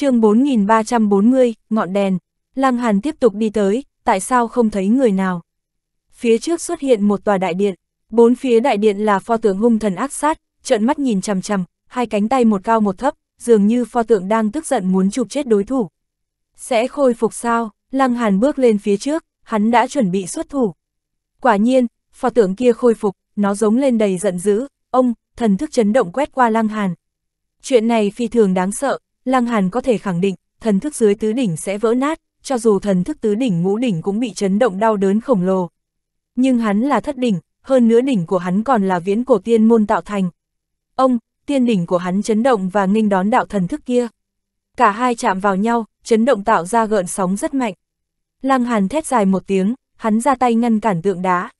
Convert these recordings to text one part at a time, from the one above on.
chương 4340, ngọn đèn, Lăng Hàn tiếp tục đi tới, tại sao không thấy người nào? Phía trước xuất hiện một tòa đại điện, bốn phía đại điện là pho tượng hung thần ác sát, trợn mắt nhìn chằm chằm, hai cánh tay một cao một thấp, dường như pho tượng đang tức giận muốn chụp chết đối thủ. Sẽ khôi phục sao? Lăng Hàn bước lên phía trước, hắn đã chuẩn bị xuất thủ. Quả nhiên, pho tượng kia khôi phục, nó giống lên đầy giận dữ, ông, thần thức chấn động quét qua Lăng Hàn. Chuyện này phi thường đáng sợ, Lăng Hàn có thể khẳng định, thần thức dưới tứ đỉnh sẽ vỡ nát, cho dù thần thức tứ đỉnh ngũ đỉnh cũng bị chấn động đau đớn khổng lồ. Nhưng hắn là thất đỉnh, hơn nữa đỉnh của hắn còn là viễn cổ tiên môn tạo thành. Ông, tiên đỉnh của hắn chấn động và nghênh đón đạo thần thức kia. Cả hai chạm vào nhau, chấn động tạo ra gợn sóng rất mạnh. Lăng Hàn thét dài một tiếng, hắn ra tay ngăn cản tượng đá.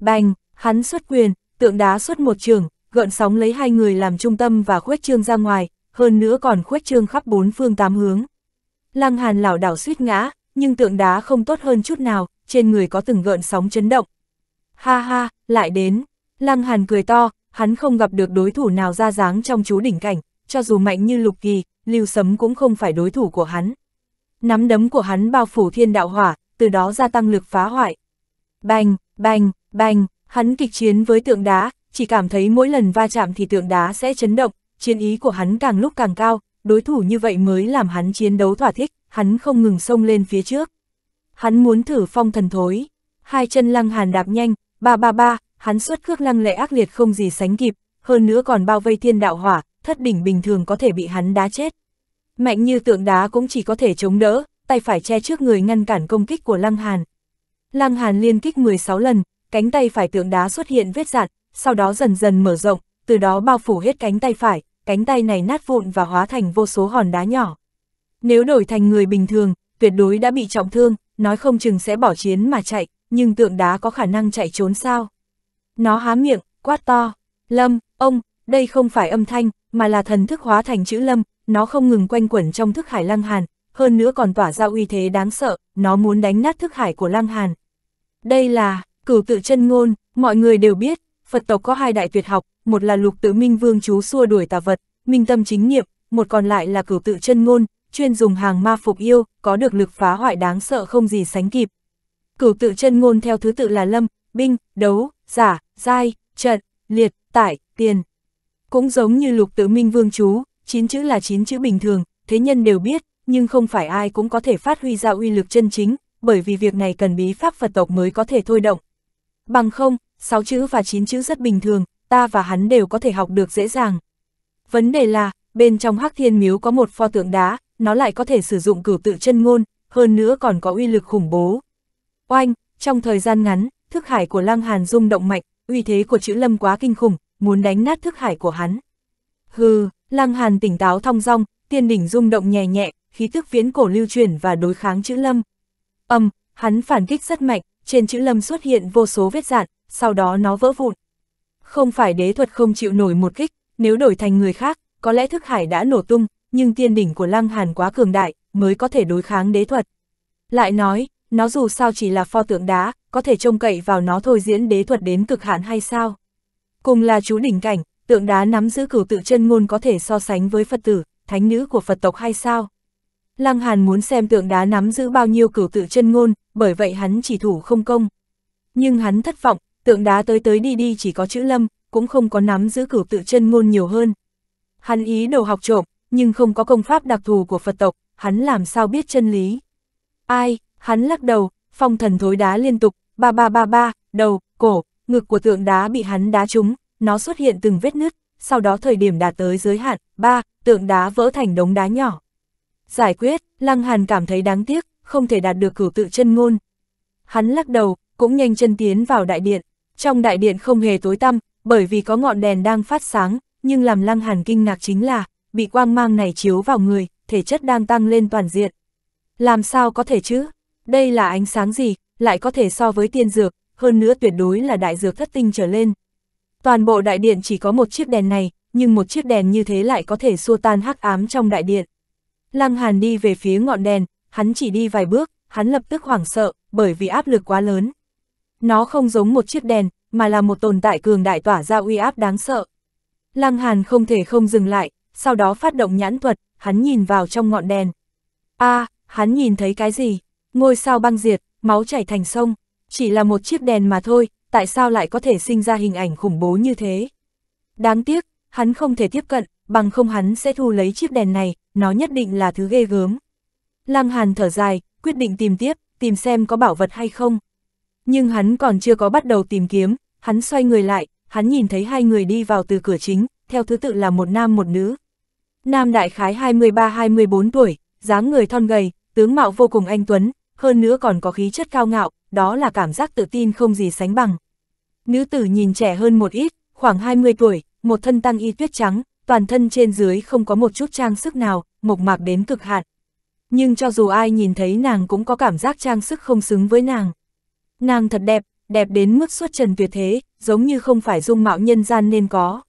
Bành, hắn xuất quyền, tượng đá xuất một trường, gợn sóng lấy hai người làm trung tâm và khuếch trương ra ngoài, hơn nữa còn khuếch trương khắp bốn phương tám hướng. Lăng Hàn lảo đảo suýt ngã, nhưng tượng đá không tốt hơn chút nào, trên người có từng gợn sóng chấn động. Ha ha, lại đến. Lăng Hàn cười to, hắn không gặp được đối thủ nào ra dáng trong chú đỉnh cảnh, cho dù mạnh như lục kỳ, lưu sấm cũng không phải đối thủ của hắn. Nắm đấm của hắn bao phủ thiên đạo hỏa, từ đó gia tăng lực phá hoại. Bành, bành, bành, hắn kịch chiến với tượng đá, chỉ cảm thấy mỗi lần va chạm thì tượng đá sẽ chấn động, chiến ý của hắn càng lúc càng cao, đối thủ như vậy mới làm hắn chiến đấu thỏa thích, hắn không ngừng xông lên phía trước. Hắn muốn thử phong thần thối, hai chân lăng hàn đạp nhanh, ba ba ba, hắn xuất cước lăng lệ ác liệt không gì sánh kịp, hơn nữa còn bao vây thiên đạo hỏa, thất đỉnh bình thường có thể bị hắn đá chết. Mạnh như tượng đá cũng chỉ có thể chống đỡ, tay phải che trước người ngăn cản công kích của lăng hàn. Lăng hàn liên kích 16 lần, cánh tay phải tượng đá xuất hiện vết dạn, sau đó dần dần mở rộng, từ đó bao phủ hết cánh tay phải, cánh tay này nát vụn và hóa thành vô số hòn đá nhỏ. Nếu đổi thành người bình thường, tuyệt đối đã bị trọng thương, nói không chừng sẽ bỏ chiến mà chạy, nhưng tượng đá có khả năng chạy trốn sao. Nó há miệng, quát to, lâm, ông, đây không phải âm thanh, mà là thần thức hóa thành chữ lâm, nó không ngừng quanh quẩn trong thức hải lăng hàn, hơn nữa còn tỏa ra uy thế đáng sợ, nó muốn đánh nát thức hải của lăng hàn. Đây là, cửu tự chân ngôn, mọi người đều biết, Phật tộc có hai đại tuyệt học, một là lục tự minh vương chú xua đuổi tà vật, minh tâm chính niệm một còn lại là cửu tự chân ngôn, chuyên dùng hàng ma phục yêu, có được lực phá hoại đáng sợ không gì sánh kịp. Cửu tự chân ngôn theo thứ tự là lâm, binh, đấu, giả, giai, trận, liệt, tải, tiền. Cũng giống như lục tự minh vương chú, chín chữ là chín chữ bình thường, thế nhân đều biết, nhưng không phải ai cũng có thể phát huy ra uy lực chân chính, bởi vì việc này cần bí pháp Phật tộc mới có thể thôi động. Bằng không, 6 chữ và 9 chữ rất bình thường, ta và hắn đều có thể học được dễ dàng. Vấn đề là, bên trong Hắc Thiên Miếu có một pho tượng đá, nó lại có thể sử dụng cửu tự chân ngôn, hơn nữa còn có uy lực khủng bố. Oanh, trong thời gian ngắn, thức hải của Lăng Hàn rung động mạnh, uy thế của chữ Lâm quá kinh khủng, muốn đánh nát thức hải của hắn. Hừ, Lăng Hàn tỉnh táo thong dong, tiên đỉnh rung động nhẹ nhẹ, khí tức viễn cổ lưu truyền và đối kháng chữ Lâm. Âm, hắn phản kích rất mạnh, trên chữ Lâm xuất hiện vô số vết dạn, sau đó nó vỡ vụn. Không phải đế thuật không chịu nổi một kích, nếu đổi thành người khác, có lẽ thức hải đã nổ tung, nhưng tiên đỉnh của Lăng Hàn quá cường đại, mới có thể đối kháng đế thuật. Lại nói, nó dù sao chỉ là pho tượng đá, có thể trông cậy vào nó thôi diễn đế thuật đến cực hạn hay sao? Cùng là chú đỉnh cảnh, tượng đá nắm giữ cửu tự chân ngôn có thể so sánh với Phật tử, thánh nữ của Phật tộc hay sao? Lăng Hàn muốn xem tượng đá nắm giữ bao nhiêu cửu tự chân ngôn, bởi vậy hắn chỉ thủ không công. Nhưng hắn thất vọng, tượng đá tới tới đi đi chỉ có chữ lâm, cũng không có nắm giữ cửu tự chân ngôn nhiều hơn. Hắn ý đầu học trộm, nhưng không có công pháp đặc thù của Phật tộc, hắn làm sao biết chân lý. Ai, hắn lắc đầu, phong thần thối đá liên tục, ba ba ba ba, đầu, cổ, ngực của tượng đá bị hắn đá trúng, nó xuất hiện từng vết nứt, sau đó thời điểm đạt tới giới hạn, ba, tượng đá vỡ thành đống đá nhỏ. Giải quyết, Lăng Hàn cảm thấy đáng tiếc, không thể đạt được cửu tự chân ngôn. Hắn lắc đầu, cũng nhanh chân tiến vào đại điện. Trong đại điện không hề tối tăm, bởi vì có ngọn đèn đang phát sáng, nhưng làm Lăng Hàn kinh ngạc chính là, bị quang mang này chiếu vào người, thể chất đang tăng lên toàn diện. Làm sao có thể chứ? Đây là ánh sáng gì, lại có thể so với tiên dược, hơn nữa tuyệt đối là đại dược thất tinh trở lên. Toàn bộ đại điện chỉ có một chiếc đèn này, nhưng một chiếc đèn như thế lại có thể xua tan hắc ám trong đại điện. Lăng Hàn đi về phía ngọn đèn, hắn chỉ đi vài bước, hắn lập tức hoảng sợ, bởi vì áp lực quá lớn. Nó không giống một chiếc đèn, mà là một tồn tại cường đại tỏa ra uy áp đáng sợ. Lăng Hàn không thể không dừng lại, sau đó phát động nhãn thuật, hắn nhìn vào trong ngọn đèn. a à, hắn nhìn thấy cái gì? Ngôi sao băng diệt, máu chảy thành sông, chỉ là một chiếc đèn mà thôi, tại sao lại có thể sinh ra hình ảnh khủng bố như thế? Đáng tiếc, hắn không thể tiếp cận, bằng không hắn sẽ thu lấy chiếc đèn này, nó nhất định là thứ ghê gớm. Lăng Hàn thở dài, quyết định tìm tiếp, tìm xem có bảo vật hay không. Nhưng hắn còn chưa có bắt đầu tìm kiếm, hắn xoay người lại, hắn nhìn thấy hai người đi vào từ cửa chính, theo thứ tự là một nam một nữ. Nam đại khái 23-24 tuổi, dáng người thon gầy, tướng mạo vô cùng anh tuấn, hơn nữa còn có khí chất cao ngạo, đó là cảm giác tự tin không gì sánh bằng. Nữ tử nhìn trẻ hơn một ít, khoảng 20 tuổi, một thân tăng y tuyết trắng, toàn thân trên dưới không có một chút trang sức nào, mộc mạc đến cực hạn. Nhưng cho dù ai nhìn thấy nàng cũng có cảm giác trang sức không xứng với nàng. Nàng thật đẹp, đẹp đến mức xuất trần tuyệt thế, giống như không phải dung mạo nhân gian nên có.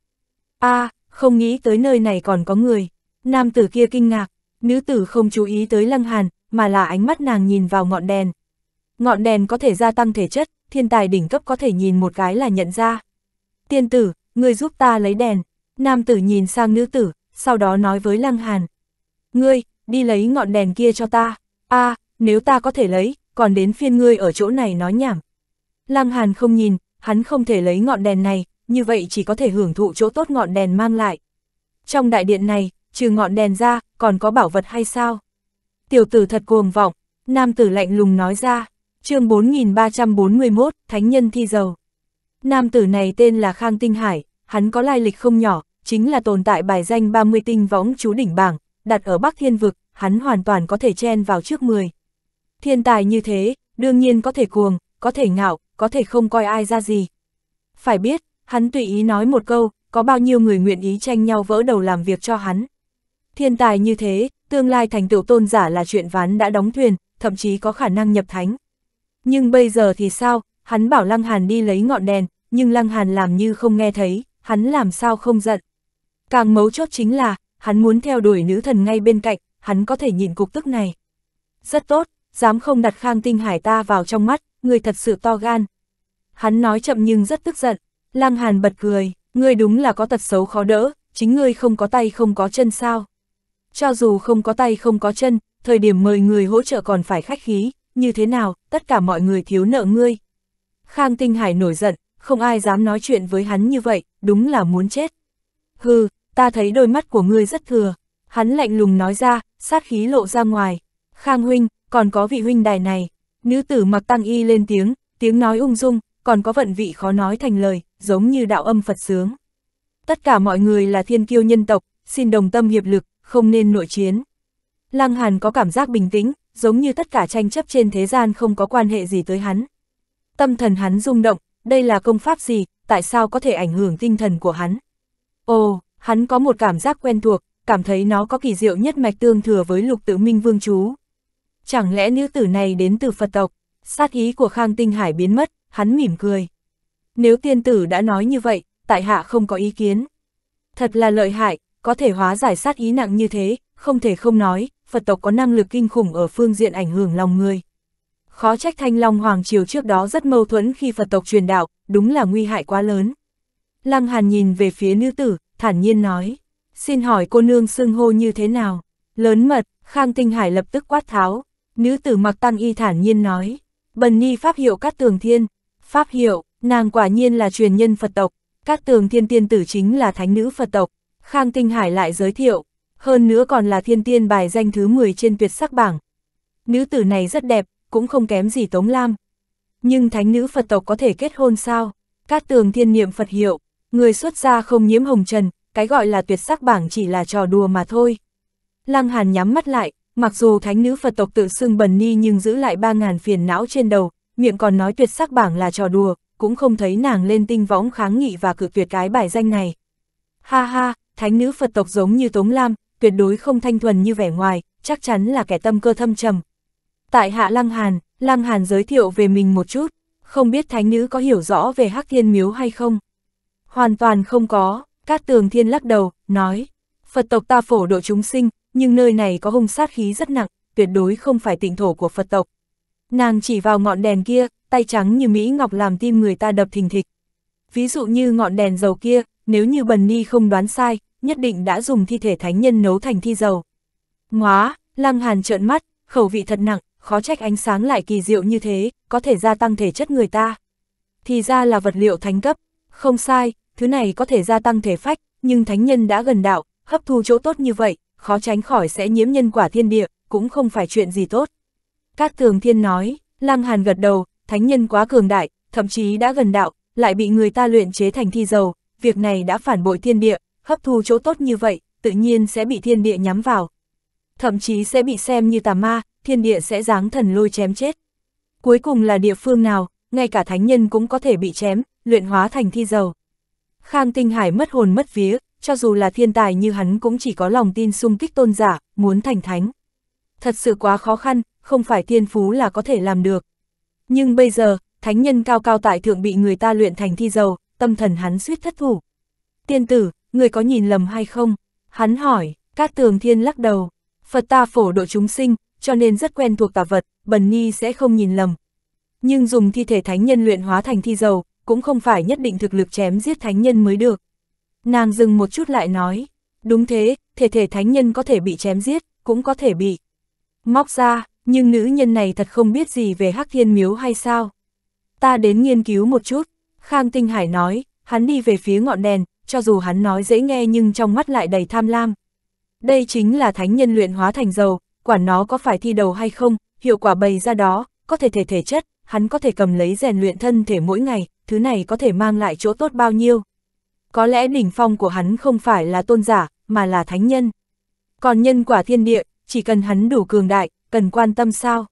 a à, không nghĩ tới nơi này còn có người. Nam tử kia kinh ngạc, nữ tử không chú ý tới lăng hàn, mà là ánh mắt nàng nhìn vào ngọn đèn. Ngọn đèn có thể gia tăng thể chất, thiên tài đỉnh cấp có thể nhìn một cái là nhận ra. Tiên tử, ngươi giúp ta lấy đèn. Nam tử nhìn sang nữ tử, sau đó nói với lăng hàn. Ngươi, đi lấy ngọn đèn kia cho ta. a à, nếu ta có thể lấy, còn đến phiên ngươi ở chỗ này nói nhảm. Lăng Hàn không nhìn, hắn không thể lấy ngọn đèn này, như vậy chỉ có thể hưởng thụ chỗ tốt ngọn đèn mang lại. Trong đại điện này, trừ ngọn đèn ra, còn có bảo vật hay sao? Tiểu tử thật cuồng vọng, nam tử lạnh lùng nói ra, chương 4341, Thánh nhân thi dầu. Nam tử này tên là Khang Tinh Hải, hắn có lai lịch không nhỏ, chính là tồn tại bài danh 30 tinh võng chú đỉnh bảng, đặt ở Bắc Thiên Vực, hắn hoàn toàn có thể chen vào trước 10. Thiên tài như thế, đương nhiên có thể cuồng, có thể ngạo, có thể không coi ai ra gì. Phải biết, hắn tùy ý nói một câu, có bao nhiêu người nguyện ý tranh nhau vỡ đầu làm việc cho hắn. Thiên tài như thế, tương lai thành tựu tôn giả là chuyện ván đã đóng thuyền, thậm chí có khả năng nhập thánh. Nhưng bây giờ thì sao, hắn bảo Lăng Hàn đi lấy ngọn đèn, nhưng Lăng Hàn làm như không nghe thấy, hắn làm sao không giận. Càng mấu chốt chính là, hắn muốn theo đuổi nữ thần ngay bên cạnh, hắn có thể nhịn cục tức này. Rất tốt, dám không đặt khang tinh hải ta vào trong mắt, người thật sự to gan. Hắn nói chậm nhưng rất tức giận, lang Hàn bật cười, ngươi đúng là có tật xấu khó đỡ, chính ngươi không có tay không có chân sao. Cho dù không có tay không có chân, thời điểm mời người hỗ trợ còn phải khách khí, như thế nào, tất cả mọi người thiếu nợ ngươi. Khang Tinh Hải nổi giận, không ai dám nói chuyện với hắn như vậy, đúng là muốn chết. Hừ, ta thấy đôi mắt của ngươi rất thừa, hắn lạnh lùng nói ra, sát khí lộ ra ngoài, Khang huynh, còn có vị huynh đài này. Nữ tử mặc tăng y lên tiếng, tiếng nói ung dung, còn có vận vị khó nói thành lời, giống như đạo âm Phật sướng. Tất cả mọi người là thiên kiêu nhân tộc, xin đồng tâm hiệp lực, không nên nội chiến. Lăng Hàn có cảm giác bình tĩnh, giống như tất cả tranh chấp trên thế gian không có quan hệ gì tới hắn. Tâm thần hắn rung động, đây là công pháp gì, tại sao có thể ảnh hưởng tinh thần của hắn? Ồ, hắn có một cảm giác quen thuộc, cảm thấy nó có kỳ diệu nhất mạch tương thừa với lục tự minh vương chú. Chẳng lẽ nữ tử này đến từ Phật tộc? Sát ý của Khang Tinh Hải biến mất, hắn mỉm cười. Nếu tiên tử đã nói như vậy, tại hạ không có ý kiến. Thật là lợi hại, có thể hóa giải sát ý nặng như thế, không thể không nói, Phật tộc có năng lực kinh khủng ở phương diện ảnh hưởng lòng người. Khó trách Thanh Long Hoàng Triều trước đó rất mâu thuẫn khi Phật tộc truyền đạo, đúng là nguy hại quá lớn. Lăng Hàn nhìn về phía nữ tử, thản nhiên nói, xin hỏi cô nương xưng hô như thế nào? Lớn mật, Khang Tinh Hải lập tức quát tháo, Nữ tử mặc tăng y thản nhiên nói, bần ni pháp hiệu Cát Tường Thiên, pháp hiệu, nàng quả nhiên là truyền nhân Phật tộc, Cát Tường Thiên tiên tử chính là thánh nữ Phật tộc, Khang Tinh Hải lại giới thiệu, hơn nữa còn là thiên tiên bài danh thứ 10 trên tuyệt sắc bảng. Nữ tử này rất đẹp, cũng không kém gì Tống Lam. Nhưng thánh nữ Phật tộc có thể kết hôn sao? Cát Tường Thiên niệm Phật hiệu, người xuất gia không nhiễm hồng trần, cái gọi là tuyệt sắc bảng chỉ là trò đùa mà thôi. Lăng Hàn nhắm mắt lại, mặc dù thánh nữ Phật tộc tự xưng bần ni nhưng giữ lại ba ngàn phiền não trên đầu, miệng còn nói tuyệt sắc bảng là trò đùa, cũng không thấy nàng lên tinh võng kháng nghị và cự tuyệt cái bài danh này. Ha ha, thánh nữ Phật tộc giống như Tống Lam, tuyệt đối không thanh thuần như vẻ ngoài, chắc chắn là kẻ tâm cơ thâm trầm. Tại Hạ Lăng Hàn, Lăng Hàn giới thiệu về mình một chút, không biết thánh nữ có hiểu rõ về Hắc Thiên Miếu hay không? Hoàn toàn không có, Cát Tường Thiên lắc đầu, nói, Phật tộc ta phổ độ chúng sinh, nhưng nơi này có hung sát khí rất nặng, tuyệt đối không phải tịnh thổ của Phật tộc. Nàng chỉ vào ngọn đèn kia, tay trắng như Mỹ Ngọc làm tim người ta đập thình thịch. Ví dụ như ngọn đèn dầu kia, nếu như Bần Ni không đoán sai, nhất định đã dùng thi thể thánh nhân nấu thành thi dầu. Ngóa, Lăng Hàn trợn mắt, khẩu vị thật nặng, khó trách ánh sáng lại kỳ diệu như thế, có thể gia tăng thể chất người ta. Thì ra là vật liệu thánh cấp, không sai, thứ này có thể gia tăng thể phách, nhưng thánh nhân đã gần đạo, hấp thu chỗ tốt như vậy, khó tránh khỏi sẽ nhiễm nhân quả thiên địa, cũng không phải chuyện gì tốt. Cát Tường Thiên nói, Lăng Hàn gật đầu, thánh nhân quá cường đại, thậm chí đã gần đạo, lại bị người ta luyện chế thành thi dầu, việc này đã phản bội thiên địa, hấp thu chỗ tốt như vậy, tự nhiên sẽ bị thiên địa nhắm vào. Thậm chí sẽ bị xem như tà ma, thiên địa sẽ giáng thần lôi chém chết. Cuối cùng là địa phương nào, ngay cả thánh nhân cũng có thể bị chém, luyện hóa thành thi dầu. Khang Tinh Hải mất hồn mất vía, cho dù là thiên tài như hắn cũng chỉ có lòng tin sung kích tôn giả, muốn thành thánh. Thật sự quá khó khăn, không phải thiên phú là có thể làm được. Nhưng bây giờ, thánh nhân cao cao tại thượng bị người ta luyện thành thi dầu, tâm thần hắn suýt thất thủ. Tiên tử, người có nhìn lầm hay không? Hắn hỏi, Cát Tường Thiên lắc đầu. Phật ta phổ độ chúng sinh, cho nên rất quen thuộc tà vật, bần ni sẽ không nhìn lầm. Nhưng dùng thi thể thánh nhân luyện hóa thành thi dầu, cũng không phải nhất định thực lực chém giết thánh nhân mới được. Nàng dừng một chút lại nói, đúng thế, thể thể thánh nhân có thể bị chém giết, cũng có thể bị móc ra, nhưng nữ nhân này thật không biết gì về Hắc Thiên Miếu hay sao. Ta đến nghiên cứu một chút, Khang Tinh Hải nói, hắn đi về phía ngọn đèn, cho dù hắn nói dễ nghe nhưng trong mắt lại đầy tham lam. Đây chính là thánh nhân luyện hóa thành dầu, quản nó có phải thi đầu hay không, hiệu quả bày ra đó, có thể thể thể chất, hắn có thể cầm lấy rèn luyện thân thể mỗi ngày, thứ này có thể mang lại chỗ tốt bao nhiêu có lẽ đỉnh phong của hắn không phải là tôn giả, mà là thánh nhân. Còn nhân quả thiên địa, chỉ cần hắn đủ cường đại, cần quan tâm sao.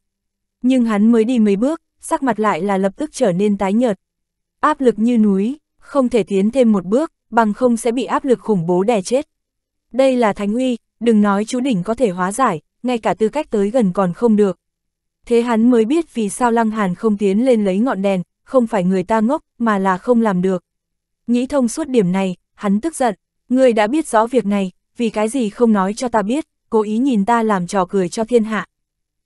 Nhưng hắn mới đi mấy bước, sắc mặt lại là lập tức trở nên tái nhợt. Áp lực như núi, không thể tiến thêm một bước, bằng không sẽ bị áp lực khủng bố đè chết. Đây là thánh uy, đừng nói chú đỉnh có thể hóa giải, ngay cả tư cách tới gần còn không được. Thế hắn mới biết vì sao Lăng Hàn không tiến lên lấy ngọn đèn, không phải người ta ngốc, mà là không làm được. Nghĩ thông suốt điểm này, hắn tức giận, người đã biết rõ việc này, vì cái gì không nói cho ta biết, cố ý nhìn ta làm trò cười cho thiên hạ.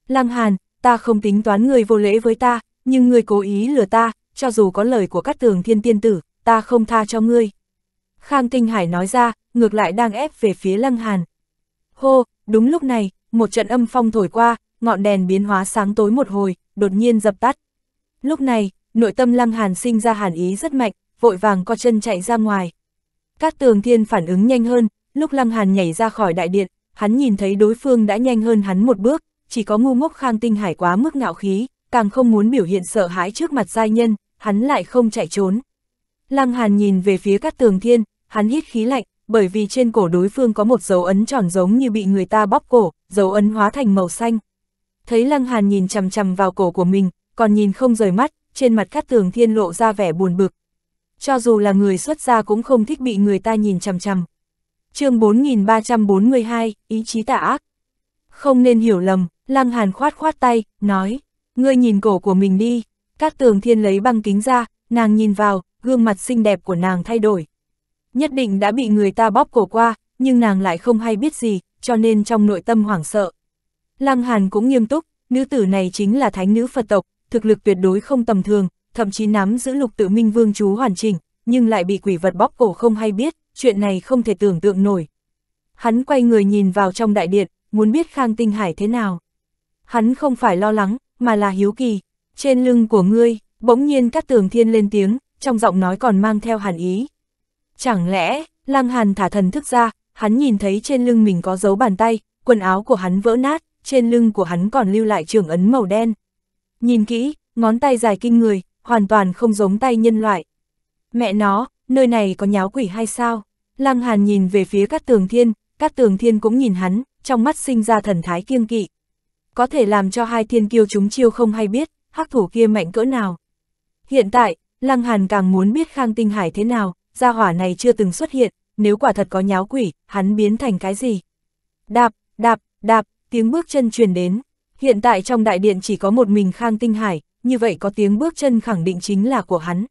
Lăng Hàn, ta không tính toán người vô lễ với ta, nhưng người cố ý lừa ta, cho dù có lời của các tường thiên tiên tử, ta không tha cho ngươi. Khang Tinh Hải nói ra, ngược lại đang ép về phía Lăng Hàn. Hô, đúng lúc này, một trận âm phong thổi qua, ngọn đèn biến hóa sáng tối một hồi, đột nhiên dập tắt. Lúc này, nội tâm Lăng Hàn sinh ra hàn ý rất mạnh, vội vàng co chân chạy ra ngoài. Cát tường thiên phản ứng nhanh hơn, lúc lăng hàn nhảy ra khỏi đại điện, hắn nhìn thấy đối phương đã nhanh hơn hắn một bước, chỉ có ngu ngốc khang tinh hải quá mức ngạo khí, càng không muốn biểu hiện sợ hãi trước mặt giai nhân, hắn lại không chạy trốn. Lăng hàn nhìn về phía cát tường thiên, hắn hít khí lạnh, bởi vì trên cổ đối phương có một dấu ấn tròn giống như bị người ta bóp cổ, dấu ấn hóa thành màu xanh. Thấy Lăng Hàn nhìn chằm chằm vào cổ của mình, còn nhìn không rời mắt, trên mặt Cát Tường Thiên lộ ra vẻ buồn bực, cho dù là người xuất gia cũng không thích bị người ta nhìn chằm chằm. chương 4342, ý chí tà ác. Không nên hiểu lầm, Lăng Hàn khoát khoát tay, nói, ngươi nhìn cổ của mình đi. Các tường thiên lấy băng kính ra, nàng nhìn vào, gương mặt xinh đẹp của nàng thay đổi. Nhất định đã bị người ta bóp cổ qua, nhưng nàng lại không hay biết gì, cho nên trong nội tâm hoảng sợ. Lăng Hàn cũng nghiêm túc, nữ tử này chính là thánh nữ Phật tộc, thực lực tuyệt đối không tầm thường, thậm chí nắm giữ lục tự minh vương chú hoàn chỉnh, nhưng lại bị quỷ vật bóp cổ không hay biết, chuyện này không thể tưởng tượng nổi. Hắn quay người nhìn vào trong đại điện, muốn biết Khang Tinh Hải thế nào. Hắn không phải lo lắng, mà là hiếu kỳ. Trên lưng của ngươi, bỗng nhiên các tường thiên lên tiếng, trong giọng nói còn mang theo hàn ý. Chẳng lẽ, lang hàn thả thần thức ra, hắn nhìn thấy trên lưng mình có dấu bàn tay, quần áo của hắn vỡ nát, trên lưng của hắn còn lưu lại trường ấn màu đen. Nhìn kỹ, ngón tay dài kinh người, hoàn toàn không giống tay nhân loại. Mẹ nó, nơi này có nháo quỷ hay sao? Lăng Hàn nhìn về phía các tường thiên, các tường thiên cũng nhìn hắn, trong mắt sinh ra thần thái kiêng kỵ. Có thể làm cho hai thiên kiêu chúng chiêu không hay biết, hắc thủ kia mạnh cỡ nào. Hiện tại, Lăng Hàn càng muốn biết Khang Tinh Hải thế nào, gia hỏa này chưa từng xuất hiện, nếu quả thật có nháo quỷ, hắn biến thành cái gì? Đạp, đạp, đạp, tiếng bước chân truyền đến. Hiện tại trong đại điện chỉ có một mình Khang Tinh Hải, như vậy có tiếng bước chân khẳng định chính là của hắn.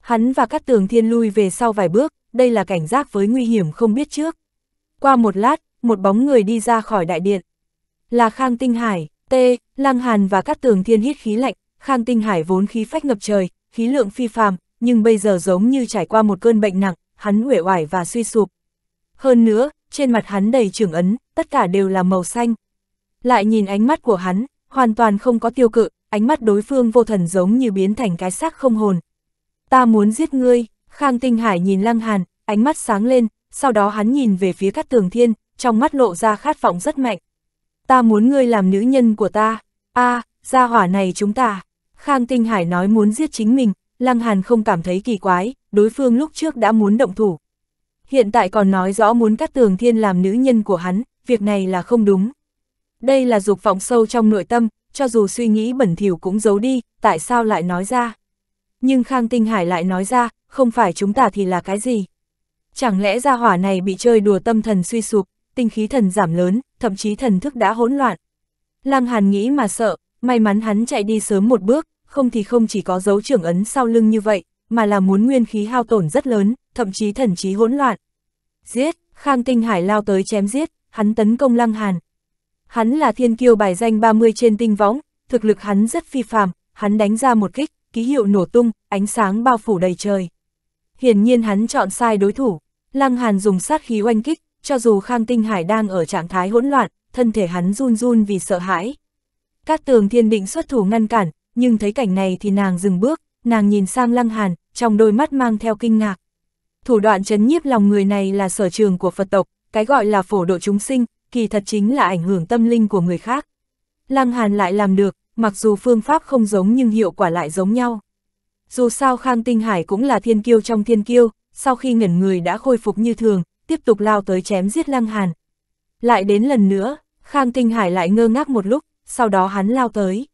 Hắn và các tường thiên lui về sau vài bước, đây là cảnh giác với nguy hiểm không biết trước. Qua một lát, một bóng người đi ra khỏi đại điện. Là Khang Tinh Hải, T, Lăng Hàn và các tường thiên hít khí lạnh, Khang Tinh Hải vốn khí phách ngập trời, khí lượng phi phàm, nhưng bây giờ giống như trải qua một cơn bệnh nặng, hắn uể oải và suy sụp. Hơn nữa, trên mặt hắn đầy trưởng ấn, tất cả đều là màu xanh. Lại nhìn ánh mắt của hắn, hoàn toàn không có tiêu cự, ánh mắt đối phương vô thần giống như biến thành cái xác không hồn. Ta muốn giết ngươi, Khang Tinh Hải nhìn Lăng Hàn, ánh mắt sáng lên, sau đó hắn nhìn về phía Cát Tường Thiên, trong mắt lộ ra khát vọng rất mạnh. Ta muốn ngươi làm nữ nhân của ta, a à, gia hỏa này chúng ta. Khang Tinh Hải nói muốn giết chính mình, Lăng Hàn không cảm thấy kỳ quái, đối phương lúc trước đã muốn động thủ. Hiện tại còn nói rõ muốn Cát Tường Thiên làm nữ nhân của hắn, việc này là không đúng. Đây là dục vọng sâu trong nội tâm, cho dù suy nghĩ bẩn thỉu cũng giấu đi, tại sao lại nói ra. Nhưng Khang Tinh Hải lại nói ra, không phải chúng ta thì là cái gì. Chẳng lẽ gia hỏa này bị chơi đùa tâm thần suy sụp, tinh khí thần giảm lớn, thậm chí thần thức đã hỗn loạn. Lăng Hàn nghĩ mà sợ, may mắn hắn chạy đi sớm một bước, không thì không chỉ có dấu trưởng ấn sau lưng như vậy, mà là muốn nguyên khí hao tổn rất lớn, thậm chí thần trí hỗn loạn. Giết, Khang Tinh Hải lao tới chém giết, hắn tấn công Lăng Hàn, Hắn là thiên kiêu bài danh 30 trên tinh võng, thực lực hắn rất phi phàm, hắn đánh ra một kích, ký hiệu nổ tung, ánh sáng bao phủ đầy trời. Hiển nhiên hắn chọn sai đối thủ, Lăng Hàn dùng sát khí oanh kích, cho dù Khang Tinh Hải đang ở trạng thái hỗn loạn, thân thể hắn run run vì sợ hãi. Các tường thiên định xuất thủ ngăn cản, nhưng thấy cảnh này thì nàng dừng bước, nàng nhìn sang Lăng Hàn, trong đôi mắt mang theo kinh ngạc. Thủ đoạn chấn nhiếp lòng người này là sở trường của Phật tộc, cái gọi là phổ độ chúng sinh, kỳ thật chính là ảnh hưởng tâm linh của người khác. Lăng Hàn lại làm được, mặc dù phương pháp không giống nhưng hiệu quả lại giống nhau. Dù sao Khang Tinh Hải cũng là thiên kiêu trong thiên kiêu, sau khi ngẩn người đã khôi phục như thường, tiếp tục lao tới chém giết Lăng Hàn. Lại đến lần nữa, Khang Tinh Hải lại ngơ ngác một lúc, sau đó hắn lao tới.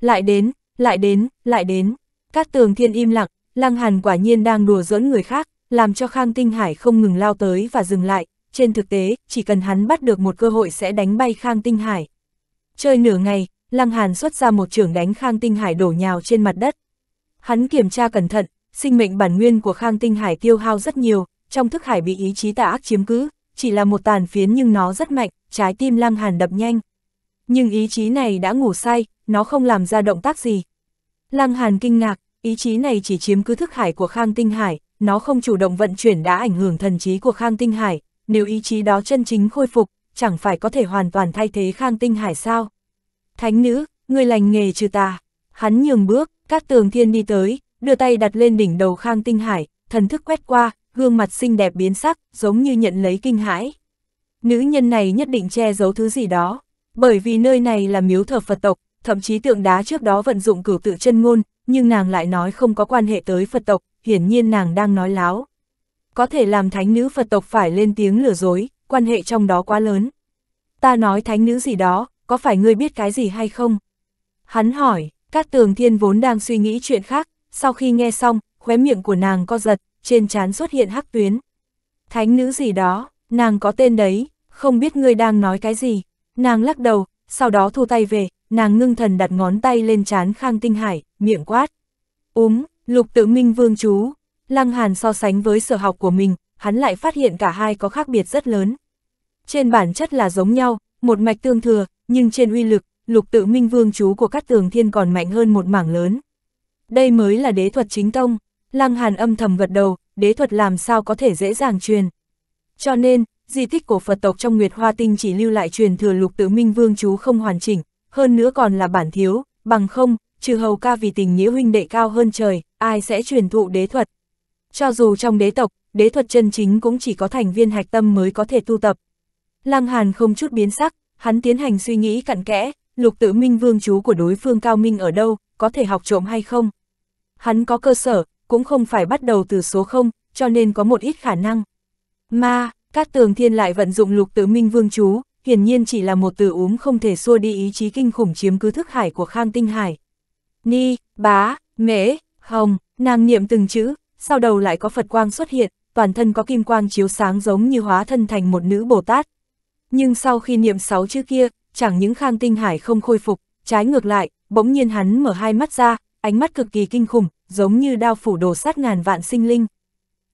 Lại đến, lại đến, lại đến. Các tường thiên im lặng, Lăng Hàn quả nhiên đang đùa giỡn người khác, làm cho Khang Tinh Hải không ngừng lao tới và dừng lại, trên thực tế, chỉ cần hắn bắt được một cơ hội sẽ đánh bay Khang Tinh Hải. Chơi nửa ngày, Lăng Hàn xuất ra một trường đánh Khang Tinh Hải đổ nhào trên mặt đất. Hắn kiểm tra cẩn thận, sinh mệnh bản nguyên của Khang Tinh Hải tiêu hao rất nhiều, trong thức hải bị ý chí tà ác chiếm cứ, chỉ là một tàn phiến nhưng nó rất mạnh, trái tim Lăng Hàn đập nhanh. Nhưng ý chí này đã ngủ say, nó không làm ra động tác gì. Lăng Hàn kinh ngạc, ý chí này chỉ chiếm cứ thức hải của Khang Tinh Hải, nó không chủ động vận chuyển đã ảnh hưởng thần trí của Khang Tinh Hải, nếu ý chí đó chân chính khôi phục, chẳng phải có thể hoàn toàn thay thế Khang Tinh Hải sao? Thánh nữ, người lành nghề trừ ta. Hắn nhường bước, các tường thiên đi tới, đưa tay đặt lên đỉnh đầu Khang Tinh Hải, thần thức quét qua, gương mặt xinh đẹp biến sắc, giống như nhận lấy kinh hãi. Nữ nhân này nhất định che giấu thứ gì đó, bởi vì nơi này là miếu thờ Phật tộc, thậm chí tượng đá trước đó vận dụng cửu tự chân ngôn, nhưng nàng lại nói không có quan hệ tới Phật tộc, hiển nhiên nàng đang nói láo có thể làm thánh nữ Phật tộc phải lên tiếng lừa dối, quan hệ trong đó quá lớn. Ta nói thánh nữ gì đó, có phải ngươi biết cái gì hay không? Hắn hỏi, các tường thiên vốn đang suy nghĩ chuyện khác, sau khi nghe xong, khóe miệng của nàng co giật, trên trán xuất hiện hắc tuyến. Thánh nữ gì đó, nàng có tên đấy, không biết ngươi đang nói cái gì. Nàng lắc đầu, sau đó thu tay về, nàng ngưng thần đặt ngón tay lên trán Khang Tinh Hải, miệng quát. Úm, lục tự minh vương chú, Lăng Hàn so sánh với sở học của mình, hắn lại phát hiện cả hai có khác biệt rất lớn. Trên bản chất là giống nhau, một mạch tương thừa, nhưng trên uy lực, lục tự minh vương chú của các tường thiên còn mạnh hơn một mảng lớn. Đây mới là đế thuật chính tông, Lăng Hàn âm thầm gật đầu, đế thuật làm sao có thể dễ dàng truyền. Cho nên, di tích của Phật tộc trong Nguyệt Hoa Tinh chỉ lưu lại truyền thừa lục tự minh vương chú không hoàn chỉnh, hơn nữa còn là bản thiếu, bằng không, trừ hầu ca vì tình nghĩa huynh đệ cao hơn trời, ai sẽ truyền thụ đế thuật. Cho dù trong đế tộc, đế thuật chân chính cũng chỉ có thành viên hạch tâm mới có thể tu tập. Lăng Hàn không chút biến sắc, hắn tiến hành suy nghĩ cặn kẽ, lục Tử minh vương chú của đối phương cao minh ở đâu, có thể học trộm hay không. Hắn có cơ sở, cũng không phải bắt đầu từ số 0, cho nên có một ít khả năng. Mà, các tường thiên lại vận dụng lục Tử minh vương chú, hiển nhiên chỉ là một từ úm không thể xua đi ý chí kinh khủng chiếm cứ thức hải của Khang Tinh Hải. Ni, bá, mễ, hồng, nàng niệm từng chữ, sau đầu lại có Phật quang xuất hiện, toàn thân có kim quang chiếu sáng giống như hóa thân thành một nữ Bồ Tát. Nhưng sau khi niệm sáu chữ kia, chẳng những Khang Tinh Hải không khôi phục, trái ngược lại, bỗng nhiên hắn mở hai mắt ra, ánh mắt cực kỳ kinh khủng, giống như đao phủ đồ sát ngàn vạn sinh linh.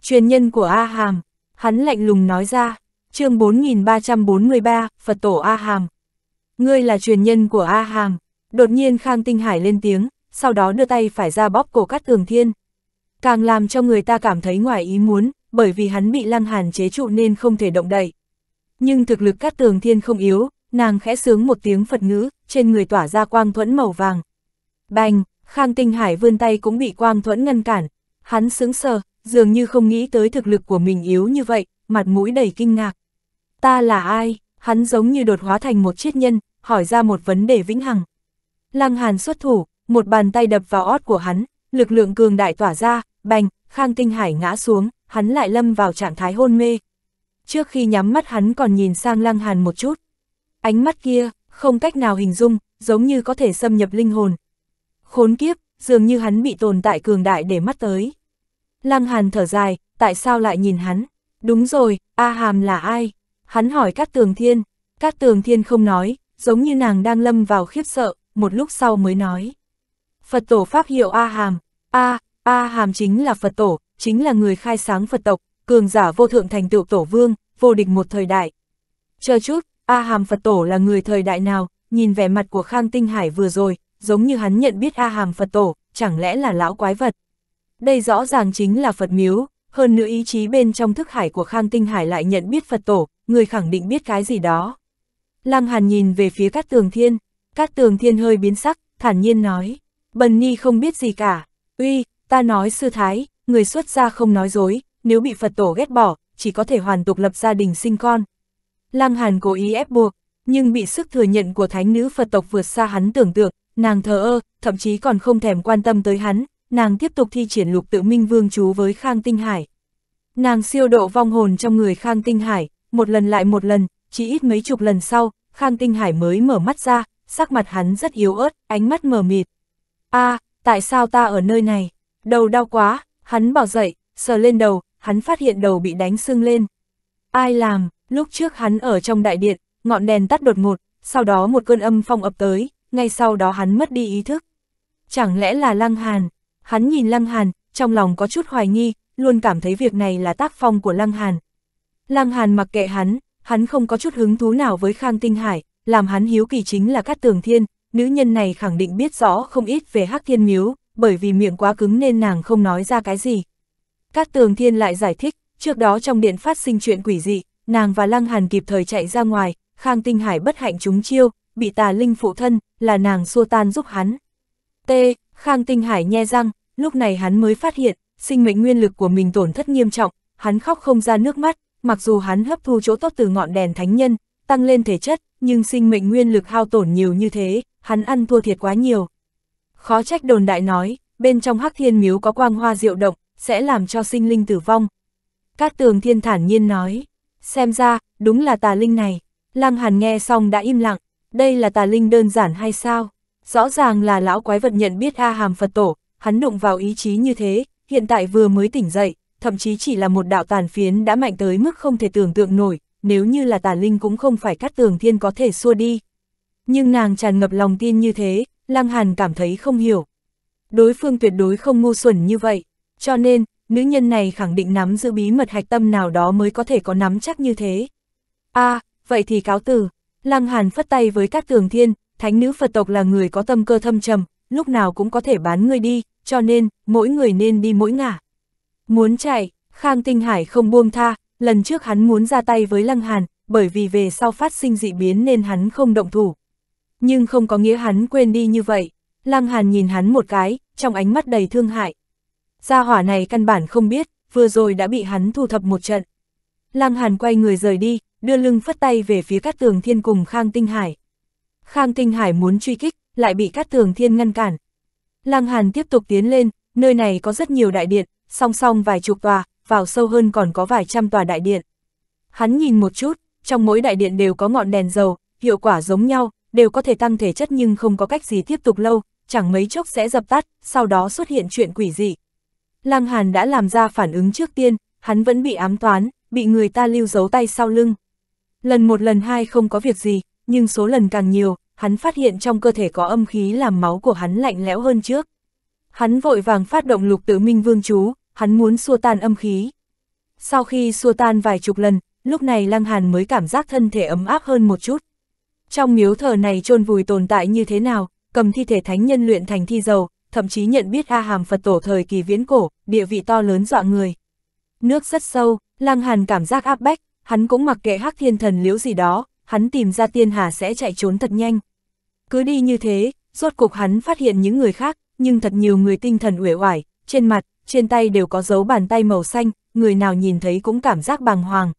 Truyền nhân của A Hàm, hắn lạnh lùng nói ra, chương 4343, Phật tổ A Hàm. Ngươi là truyền nhân của A Hàm, đột nhiên Khang Tinh Hải lên tiếng, sau đó đưa tay phải ra bóp cổ cắt tường thiên càng làm cho người ta cảm thấy ngoài ý muốn, bởi vì hắn bị lăng hàn chế trụ nên không thể động đậy. Nhưng thực lực cát tường thiên không yếu, nàng khẽ sướng một tiếng Phật ngữ, trên người tỏa ra quang thuẫn màu vàng. Bành, Khang Tinh Hải vươn tay cũng bị quang thuẫn ngăn cản, hắn sững sờ, dường như không nghĩ tới thực lực của mình yếu như vậy, mặt mũi đầy kinh ngạc. Ta là ai? Hắn giống như đột hóa thành một chiết nhân, hỏi ra một vấn đề vĩnh hằng. Lăng Hàn xuất thủ, một bàn tay đập vào ót của hắn, lực lượng cường đại tỏa ra, bành, Khang Tinh Hải ngã xuống, hắn lại lâm vào trạng thái hôn mê. Trước khi nhắm mắt hắn còn nhìn sang Lăng Hàn một chút. Ánh mắt kia, không cách nào hình dung, giống như có thể xâm nhập linh hồn. Khốn kiếp, dường như hắn bị tồn tại cường đại để mắt tới. Lăng Hàn thở dài, tại sao lại nhìn hắn? Đúng rồi, A Hàm là ai? Hắn hỏi Cát Tường Thiên. Cát Tường Thiên không nói, giống như nàng đang lâm vào khiếp sợ, một lúc sau mới nói. Phật tổ Pháp hiệu A Hàm, A, A Hàm chính là Phật tổ, chính là người khai sáng Phật tộc, cường giả vô thượng thành tựu tổ vương, vô địch một thời đại. Chờ chút, A Hàm Phật tổ là người thời đại nào, nhìn vẻ mặt của Khang Tinh Hải vừa rồi, giống như hắn nhận biết A Hàm Phật tổ, chẳng lẽ là lão quái vật. Đây rõ ràng chính là Phật miếu, hơn nữa ý chí bên trong thức hải của Khang Tinh Hải lại nhận biết Phật tổ, người khẳng định biết cái gì đó. Lăng Hàn nhìn về phía Cát Tường Thiên, Cát Tường Thiên hơi biến sắc, thản nhiên nói, Bần Ni không biết gì cả, uy, Ta nói sư thái, người xuất gia không nói dối, nếu bị Phật tổ ghét bỏ, chỉ có thể hoàn tục lập gia đình sinh con. Lăng Hàn cố ý ép buộc, nhưng bị sức thừa nhận của thánh nữ Phật tộc vượt xa hắn tưởng tượng, nàng thờ ơ, thậm chí còn không thèm quan tâm tới hắn, nàng tiếp tục thi triển lục tự minh vương chú với Khang Tinh Hải. Nàng siêu độ vong hồn trong người Khang Tinh Hải, một lần lại một lần, chỉ ít mấy chục lần sau, Khang Tinh Hải mới mở mắt ra, sắc mặt hắn rất yếu ớt, ánh mắt mờ mịt. a à, tại sao ta ở nơi này? Đầu đau quá, hắn bỏ dậy, sờ lên đầu, hắn phát hiện đầu bị đánh sưng lên. Ai làm, lúc trước hắn ở trong đại điện, ngọn đèn tắt đột ngột, sau đó một cơn âm phong ập tới, ngay sau đó hắn mất đi ý thức. Chẳng lẽ là Lăng Hàn? Hắn nhìn Lăng Hàn, trong lòng có chút hoài nghi, luôn cảm thấy việc này là tác phong của Lăng Hàn. Lăng Hàn mặc kệ hắn, hắn không có chút hứng thú nào với Khang Tinh Hải, làm hắn hiếu kỳ chính là Cát Tường Thiên, nữ nhân này khẳng định biết rõ không ít về Hắc Thiên Miếu, bởi vì miệng quá cứng nên nàng không nói ra cái gì. Cát Tường Thiên lại giải thích, trước đó trong điện phát sinh chuyện quỷ dị, nàng và Lăng Hàn kịp thời chạy ra ngoài, Khang Tinh Hải bất hạnh chúng chiêu, bị tà linh phụ thân, là nàng xua tan giúp hắn. T. Khang Tinh Hải nhe răng, lúc này hắn mới phát hiện, sinh mệnh nguyên lực của mình tổn thất nghiêm trọng, hắn khóc không ra nước mắt, mặc dù hắn hấp thu chỗ tốt từ ngọn đèn thánh nhân, tăng lên thể chất, nhưng sinh mệnh nguyên lực hao tổn nhiều như thế, hắn ăn thua thiệt quá nhiều. Khó trách đồn đại nói, bên trong hắc thiên miếu có quang hoa diệu động, sẽ làm cho sinh linh tử vong. Cát tường thiên thản nhiên nói, xem ra, đúng là tà linh này. Lăng hàn nghe xong đã im lặng, đây là tà linh đơn giản hay sao? Rõ ràng là lão quái vật nhận biết A hàm Phật tổ, hắn đụng vào ý chí như thế, hiện tại vừa mới tỉnh dậy, thậm chí chỉ là một đạo tàn phiến đã mạnh tới mức không thể tưởng tượng nổi, nếu như là tà linh cũng không phải cát tường thiên có thể xua đi. Nhưng nàng tràn ngập lòng tin như thế, Lăng Hàn cảm thấy không hiểu. Đối phương tuyệt đối không ngu xuẩn như vậy, cho nên, nữ nhân này khẳng định nắm giữ bí mật hạch tâm nào đó mới có thể có nắm chắc như thế. a à, vậy thì cáo từ, Lăng Hàn phất tay với các tường thiên, thánh nữ Phật tộc là người có tâm cơ thâm trầm, lúc nào cũng có thể bán người đi, cho nên, mỗi người nên đi mỗi ngả. Muốn chạy, Khang Tinh Hải không buông tha, lần trước hắn muốn ra tay với Lăng Hàn, bởi vì về sau phát sinh dị biến nên hắn không động thủ nhưng không có nghĩa hắn quên đi như vậy. Lăng Hàn nhìn hắn một cái, trong ánh mắt đầy thương hại. Gia hỏa này căn bản không biết, vừa rồi đã bị hắn thu thập một trận. Lăng Hàn quay người rời đi, đưa lưng phất tay về phía Cát Tường Thiên cùng Khang Tinh Hải. Khang Tinh Hải muốn truy kích, lại bị Cát Tường Thiên ngăn cản. Lăng Hàn tiếp tục tiến lên, nơi này có rất nhiều đại điện, song song vài chục tòa, vào sâu hơn còn có vài trăm tòa đại điện. Hắn nhìn một chút, trong mỗi đại điện đều có ngọn đèn dầu, hiệu quả giống nhau, đều có thể tăng thể chất nhưng không có cách gì tiếp tục lâu, chẳng mấy chốc sẽ dập tắt, sau đó xuất hiện chuyện quỷ dị. Lăng Hàn đã làm ra phản ứng trước tiên, hắn vẫn bị ám toán, bị người ta lưu giấu tay sau lưng. Lần một lần hai không có việc gì, nhưng số lần càng nhiều, hắn phát hiện trong cơ thể có âm khí làm máu của hắn lạnh lẽo hơn trước. Hắn vội vàng phát động lục tử minh vương chú, hắn muốn xua tan âm khí. Sau khi xua tan vài chục lần, lúc này Lăng Hàn mới cảm giác thân thể ấm áp hơn một chút. Trong miếu thờ này chôn vùi tồn tại như thế nào, cầm thi thể thánh nhân luyện thành thi dầu, thậm chí nhận biết A Hàm Phật tổ thời kỳ viễn cổ, địa vị to lớn dọa người. Nước rất sâu, Lăng Hàn cảm giác áp bách, hắn cũng mặc kệ hắc thiên thần liễu gì đó, hắn tìm ra tiên hà sẽ chạy trốn thật nhanh. Cứ đi như thế, rốt cục hắn phát hiện những người khác, nhưng thật nhiều người tinh thần uể oải, trên mặt, trên tay đều có dấu bàn tay màu xanh, người nào nhìn thấy cũng cảm giác bàng hoàng.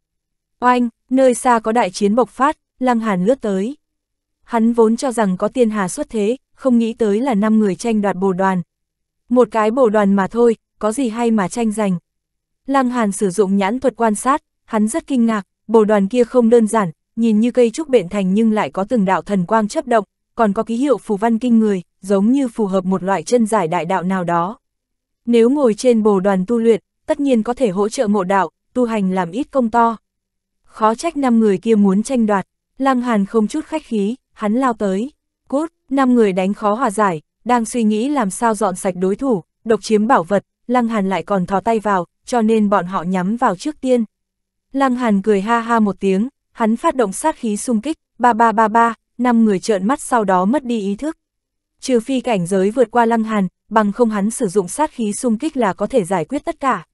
Oanh, nơi xa có đại chiến bộc phát, Lăng Hàn lướt tới. Hắn vốn cho rằng có tiên hà xuất thế, không nghĩ tới là năm người tranh đoạt bồ đoàn. Một cái bồ đoàn mà thôi, có gì hay mà tranh giành. Lăng Hàn sử dụng nhãn thuật quan sát, hắn rất kinh ngạc, bồ đoàn kia không đơn giản, nhìn như cây trúc bệnh thành nhưng lại có từng đạo thần quang chấp động, còn có ký hiệu phù văn kinh người, giống như phù hợp một loại chân giải đại đạo nào đó. Nếu ngồi trên bồ đoàn tu luyện, tất nhiên có thể hỗ trợ ngộ đạo, tu hành làm ít công to. Khó trách năm người kia muốn tranh đoạt, Lăng Hàn không chút khách khí, hắn lao tới. Cút, năm người đánh khó hòa giải, đang suy nghĩ làm sao dọn sạch đối thủ, độc chiếm bảo vật, Lăng Hàn lại còn thò tay vào, cho nên bọn họ nhắm vào trước tiên. Lăng Hàn cười ha ha một tiếng, hắn phát động sát khí xung kích, ba ba ba ba, năm người trợn mắt sau đó mất đi ý thức. Trừ phi cảnh giới vượt qua Lăng Hàn, bằng không hắn sử dụng sát khí xung kích là có thể giải quyết tất cả.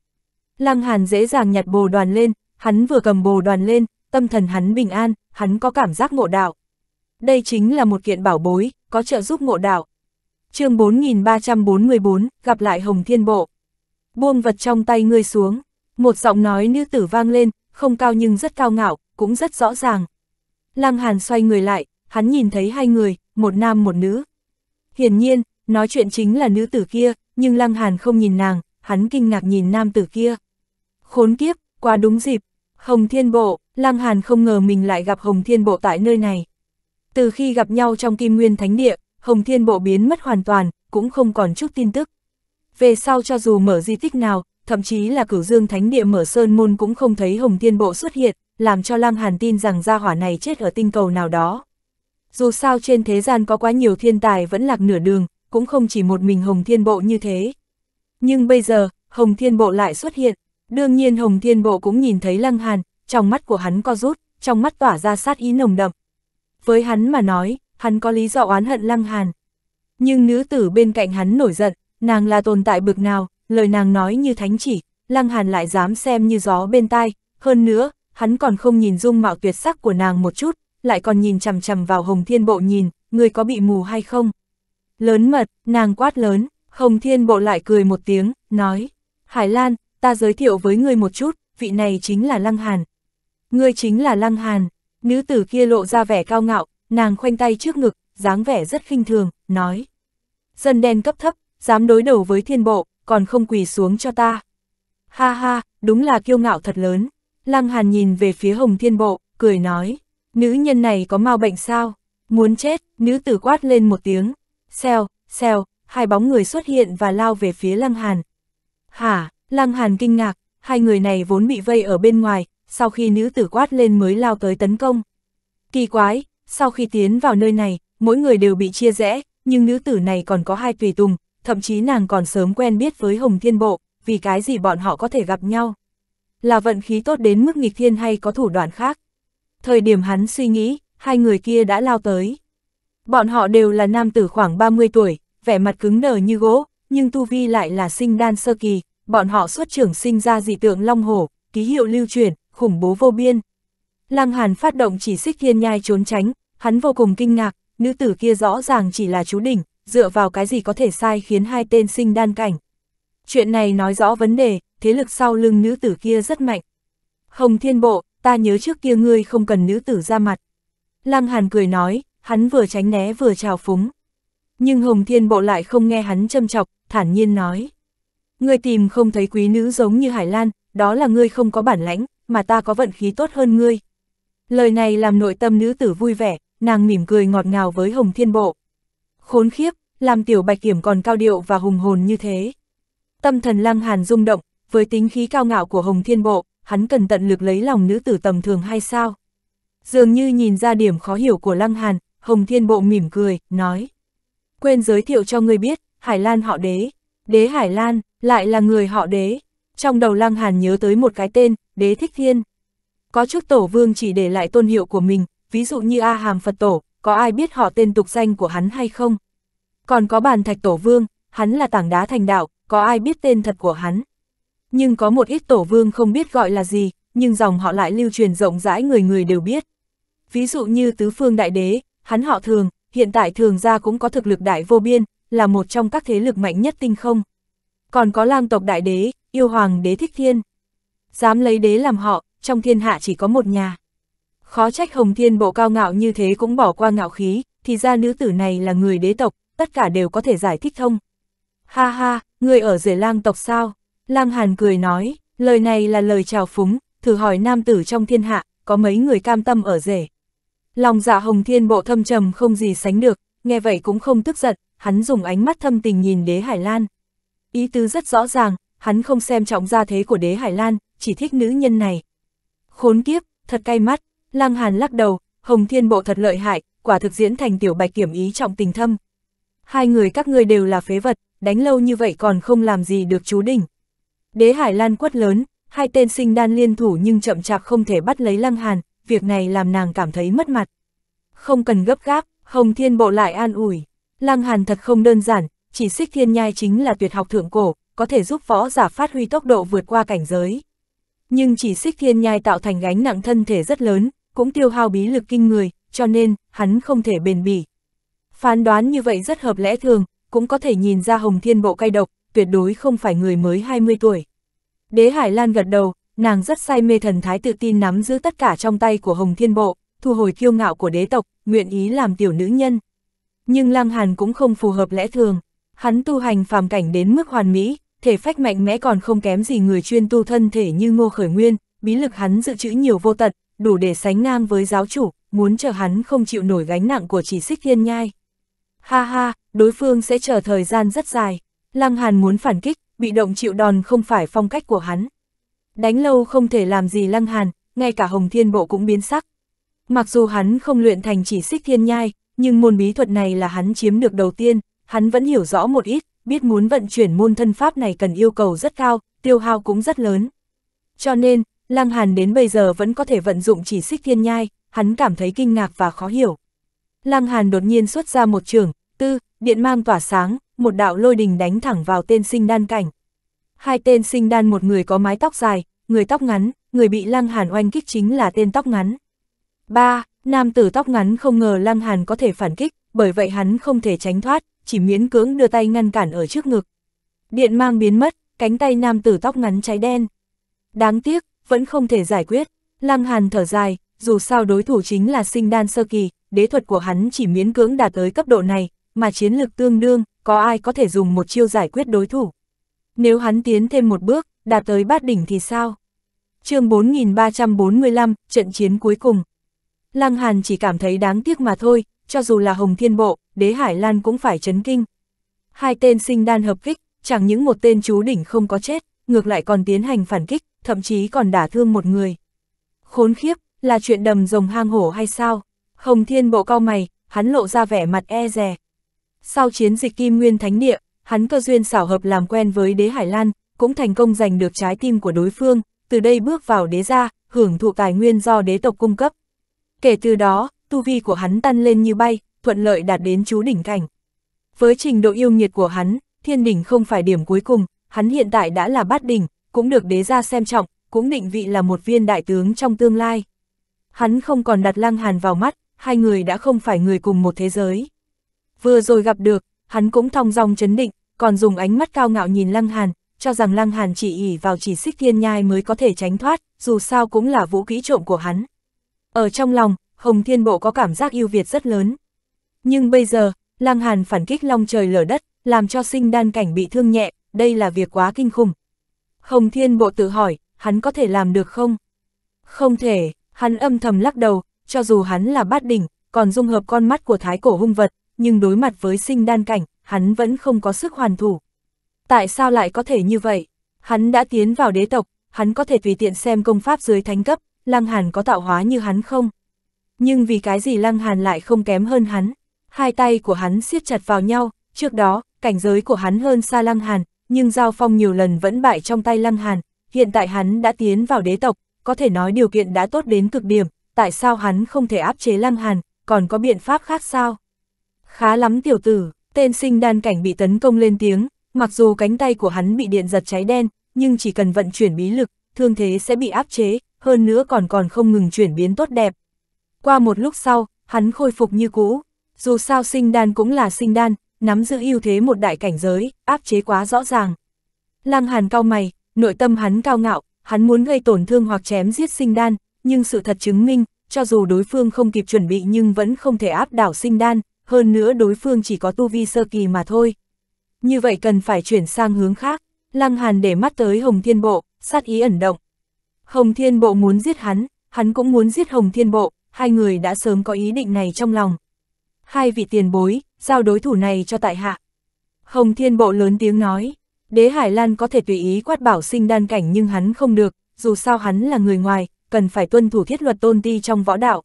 Lăng Hàn dễ dàng nhặt bồ đoàn lên, hắn vừa cầm bồ đoàn lên, tâm thần hắn bình an, hắn có cảm giác ngộ đạo. Đây chính là một kiện bảo bối, có trợ giúp ngộ đạo. chương 4344, gặp lại Hồng Thiên Bộ. Buông vật trong tay ngươi xuống, một giọng nói nữ tử vang lên, không cao nhưng rất cao ngạo, cũng rất rõ ràng. Lăng Hàn xoay người lại, hắn nhìn thấy hai người, một nam một nữ. Hiển nhiên, nói chuyện chính là nữ tử kia, nhưng Lăng Hàn không nhìn nàng, hắn kinh ngạc nhìn nam tử kia. Khốn kiếp, quá đúng dịp, Hồng Thiên Bộ, Lăng Hàn không ngờ mình lại gặp Hồng Thiên Bộ tại nơi này. Từ khi gặp nhau trong Kim Nguyên Thánh Địa, Hồng Thiên Bộ biến mất hoàn toàn, cũng không còn chút tin tức. Về sau cho dù mở di tích nào, thậm chí là cửu dương thánh địa mở sơn môn cũng không thấy Hồng Thiên Bộ xuất hiện, làm cho Lam Hàn tin rằng gia hỏa này chết ở tinh cầu nào đó. Dù sao trên thế gian có quá nhiều thiên tài vẫn lạc nửa đường, cũng không chỉ một mình Hồng Thiên Bộ như thế. Nhưng bây giờ, Hồng Thiên Bộ lại xuất hiện. Đương nhiên Hồng Thiên Bộ cũng nhìn thấy Lăng Hàn, trong mắt của hắn co rút, trong mắt tỏa ra sát ý nồng đậm. Với hắn mà nói, hắn có lý do oán hận Lăng Hàn. Nhưng nữ tử bên cạnh hắn nổi giận, nàng là tồn tại bực nào, lời nàng nói như thánh chỉ, Lăng Hàn lại dám xem như gió bên tai, hơn nữa, hắn còn không nhìn dung mạo tuyệt sắc của nàng một chút, lại còn nhìn chằm chằm vào Hồng Thiên Bộ nhìn, người có bị mù hay không? Lớn mật, nàng quát lớn, Hồng Thiên Bộ lại cười một tiếng, nói, Hải Lan, ta giới thiệu với ngươi một chút, vị này chính là Lăng Hàn. Ngươi chính là Lăng Hàn, Nữ tử kia lộ ra vẻ cao ngạo, nàng khoanh tay trước ngực, dáng vẻ rất khinh thường, nói. Dân đen cấp thấp, dám đối đầu với thiên bộ, còn không quỳ xuống cho ta. Ha ha, đúng là kiêu ngạo thật lớn. Lăng Hàn nhìn về phía hồng thiên bộ, cười nói. Nữ nhân này có mau bệnh sao? Muốn chết, nữ tử quát lên một tiếng. Xèo, xèo, hai bóng người xuất hiện và lao về phía Lăng Hàn. Hả, Lăng Hàn kinh ngạc, hai người này vốn bị vây ở bên ngoài, sau khi nữ tử quát lên mới lao tới tấn công. Kỳ quái, sau khi tiến vào nơi này, mỗi người đều bị chia rẽ, nhưng nữ tử này còn có hai tùy tùng, thậm chí nàng còn sớm quen biết với Hồng Thiên Bộ, vì cái gì bọn họ có thể gặp nhau. Là vận khí tốt đến mức nghịch thiên hay có thủ đoạn khác. Thời điểm hắn suy nghĩ, hai người kia đã lao tới. Bọn họ đều là nam tử khoảng 30 tuổi, vẻ mặt cứng đờ như gỗ, nhưng tu vi lại là sinh đan sơ kỳ, bọn họ xuất trưởng sinh ra dị tượng long hổ, ký hiệu lưu truyền, khủng bố vô biên. Lăng Hàn phát động chỉ xích thiên nhai trốn tránh, hắn vô cùng kinh ngạc, nữ tử kia rõ ràng chỉ là chú đỉnh, dựa vào cái gì có thể sai khiến hai tên sinh đan cảnh. Chuyện này nói rõ vấn đề, thế lực sau lưng nữ tử kia rất mạnh. Hồng Thiên Bộ, ta nhớ trước kia ngươi không cần nữ tử ra mặt. Lăng Hàn cười nói, hắn vừa tránh né vừa trào phúng. Nhưng Hồng Thiên Bộ lại không nghe hắn châm chọc, thản nhiên nói. Ngươi tìm không thấy quý nữ giống như Hải Lan, đó là ngươi không có bản lãnh, mà ta có vận khí tốt hơn ngươi. Lời này làm nội tâm nữ tử vui vẻ, nàng mỉm cười ngọt ngào với Hồng Thiên Bộ. Khốn khiếp, làm tiểu bạch kiểm còn cao điệu và hùng hồn như thế. Tâm thần lăng hàn rung động, với tính khí cao ngạo của Hồng Thiên Bộ, hắn cần tận lực lấy lòng nữ tử tầm thường hay sao? Dường như nhìn ra điểm khó hiểu của lăng hàn, Hồng Thiên Bộ mỉm cười, nói. Quên giới thiệu cho ngươi biết, Hải Lan họ đế. Đế Hải Lan, lại là người họ đế trong đầu Lăng Hàn nhớ tới một cái tên, Đế Thích Thiên. Có chút tổ vương chỉ để lại tôn hiệu của mình, ví dụ như A Hàm Phật Tổ, có ai biết họ tên tục danh của hắn hay không? Còn có bàn thạch tổ vương, hắn là tảng đá thành đạo, có ai biết tên thật của hắn? Nhưng có một ít tổ vương không biết gọi là gì, nhưng dòng họ lại lưu truyền rộng rãi người người đều biết. Ví dụ như tứ phương đại đế, hắn họ thường, hiện tại thường ra cũng có thực lực đại vô biên, là một trong các thế lực mạnh nhất tinh không. Còn có lang tộc đại đế, yêu hoàng đế thích thiên. Dám lấy đế làm họ, trong thiên hạ chỉ có một nhà. Khó trách hồng thiên bộ cao ngạo như thế cũng bỏ qua ngạo khí, thì ra nữ tử này là người đế tộc, tất cả đều có thể giải thích thông. Ha ha, người ở rể lang tộc sao? Lang Hàn cười nói, lời này là lời chào phúng, thử hỏi nam tử trong thiên hạ, có mấy người cam tâm ở rể. Lòng dạ hồng thiên bộ thâm trầm không gì sánh được, nghe vậy cũng không tức giận, hắn dùng ánh mắt thâm tình nhìn đế Hải Lan. Ý tứ rất rõ ràng, hắn không xem trọng gia thế của đế Hải Lan, chỉ thích nữ nhân này. Khốn kiếp, thật cay mắt, Lăng Hàn lắc đầu, Hồng Thiên Bộ thật lợi hại, quả thực diễn thành tiểu bạch kiểm ý trọng tình thâm. Hai người các ngươi đều là phế vật, đánh lâu như vậy còn không làm gì được chú đỉnh. Đế Hải Lan quất lớn, hai tên sinh đan liên thủ nhưng chậm chạp không thể bắt lấy Lăng Hàn, việc này làm nàng cảm thấy mất mặt. Không cần gấp gáp, Hồng Thiên Bộ lại an ủi. Lăng Hàn thật không đơn giản, chỉ xích thiên nhai chính là tuyệt học thượng cổ, có thể giúp võ giả phát huy tốc độ vượt qua cảnh giới. Nhưng chỉ xích thiên nhai tạo thành gánh nặng thân thể rất lớn, cũng tiêu hao bí lực kinh người, cho nên, hắn không thể bền bỉ. Phán đoán như vậy rất hợp lẽ thường, cũng có thể nhìn ra hồng thiên bộ cay độc, tuyệt đối không phải người mới 20 tuổi. Đế Hải Lan gật đầu, nàng rất say mê thần thái tự tin nắm giữ tất cả trong tay của hồng thiên bộ, thu hồi kiêu ngạo của đế tộc, nguyện ý làm tiểu nữ nhân. Nhưng Lăng Hàn cũng không phù hợp lẽ thường, hắn tu hành phàm cảnh đến mức hoàn mỹ, thể phách mạnh mẽ còn không kém gì người chuyên tu thân thể như Ngô Khởi Nguyên, bí lực hắn dự trữ nhiều vô tận, đủ để sánh ngang với giáo chủ, muốn chờ hắn không chịu nổi gánh nặng của chỉ xích thiên nhai. Ha ha, đối phương sẽ chờ thời gian rất dài. Lăng Hàn muốn phản kích, bị động chịu đòn không phải phong cách của hắn. Đánh lâu không thể làm gì Lăng Hàn, ngay cả Hồng Thiên Bộ cũng biến sắc. Mặc dù hắn không luyện thành chỉ xích thiên nhai, nhưng môn bí thuật này là hắn chiếm được đầu tiên, hắn vẫn hiểu rõ một ít, biết muốn vận chuyển môn thân pháp này cần yêu cầu rất cao, tiêu hao cũng rất lớn. Cho nên, Lăng Hàn đến bây giờ vẫn có thể vận dụng chỉ xích thiên nhai, hắn cảm thấy kinh ngạc và khó hiểu. Lăng Hàn đột nhiên xuất ra một trường, tư, điện mang tỏa sáng, một đạo lôi đình đánh thẳng vào tên sinh đan cảnh. Hai tên sinh đan một người có mái tóc dài, người tóc ngắn, người bị Lăng Hàn oanh kích chính là tên tóc ngắn. 3. Nam tử tóc ngắn không ngờ Lăng Hàn có thể phản kích, bởi vậy hắn không thể tránh thoát, chỉ miễn cưỡng đưa tay ngăn cản ở trước ngực. Điện mang biến mất, cánh tay nam tử tóc ngắn cháy đen. Đáng tiếc, vẫn không thể giải quyết. Lăng Hàn thở dài, dù sao đối thủ chính là sinh đan sơ kỳ, đế thuật của hắn chỉ miễn cưỡng đạt tới cấp độ này, mà chiến lực tương đương, có ai có thể dùng một chiêu giải quyết đối thủ. Nếu hắn tiến thêm một bước, đạt tới bát đỉnh thì sao? chương 4345, trận chiến cuối cùng. Lăng Hàn chỉ cảm thấy đáng tiếc mà thôi, cho dù là Hồng Thiên Bộ, đế Hải Lan cũng phải chấn kinh. Hai tên sinh đan hợp kích, chẳng những một tên chú đỉnh không có chết, ngược lại còn tiến hành phản kích, thậm chí còn đả thương một người. Khốn khiếp, là chuyện đầm rồng hang hổ hay sao? Hồng Thiên Bộ cao mày, hắn lộ ra vẻ mặt e rè. Sau chiến dịch Kim Nguyên Thánh Địa, hắn cơ duyên xảo hợp làm quen với đế Hải Lan, cũng thành công giành được trái tim của đối phương, từ đây bước vào đế gia, hưởng thụ tài nguyên do đế tộc cung cấp. Kể từ đó, tu vi của hắn tăng lên như bay, thuận lợi đạt đến chú đỉnh cảnh. Với trình độ yêu nghiệt của hắn, thiên đỉnh không phải điểm cuối cùng, hắn hiện tại đã là bát đỉnh, cũng được đế gia xem trọng, cũng định vị là một viên đại tướng trong tương lai. Hắn không còn đặt lăng hàn vào mắt, hai người đã không phải người cùng một thế giới. Vừa rồi gặp được, hắn cũng thong dong chấn định, còn dùng ánh mắt cao ngạo nhìn lăng hàn, cho rằng lăng hàn chỉ ỉ vào chỉ xích thiên nhai mới có thể tránh thoát, dù sao cũng là vũ kỹ trộm của hắn. Ở trong lòng, Hồng Thiên Bộ có cảm giác yêu Việt rất lớn, nhưng bây giờ, Lăng Hàn phản kích long trời lở đất, làm cho sinh đan cảnh bị thương nhẹ, đây là việc quá kinh khủng. Hồng Thiên Bộ tự hỏi, hắn có thể làm được không? Không thể, hắn âm thầm lắc đầu, cho dù hắn là bát đỉnh, còn dung hợp con mắt của thái cổ hung vật, nhưng đối mặt với sinh đan cảnh, hắn vẫn không có sức hoàn thủ. Tại sao lại có thể như vậy? Hắn đã tiến vào đế tộc, hắn có thể tùy tiện xem công pháp dưới thánh cấp, Lăng Hàn có tạo hóa như hắn không? Nhưng vì cái gì Lăng Hàn lại không kém hơn hắn? hai tay của hắn siết chặt vào nhau, trước đó, cảnh giới của hắn hơn xa Lăng Hàn, nhưng Giao Phong nhiều lần vẫn bại trong tay Lăng Hàn, hiện tại hắn đã tiến vào đế tộc, có thể nói điều kiện đã tốt đến cực điểm, tại sao hắn không thể áp chế Lăng Hàn, còn có biện pháp khác sao? Khá lắm tiểu tử, tên sinh đan cảnh bị tấn công lên tiếng, mặc dù cánh tay của hắn bị điện giật cháy đen, nhưng chỉ cần vận chuyển bí lực, thương thế sẽ bị áp chế, hơn nữa còn còn không ngừng chuyển biến tốt đẹp. Qua một lúc sau, hắn khôi phục như cũ, dù sao sinh đan cũng là sinh đan, nắm giữ ưu thế một đại cảnh giới, áp chế quá rõ ràng. Lăng Hàn cao mày, nội tâm hắn cao ngạo, hắn muốn gây tổn thương hoặc chém giết sinh đan, nhưng sự thật chứng minh, cho dù đối phương không kịp chuẩn bị nhưng vẫn không thể áp đảo sinh đan, hơn nữa đối phương chỉ có tu vi sơ kỳ mà thôi. Như vậy cần phải chuyển sang hướng khác, Lăng Hàn để mắt tới Hồng Thiên Bộ, sát ý ẩn động. Hồng Thiên Bộ muốn giết hắn, hắn cũng muốn giết Hồng Thiên Bộ, hai người đã sớm có ý định này trong lòng hai vị tiền bối, giao đối thủ này cho tại hạ. Hồng Thiên Bộ lớn tiếng nói, đế Hải Lan có thể tùy ý quát bảo sinh đan cảnh nhưng hắn không được, dù sao hắn là người ngoài, cần phải tuân thủ thiết luật tôn ti trong võ đạo.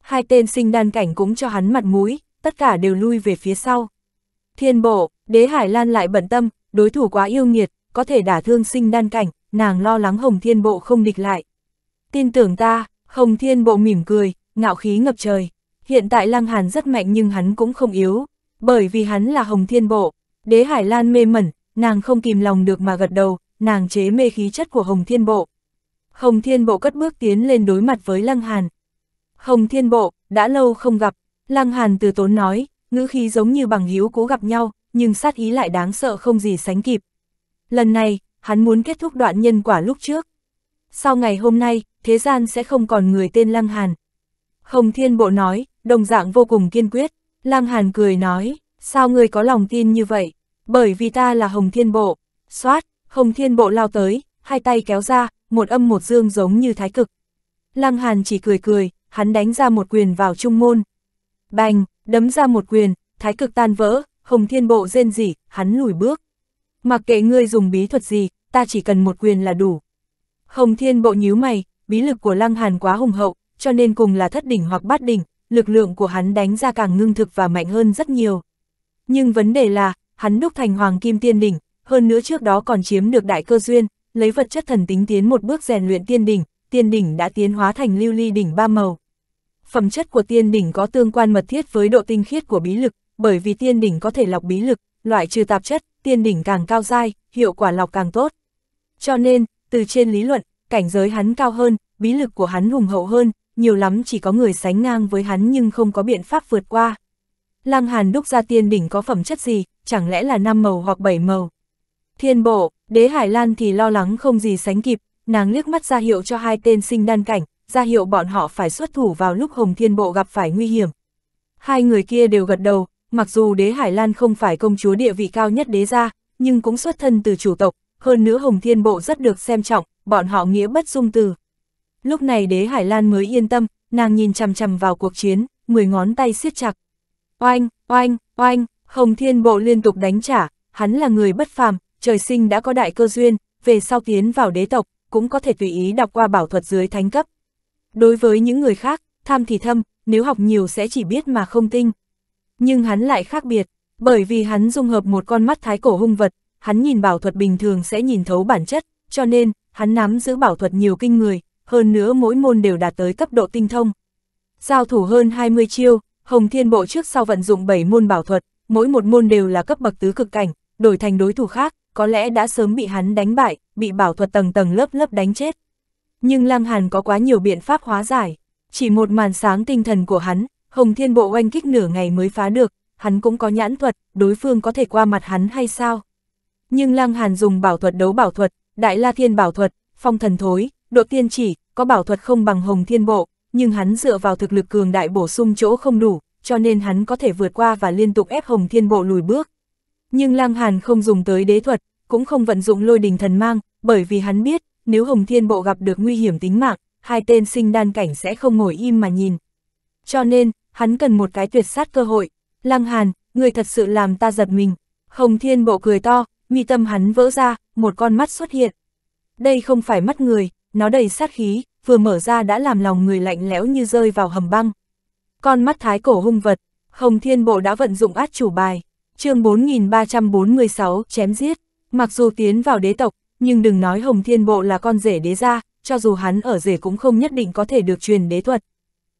Hai tên sinh đan cảnh cũng cho hắn mặt mũi, tất cả đều lui về phía sau. Thiên Bộ, đế Hải Lan lại bận tâm, đối thủ quá yêu nghiệt, có thể đả thương sinh đan cảnh, nàng lo lắng Hồng Thiên Bộ không địch lại. Tin tưởng ta, Hồng Thiên Bộ mỉm cười, ngạo khí ngập trời. Hiện tại Lăng Hàn rất mạnh nhưng hắn cũng không yếu, bởi vì hắn là Hồng Thiên Bộ. Đế Hải Lan mê mẩn, nàng không kìm lòng được mà gật đầu, nàng chế mê khí chất của Hồng Thiên Bộ. Hồng Thiên Bộ cất bước tiến lên đối mặt với Lăng Hàn. Hồng Thiên Bộ, đã lâu không gặp, Lăng Hàn từ tốn nói, ngữ khí giống như bằng hữu cố gặp nhau, nhưng sát ý lại đáng sợ không gì sánh kịp. Lần này, hắn muốn kết thúc đoạn nhân quả lúc trước. Sau ngày hôm nay, thế gian sẽ không còn người tên Lăng Hàn. Hồng Thiên Bộ nói, đồng dạng vô cùng kiên quyết. Lăng Hàn cười nói, sao ngươi có lòng tin như vậy? Bởi vì ta là Hồng Thiên Bộ. Xoát, Hồng Thiên Bộ lao tới, hai tay kéo ra, một âm một dương giống như thái cực. Lăng Hàn chỉ cười cười, hắn đánh ra một quyền vào trung môn. Bành, đấm ra một quyền, thái cực tan vỡ, Hồng Thiên Bộ rên rỉ, hắn lùi bước. Mặc kệ ngươi dùng bí thuật gì, ta chỉ cần một quyền là đủ. Hồng Thiên Bộ nhíu mày, bí lực của Lăng Hàn quá hùng hậu, cho nên cùng là thất đỉnh hoặc bát đỉnh, lực lượng của hắn đánh ra càng ngưng thực và mạnh hơn rất nhiều. Nhưng vấn đề là, hắn đúc thành hoàng kim tiên đỉnh, hơn nữa trước đó còn chiếm được đại cơ duyên, lấy vật chất thần tính tiến một bước rèn luyện tiên đỉnh, tiên đỉnh đã tiến hóa thành lưu ly đỉnh ba màu. Phẩm chất của tiên đỉnh có tương quan mật thiết với độ tinh khiết của bí lực, bởi vì tiên đỉnh có thể lọc bí lực, loại trừ tạp chất, tiên đỉnh càng cao dai, hiệu quả lọc càng tốt. Cho nên, từ trên lý luận, cảnh giới hắn cao hơn, bí lực của hắn hùng hậu hơn, nhiều lắm chỉ có người sánh ngang với hắn nhưng không có biện pháp vượt qua. Lăng Hàn đúc ra tiên đỉnh có phẩm chất gì, chẳng lẽ là năm màu hoặc bảy màu. Thiên bộ, đế Hải Lan thì lo lắng không gì sánh kịp, nàng liếc mắt ra hiệu cho hai tên sinh đan cảnh, ra hiệu bọn họ phải xuất thủ vào lúc Hồng Thiên Bộ gặp phải nguy hiểm. Hai người kia đều gật đầu, mặc dù đế Hải Lan không phải công chúa địa vị cao nhất đế gia, nhưng cũng xuất thân từ chủ tộc, hơn nữa Hồng Thiên Bộ rất được xem trọng, bọn họ nghĩa bất dung từ. Lúc này đế Hải Lan mới yên tâm, nàng nhìn chằm chằm vào cuộc chiến, mười ngón tay siết chặt. Oanh, oanh, oanh, Hồng Thiên Bộ liên tục đánh trả, hắn là người bất phàm, trời sinh đã có đại cơ duyên, về sau tiến vào đế tộc, cũng có thể tùy ý đọc qua bảo thuật dưới thánh cấp. Đối với những người khác, tham thì thâm, nếu học nhiều sẽ chỉ biết mà không tinh. Nhưng hắn lại khác biệt, bởi vì hắn dung hợp một con mắt thái cổ hung vật, hắn nhìn bảo thuật bình thường sẽ nhìn thấu bản chất, cho nên, hắn nắm giữ bảo thuật nhiều kinh người, hơn nữa mỗi môn đều đạt tới cấp độ tinh thông. Giao thủ hơn 20 chiêu, Hồng Thiên Bộ trước sau vận dụng 7 môn bảo thuật, mỗi một môn đều là cấp bậc tứ cực cảnh, đổi thành đối thủ khác, có lẽ đã sớm bị hắn đánh bại, bị bảo thuật tầng tầng lớp lớp đánh chết. Nhưng Lăng Hàn có quá nhiều biện pháp hóa giải, chỉ một màn sáng tinh thần của hắn, Hồng Thiên Bộ oanh kích nửa ngày mới phá được, hắn cũng có nhãn thuật, đối phương có thể qua mặt hắn hay sao? Nhưng Lăng Hàn dùng bảo thuật đấu bảo thuật, Đại La Thiên bảo thuật, Phong Thần Thối, độ tiên chỉ, có bảo thuật không bằng hồng thiên bộ, nhưng hắn dựa vào thực lực cường đại bổ sung chỗ không đủ, cho nên hắn có thể vượt qua và liên tục ép hồng thiên bộ lùi bước. Nhưng lang hàn không dùng tới đế thuật, cũng không vận dụng lôi đình thần mang, bởi vì hắn biết, nếu hồng thiên bộ gặp được nguy hiểm tính mạng, hai tên sinh đan cảnh sẽ không ngồi im mà nhìn. Cho nên, hắn cần một cái tuyệt sát cơ hội. Lăng Hàn, người thật sự làm ta giật mình. Hồng Thiên Bộ cười to, mi tâm hắn vỡ ra, một con mắt xuất hiện. Đây không phải mắt người, nó đầy sát khí, vừa mở ra đã làm lòng người lạnh lẽo như rơi vào hầm băng. Con mắt thái cổ hung vật, Hồng Thiên Bộ đã vận dụng át chủ bài, chương 4346 chém giết, mặc dù tiến vào đế tộc, nhưng đừng nói Hồng Thiên Bộ là con rể đế gia, cho dù hắn ở rể cũng không nhất định có thể được truyền đế thuật.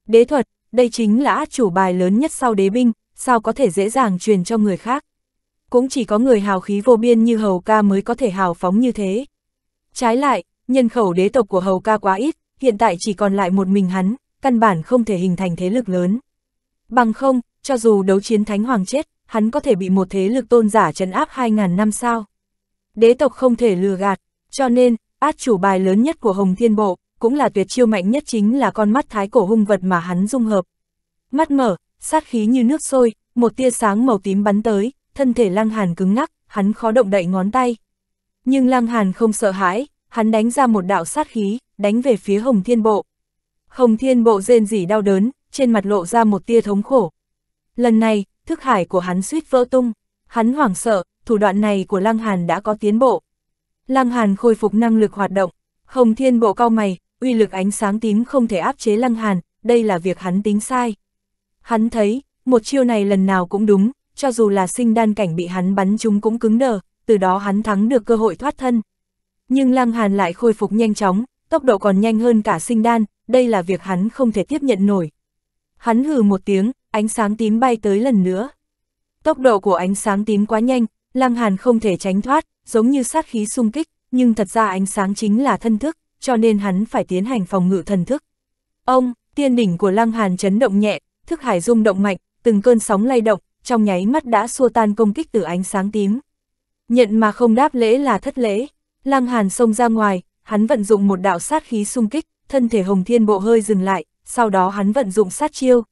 Đế thuật, đây chính là át chủ bài lớn nhất sau đế binh, sao có thể dễ dàng truyền cho người khác. Cũng chỉ có người hào khí vô biên như Hầu ca mới có thể hào phóng như thế. Trái lại, Nhân khẩu đế tộc của Hầu Ca quá ít, hiện tại chỉ còn lại một mình hắn, căn bản không thể hình thành thế lực lớn. Bằng không, cho dù đấu chiến thánh hoàng chết, hắn có thể bị một thế lực tôn giả trấn áp 2.000 năm sao. Đế tộc không thể lừa gạt, cho nên, át chủ bài lớn nhất của Hồng Thiên Bộ, cũng là tuyệt chiêu mạnh nhất chính là con mắt thái cổ hung vật mà hắn dung hợp. Mắt mở, sát khí như nước sôi, một tia sáng màu tím bắn tới, thân thể Lăng Hàn cứng ngắc, hắn khó động đậy ngón tay. Nhưng Lăng Hàn không sợ hãi, hắn đánh ra một đạo sát khí, đánh về phía Hồng Thiên Bộ. Hồng Thiên Bộ rên rỉ đau đớn, trên mặt lộ ra một tia thống khổ. Lần này, thức hải của hắn suýt vỡ tung, hắn hoảng sợ, thủ đoạn này của Lăng Hàn đã có tiến bộ. Lăng Hàn khôi phục năng lực hoạt động, Hồng Thiên Bộ cao mày, uy lực ánh sáng tím không thể áp chế Lăng Hàn, đây là việc hắn tính sai. Hắn thấy, một chiêu này lần nào cũng đúng, cho dù là sinh đan cảnh bị hắn bắn chúng cũng cứng đờ, từ đó hắn thắng được cơ hội thoát thân nhưng Lăng Hàn lại khôi phục nhanh chóng, tốc độ còn nhanh hơn cả sinh đan, đây là việc hắn không thể tiếp nhận nổi. Hắn hừ một tiếng, ánh sáng tím bay tới lần nữa. Tốc độ của ánh sáng tím quá nhanh, Lăng Hàn không thể tránh thoát, giống như sát khí xung kích, nhưng thật ra ánh sáng chính là thân thức, cho nên hắn phải tiến hành phòng ngự thần thức. Ông, tiên đỉnh của Lăng Hàn chấn động nhẹ, thức hải rung động mạnh, từng cơn sóng lay động, trong nháy mắt đã xua tan công kích từ ánh sáng tím. Nhận mà không đáp lễ là thất lễ. Lăng Hàn xông ra ngoài, hắn vận dụng một đạo sát khí xung kích, thân thể Hồng Thiên Bộ hơi dừng lại, sau đó hắn vận dụng sát chiêu.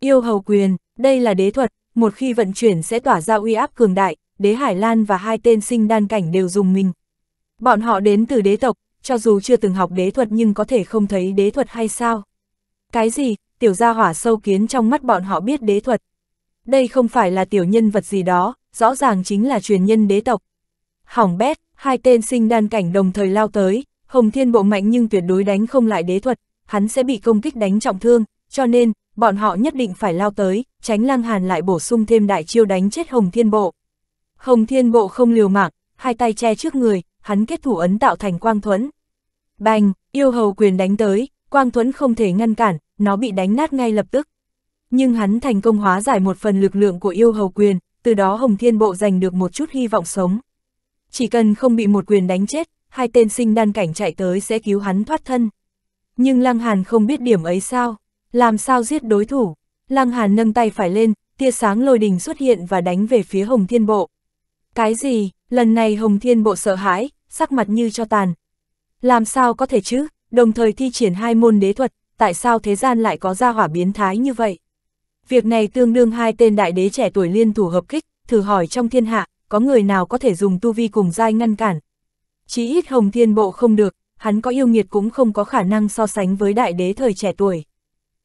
Yêu hầu quyền, đây là đế thuật, một khi vận chuyển sẽ tỏa ra uy áp cường đại, đế Hải Lan và hai tên sinh đan cảnh đều dùng mình. Bọn họ đến từ đế tộc, cho dù chưa từng học đế thuật nhưng có thể không thấy đế thuật hay sao. Cái gì, tiểu gia hỏa sâu kiến trong mắt bọn họ biết đế thuật. Đây không phải là tiểu nhân vật gì đó, rõ ràng chính là truyền nhân đế tộc. Hỏng bét, Hai tên sinh đan cảnh đồng thời lao tới, Hồng Thiên Bộ mạnh nhưng tuyệt đối đánh không lại đế thuật, hắn sẽ bị công kích đánh trọng thương, cho nên, bọn họ nhất định phải lao tới, tránh lang Hàn lại bổ sung thêm đại chiêu đánh chết Hồng Thiên Bộ. Hồng Thiên Bộ không liều mạng, hai tay che trước người, hắn kết thủ ấn tạo thành quang thuẫn. Bành, yêu hầu quyền đánh tới, quang thuẫn không thể ngăn cản, nó bị đánh nát ngay lập tức. Nhưng hắn thành công hóa giải một phần lực lượng của yêu hầu quyền, từ đó Hồng Thiên Bộ giành được một chút hy vọng sống chỉ cần không bị một quyền đánh chết, hai tên sinh đan cảnh chạy tới sẽ cứu hắn thoát thân. Nhưng Lăng Hàn không biết điểm ấy sao, làm sao giết đối thủ. Lăng Hàn nâng tay phải lên, tia sáng lôi đình xuất hiện và đánh về phía Hồng Thiên Bộ. Cái gì, lần này Hồng Thiên Bộ sợ hãi, sắc mặt như cho tàn. Làm sao có thể chứ, đồng thời thi triển hai môn đế thuật, tại sao thế gian lại có gia hỏa biến thái như vậy? Việc này tương đương hai tên đại đế trẻ tuổi liên thủ hợp kích, thử hỏi trong thiên hạ, có người nào có thể dùng tu vi cùng giai ngăn cản. Chí ít Hồng Thiên Bộ không được, hắn có yêu nghiệt cũng không có khả năng so sánh với đại đế thời trẻ tuổi.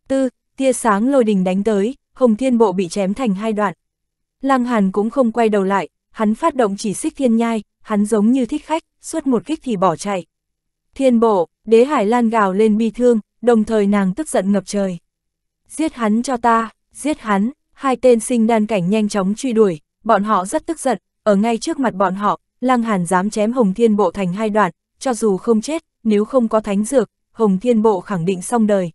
Tư, tia sáng lôi đình đánh tới, Hồng Thiên Bộ bị chém thành hai đoạn. Lăng Hàn cũng không quay đầu lại, hắn phát động chỉ xích thiên nhai, hắn giống như thích khách, suốt một kích thì bỏ chạy. Thiên Bộ, đế hải lan gào lên bi thương, đồng thời nàng tức giận ngập trời. Giết hắn cho ta, giết hắn, hai tên sinh đan cảnh nhanh chóng truy đuổi, bọn họ rất tức giận, ở ngay trước mặt bọn họ, Lăng Hàn dám chém Hồng Thiên Bộ thành hai đoạn, cho dù không chết, nếu không có thánh dược, Hồng Thiên Bộ khẳng định xong đời.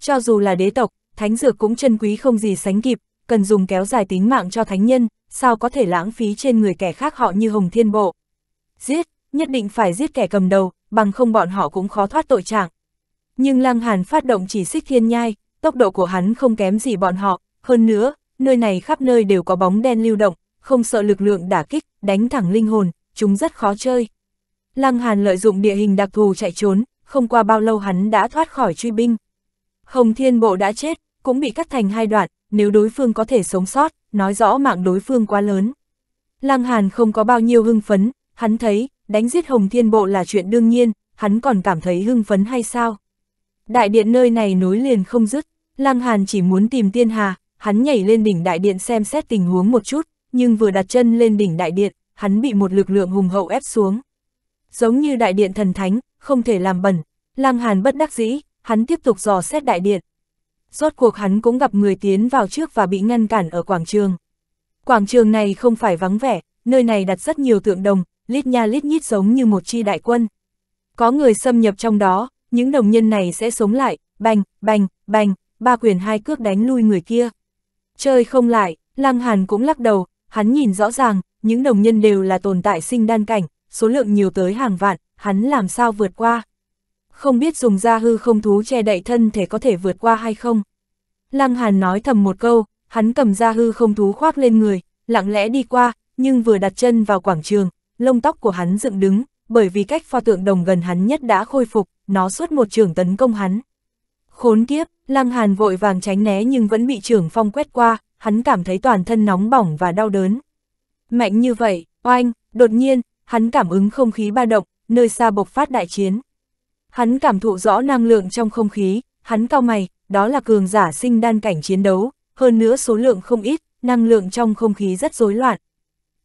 Cho dù là đế tộc, thánh dược cũng chân quý không gì sánh kịp, cần dùng kéo dài tính mạng cho thánh nhân, sao có thể lãng phí trên người kẻ khác họ như Hồng Thiên Bộ. Giết, nhất định phải giết kẻ cầm đầu, bằng không bọn họ cũng khó thoát tội trạng. Nhưng Lăng Hàn phát động chỉ xích thiên nhai, tốc độ của hắn không kém gì bọn họ, hơn nữa, nơi này khắp nơi đều có bóng đen lưu động, không sợ lực lượng đả kích, đánh thẳng linh hồn, chúng rất khó chơi. Lăng Hàn lợi dụng địa hình đặc thù chạy trốn, không qua bao lâu hắn đã thoát khỏi truy binh. Hồng Thiên Bộ đã chết, cũng bị cắt thành hai đoạn, nếu đối phương có thể sống sót, nói rõ mạng đối phương quá lớn. Lăng Hàn không có bao nhiêu hưng phấn, hắn thấy, đánh giết Hồng Thiên Bộ là chuyện đương nhiên, hắn còn cảm thấy hưng phấn hay sao? Đại điện nơi này nối liền không dứt, Lăng Hàn chỉ muốn tìm Tiên Hà, hắn nhảy lên đỉnh đại điện xem xét tình huống một chút, nhưng vừa đặt chân lên đỉnh đại điện, hắn bị một lực lượng hùng hậu ép xuống. Giống như đại điện thần thánh, không thể làm bẩn, Lang Hàn bất đắc dĩ, hắn tiếp tục dò xét đại điện. Rốt cuộc hắn cũng gặp người tiến vào trước và bị ngăn cản ở quảng trường. Quảng trường này không phải vắng vẻ, nơi này đặt rất nhiều tượng đồng, lít nha lít nhít giống như một chi đại quân. Có người xâm nhập trong đó, những đồng nhân này sẽ sống lại, bành, bành, bành, ba quyền hai cước đánh lui người kia. Chơi không lại, Lang Hàn cũng lắc đầu, hắn nhìn rõ ràng, những đồng nhân đều là tồn tại sinh đan cảnh, số lượng nhiều tới hàng vạn, hắn làm sao vượt qua. Không biết dùng ra hư không thú che đậy thân thể có thể vượt qua hay không. Lăng Hàn nói thầm một câu, hắn cầm ra hư không thú khoác lên người, lặng lẽ đi qua, nhưng vừa đặt chân vào quảng trường, lông tóc của hắn dựng đứng, bởi vì cách pho tượng đồng gần hắn nhất đã khôi phục, nó suốt một trường tấn công hắn. Khốn kiếp, Lăng Hàn vội vàng tránh né nhưng vẫn bị trưởng phong quét qua, hắn cảm thấy toàn thân nóng bỏng và đau đớn. Mạnh như vậy, oanh, đột nhiên, hắn cảm ứng không khí ba động, nơi xa bộc phát đại chiến. Hắn cảm thụ rõ năng lượng trong không khí, hắn cao mày, đó là cường giả sinh đan cảnh chiến đấu, hơn nữa số lượng không ít, năng lượng trong không khí rất rối loạn.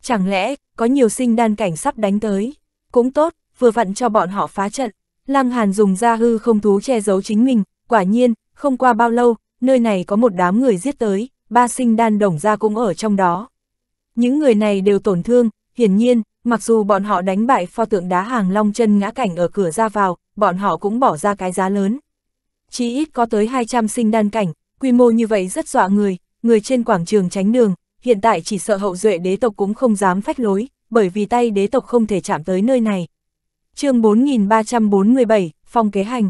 Chẳng lẽ, có nhiều sinh đan cảnh sắp đánh tới? Cũng tốt, vừa vặn cho bọn họ phá trận. Lăng Hàn dùng ra hư không thú che giấu chính mình, quả nhiên, không qua bao lâu, nơi này có một đám người giết tới, ba sinh đan đồng ra cũng ở trong đó. Những người này đều tổn thương, hiển nhiên, mặc dù bọn họ đánh bại pho tượng đá hàng long chân ngã cảnh ở cửa ra vào, bọn họ cũng bỏ ra cái giá lớn. Chỉ ít có tới 200 sinh đan cảnh, quy mô như vậy rất dọa người, người trên quảng trường tránh đường, hiện tại chỉ sợ hậu duệ đế tộc cũng không dám phách lối, bởi vì tay đế tộc không thể chạm tới nơi này. chương 4347, Phong Kế Hành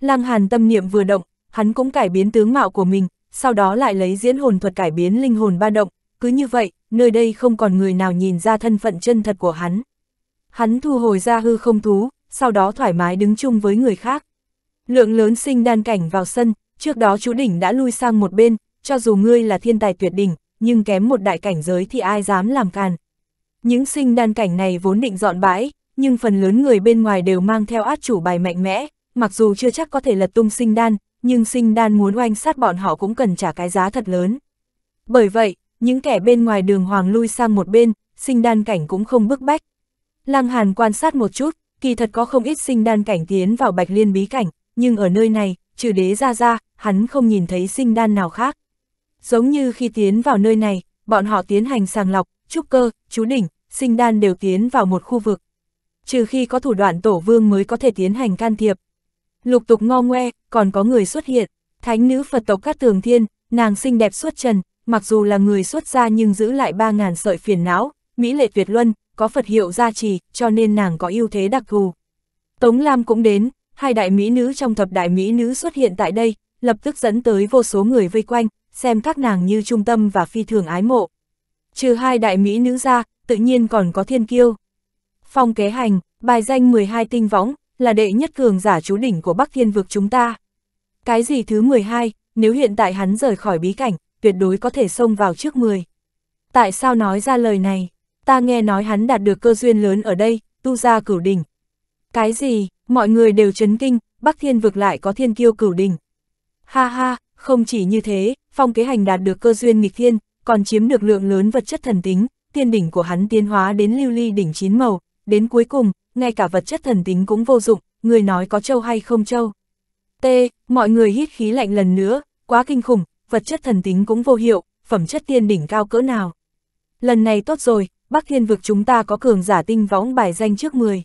Lăng Hàn tâm niệm vừa động, hắn cũng cải biến tướng mạo của mình, sau đó lại lấy diễn hồn thuật cải biến linh hồn ba động, cứ như vậy, nơi đây không còn người nào nhìn ra thân phận chân thật của hắn. Hắn thu hồi ra hư không thú, sau đó thoải mái đứng chung với người khác. Lượng lớn sinh đan cảnh vào sân, trước đó chú đỉnh đã lui sang một bên, cho dù ngươi là thiên tài tuyệt đỉnh, nhưng kém một đại cảnh giới thì ai dám làm càn. Những sinh đan cảnh này vốn định dọn bãi, nhưng phần lớn người bên ngoài đều mang theo át chủ bài mạnh mẽ, mặc dù chưa chắc có thể lật tung sinh đan, nhưng sinh đan muốn oanh sát bọn họ cũng cần trả cái giá thật lớn. Bởi vậy, những kẻ bên ngoài đường hoàng lui sang một bên, sinh đan cảnh cũng không bức bách. Lăng Hàn quan sát một chút, kỳ thật có không ít sinh đan cảnh tiến vào bạch liên bí cảnh, nhưng ở nơi này, trừ đế ra ra, hắn không nhìn thấy sinh đan nào khác. Giống như khi tiến vào nơi này, bọn họ tiến hành sàng lọc, trúc cơ, chú đỉnh, sinh đan đều tiến vào một khu vực. Trừ khi có thủ đoạn tổ vương mới có thể tiến hành can thiệp, lục tục ngo ngoe, còn có người xuất hiện, thánh nữ Phật tộc cát tường thiên, nàng xinh đẹp xuất trần, mặc dù là người xuất gia nhưng giữ lại ba ngàn sợi phiền não, mỹ lệ tuyệt luân, có Phật hiệu gia trì, cho nên nàng có ưu thế đặc thù. Tống Lam cũng đến, hai đại mỹ nữ trong thập đại mỹ nữ xuất hiện tại đây, lập tức dẫn tới vô số người vây quanh, xem các nàng như trung tâm và phi thường ái mộ. Trừ hai đại mỹ nữ ra, tự nhiên còn có thiên kiêu. Phong kế hành, bài danh 12 tinh võng, là đệ nhất cường giả chú đỉnh của Bắc Thiên vực chúng ta. Cái gì thứ 12, nếu hiện tại hắn rời khỏi bí cảnh, tuyệt đối có thể xông vào trước 10. Tại sao nói ra lời này? Ta nghe nói hắn đạt được cơ duyên lớn ở đây, tu ra cửu đỉnh. Cái gì, mọi người đều chấn kinh, Bắc Thiên vực lại có thiên kiêu cửu đỉnh. Ha ha, không chỉ như thế, phong kế hành đạt được cơ duyên nghịch thiên, còn chiếm được lượng lớn vật chất thần tính, tiên đỉnh của hắn tiến hóa đến lưu ly đỉnh chín màu, đến cuối cùng, ngay cả vật chất thần tính cũng vô dụng, người nói có châu hay không châu. T, mọi người hít khí lạnh lần nữa, quá kinh khủng, vật chất thần tính cũng vô hiệu, phẩm chất tiên đỉnh cao cỡ nào. Lần này tốt rồi, Bắc Thiên vực chúng ta có cường giả tinh võng bài danh trước 10.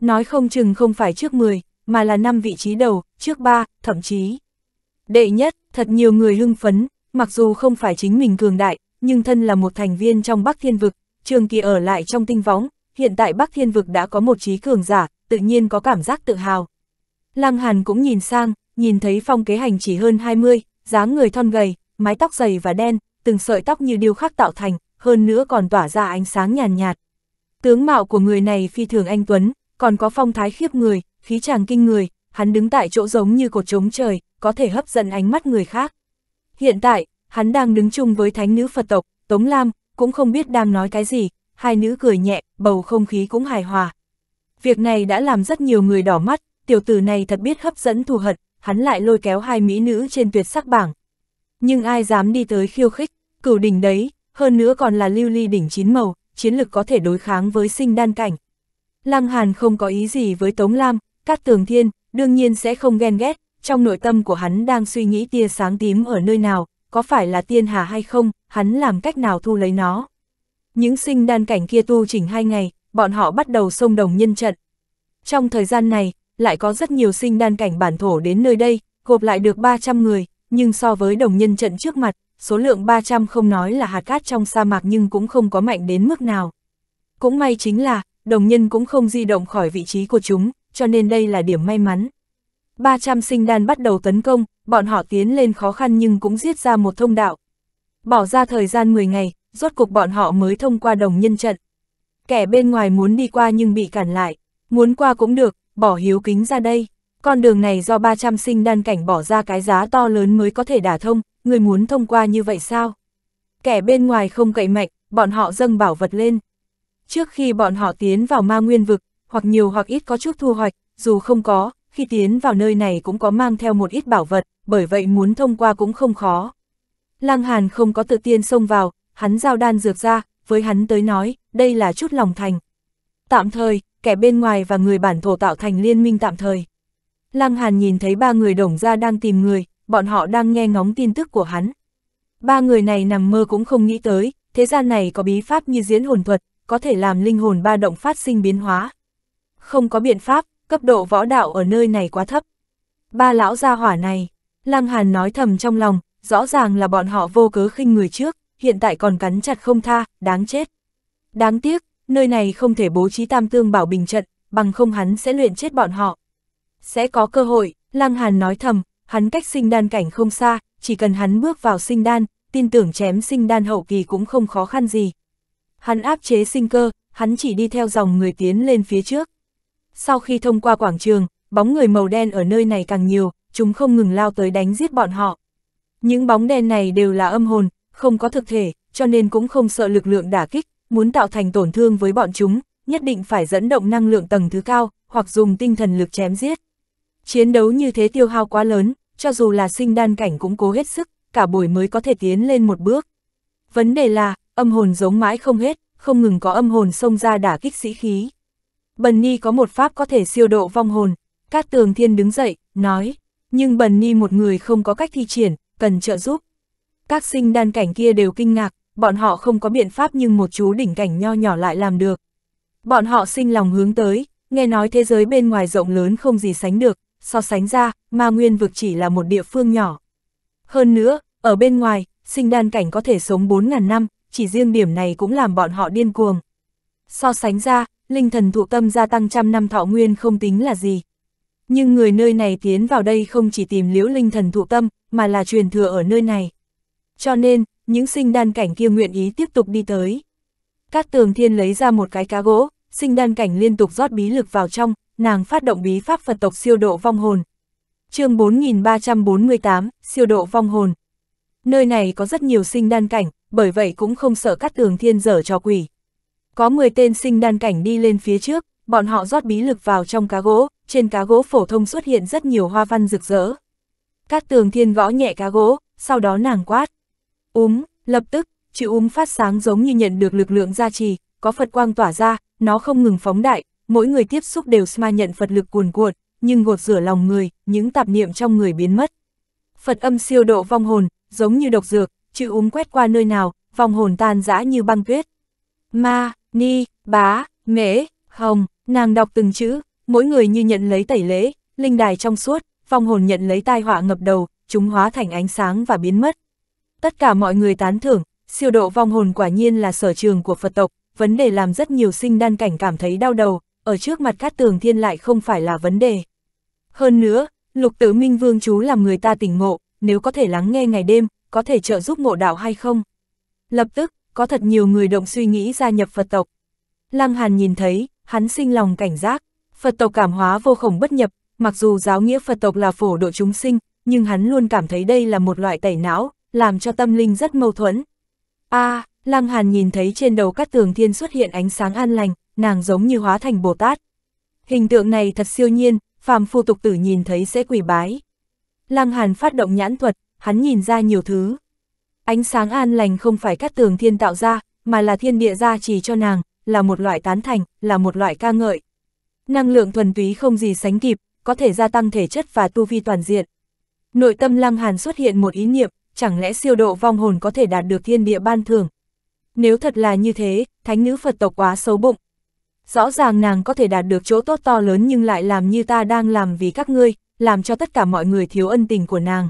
Nói không chừng không phải trước 10, mà là năm vị trí đầu, trước 3, thậm chí. Đệ nhất, thật nhiều người hưng phấn, mặc dù không phải chính mình cường đại, nhưng thân là một thành viên trong Bắc Thiên vực, Trường Kỳ ở lại trong tinh võng, hiện tại Bắc Thiên Vực đã có một trí cường giả, tự nhiên có cảm giác tự hào. Lăng Hàn cũng nhìn sang, nhìn thấy phong kế hành chỉ hơn 20, dáng người thon gầy, mái tóc dày và đen, từng sợi tóc như điêu khắc tạo thành, hơn nữa còn tỏa ra ánh sáng nhàn nhạt, Tướng mạo của người này phi thường anh Tuấn, còn có phong thái khiếp người, khí chàng kinh người, hắn đứng tại chỗ giống như cột trống trời, có thể hấp dẫn ánh mắt người khác. Hiện tại, hắn đang đứng chung với thánh nữ Phật tộc, Tống Lam, cũng không biết đang nói cái gì, hai nữ cười nhẹ, bầu không khí cũng hài hòa. Việc này đã làm rất nhiều người đỏ mắt, tiểu tử này thật biết hấp dẫn thù hận, hắn lại lôi kéo hai mỹ nữ trên tuyệt sắc bảng. Nhưng ai dám đi tới khiêu khích, cửu đỉnh đấy, hơn nữa còn là lưu ly đỉnh chín màu, chiến lực có thể đối kháng với sinh đan cảnh. Lăng Hàn không có ý gì với Tống Lam, Cát Tường Thiên, đương nhiên sẽ không ghen ghét, trong nội tâm của hắn đang suy nghĩ tia sáng tím ở nơi nào, có phải là tiên hà hay không, hắn làm cách nào thu lấy nó. Những sinh đan cảnh kia tu chỉnh hai ngày, bọn họ bắt đầu xông đồng nhân trận. Trong thời gian này, lại có rất nhiều sinh đan cảnh bản thổ đến nơi đây, gộp lại được 300 người, nhưng so với đồng nhân trận trước mặt, số lượng 300 không nói là hạt cát trong sa mạc nhưng cũng không có mạnh đến mức nào. Cũng may chính là, đồng nhân cũng không di động khỏi vị trí của chúng, cho nên đây là điểm may mắn. 300 sinh đan bắt đầu tấn công, bọn họ tiến lên khó khăn nhưng cũng giết ra một thông đạo. Bỏ ra thời gian 10 ngày, rốt cục bọn họ mới thông qua đồng nhân trận. Kẻ bên ngoài muốn đi qua nhưng bị cản lại, muốn qua cũng được, bỏ hiếu kính ra đây. Con đường này do 300 sinh đan cảnh bỏ ra cái giá to lớn mới có thể đả thông, người muốn thông qua như vậy sao? Kẻ bên ngoài không cậy mạnh, bọn họ dâng bảo vật lên. Trước khi bọn họ tiến vào ma nguyên vực, hoặc nhiều hoặc ít có chút thu hoạch, dù không có, khi tiến vào nơi này cũng có mang theo một ít bảo vật, bởi vậy muốn thông qua cũng không khó. Lăng Hàn không có tự tiên xông vào, hắn giao đan dược ra, với hắn tới nói, đây là chút lòng thành. Tạm thời, kẻ bên ngoài và người bản thổ tạo thành liên minh tạm thời. Lăng Hàn nhìn thấy ba người đồng ra đang tìm người, bọn họ đang nghe ngóng tin tức của hắn. Ba người này nằm mơ cũng không nghĩ tới, thế gian này có bí pháp như diễn hồn thuật, có thể làm linh hồn ba động phát sinh biến hóa. Không có biện pháp, cấp độ võ đạo ở nơi này quá thấp. Ba lão gia hỏa này, Lăng Hàn nói thầm trong lòng, rõ ràng là bọn họ vô cớ khinh người trước hiện tại còn cắn chặt không tha, đáng chết. Đáng tiếc, nơi này không thể bố trí tam tương bảo bình trận, bằng không hắn sẽ luyện chết bọn họ. Sẽ có cơ hội, Lăng Hàn nói thầm, hắn cách sinh đan cảnh không xa, chỉ cần hắn bước vào sinh đan, tin tưởng chém sinh đan hậu kỳ cũng không khó khăn gì. Hắn áp chế sinh cơ, hắn chỉ đi theo dòng người tiến lên phía trước. Sau khi thông qua quảng trường, bóng người màu đen ở nơi này càng nhiều, chúng không ngừng lao tới đánh giết bọn họ. Những bóng đen này đều là âm hồn, không có thực thể, cho nên cũng không sợ lực lượng đả kích, muốn tạo thành tổn thương với bọn chúng, nhất định phải dẫn động năng lượng tầng thứ cao, hoặc dùng tinh thần lực chém giết. Chiến đấu như thế tiêu hao quá lớn, cho dù là sinh đan cảnh cũng cố hết sức, cả buổi mới có thể tiến lên một bước. Vấn đề là, âm hồn giống mãi không hết, không ngừng có âm hồn xông ra đả kích sĩ khí. Bần Ni có một pháp có thể siêu độ vong hồn, Cát Tường Thiên đứng dậy, nói, nhưng Bần Ni một người không có cách thi triển, cần trợ giúp. Các sinh đan cảnh kia đều kinh ngạc, bọn họ không có biện pháp nhưng một chú đỉnh cảnh nho nhỏ lại làm được. Bọn họ sinh lòng hướng tới, nghe nói thế giới bên ngoài rộng lớn không gì sánh được, so sánh ra, ma nguyên vực chỉ là một địa phương nhỏ. Hơn nữa, ở bên ngoài, sinh đan cảnh có thể sống 4.000 năm, chỉ riêng điểm này cũng làm bọn họ điên cuồng. So sánh ra, linh thần thụ tâm gia tăng trăm năm thọ nguyên không tính là gì. Nhưng người nơi này tiến vào đây không chỉ tìm liễu linh thần thụ tâm, mà là truyền thừa ở nơi này cho nên, những sinh đan cảnh kia nguyện ý tiếp tục đi tới. Cát tường thiên lấy ra một cái cá gỗ, sinh đan cảnh liên tục rót bí lực vào trong, nàng phát động bí pháp Phật tộc siêu độ vong hồn. chương 4348, siêu độ vong hồn. Nơi này có rất nhiều sinh đan cảnh, bởi vậy cũng không sợ cắt tường thiên dở cho quỷ. Có 10 tên sinh đan cảnh đi lên phía trước, bọn họ rót bí lực vào trong cá gỗ, trên cá gỗ phổ thông xuất hiện rất nhiều hoa văn rực rỡ. Cát tường thiên gõ nhẹ cá gỗ, sau đó nàng quát. Úm, lập tức, chữ úm phát sáng giống như nhận được lực lượng gia trì, có Phật quang tỏa ra, nó không ngừng phóng đại, mỗi người tiếp xúc đều sma nhận Phật lực cuồn cuộn, nhưng gột rửa lòng người, những tạp niệm trong người biến mất. Phật âm siêu độ vong hồn, giống như độc dược, chữ úm quét qua nơi nào, vong hồn tan rã như băng tuyết. Ma, ni, bá, mễ, hồng, nàng đọc từng chữ, mỗi người như nhận lấy tẩy lễ, linh đài trong suốt, vong hồn nhận lấy tai họa ngập đầu, chúng hóa thành ánh sáng và biến mất. Tất cả mọi người tán thưởng, siêu độ vong hồn quả nhiên là sở trường của Phật tộc, vấn đề làm rất nhiều sinh đan cảnh cảm thấy đau đầu, ở trước mặt Cát Tường Thiên lại không phải là vấn đề. Hơn nữa, lục tử minh vương chú làm người ta tỉnh ngộ, nếu có thể lắng nghe ngày đêm, có thể trợ giúp ngộ đạo hay không. Lập tức, có thật nhiều người động suy nghĩ gia nhập Phật tộc. Lăng Hàn nhìn thấy, hắn sinh lòng cảnh giác, Phật tộc cảm hóa vô khổng bất nhập, mặc dù giáo nghĩa Phật tộc là phổ độ chúng sinh, nhưng hắn luôn cảm thấy đây là một loại tẩy não, làm cho tâm linh rất mâu thuẫn. a à, Lăng Hàn nhìn thấy trên đầu các tường thiên xuất hiện ánh sáng an lành, nàng giống như hóa thành Bồ Tát. Hình tượng này thật siêu nhiên, phàm phu tục tử nhìn thấy sẽ quỷ bái. Lăng Hàn phát động nhãn thuật, hắn nhìn ra nhiều thứ. Ánh sáng an lành không phải các tường thiên tạo ra, mà là thiên địa gia trì cho nàng, là một loại tán thành, là một loại ca ngợi. Năng lượng thuần túy không gì sánh kịp, có thể gia tăng thể chất và tu vi toàn diện. Nội tâm Lăng Hàn xuất hiện một ý niệm, chẳng lẽ siêu độ vong hồn có thể đạt được thiên địa ban thường Nếu thật là như thế, thánh nữ Phật tộc quá xấu bụng. Rõ ràng nàng có thể đạt được chỗ tốt to lớn nhưng lại làm như ta đang làm vì các ngươi, làm cho tất cả mọi người thiếu ân tình của nàng.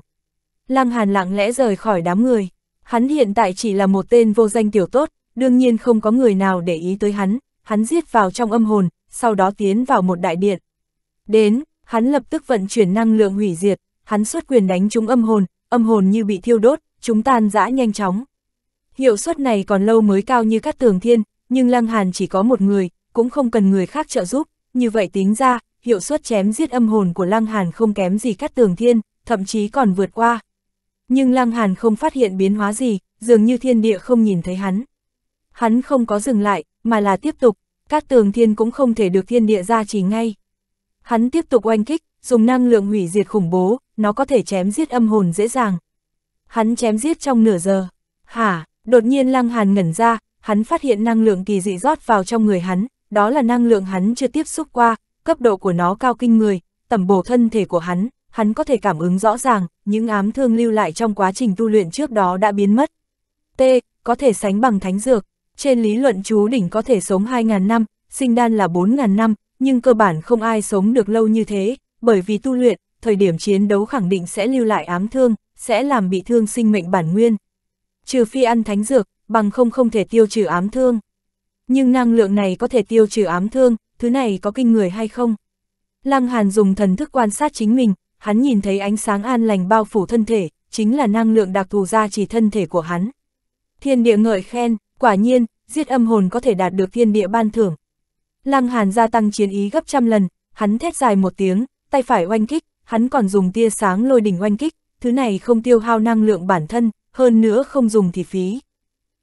Lăng Hàn lặng lẽ rời khỏi đám người. Hắn hiện tại chỉ là một tên vô danh tiểu tốt, đương nhiên không có người nào để ý tới hắn. Hắn giết vào trong âm hồn, sau đó tiến vào một đại điện. Đến, hắn lập tức vận chuyển năng lượng hủy diệt, hắn xuất quyền đánh trúng âm hồn, âm hồn như bị thiêu đốt, chúng tan rã nhanh chóng. Hiệu suất này còn lâu mới cao như các tường thiên, nhưng Lăng Hàn chỉ có một người, cũng không cần người khác trợ giúp, như vậy tính ra, hiệu suất chém giết âm hồn của Lăng Hàn không kém gì các tường thiên, thậm chí còn vượt qua. Nhưng Lăng Hàn không phát hiện biến hóa gì, dường như thiên địa không nhìn thấy hắn. Hắn không có dừng lại, mà là tiếp tục, các tường thiên cũng không thể được thiên địa ra chỉ ngay. Hắn tiếp tục oanh kích, dùng năng lượng hủy diệt khủng bố, nó có thể chém giết âm hồn dễ dàng. Hắn chém giết trong nửa giờ. Hả, đột nhiên Lăng Hàn ngẩn ra, hắn phát hiện năng lượng kỳ dị rót vào trong người hắn, đó là năng lượng hắn chưa tiếp xúc qua, cấp độ của nó cao kinh người, tầm bổ thân thể của hắn, hắn có thể cảm ứng rõ ràng, những ám thương lưu lại trong quá trình tu luyện trước đó đã biến mất. T, có thể sánh bằng thánh dược, trên lý luận chú đỉnh có thể sống 2.000 năm, sinh đan là 4.000 năm, nhưng cơ bản không ai sống được lâu như thế, bởi vì tu luyện, thời điểm chiến đấu khẳng định sẽ lưu lại ám thương, sẽ làm bị thương sinh mệnh bản nguyên. Trừ phi ăn thánh dược, bằng không không thể tiêu trừ ám thương. Nhưng năng lượng này có thể tiêu trừ ám thương, thứ này có kinh người hay không? Lăng Hàn dùng thần thức quan sát chính mình, hắn nhìn thấy ánh sáng an lành bao phủ thân thể, chính là năng lượng đặc thù ra chỉ thân thể của hắn. Thiên địa ngợi khen, quả nhiên, giết âm hồn có thể đạt được thiên địa ban thưởng. Lăng Hàn gia tăng chiến ý gấp trăm lần, hắn thét dài một tiếng, tay phải oanh kích, hắn còn dùng tia sáng lôi đỉnh oanh kích, thứ này không tiêu hao năng lượng bản thân, hơn nữa không dùng thì phí.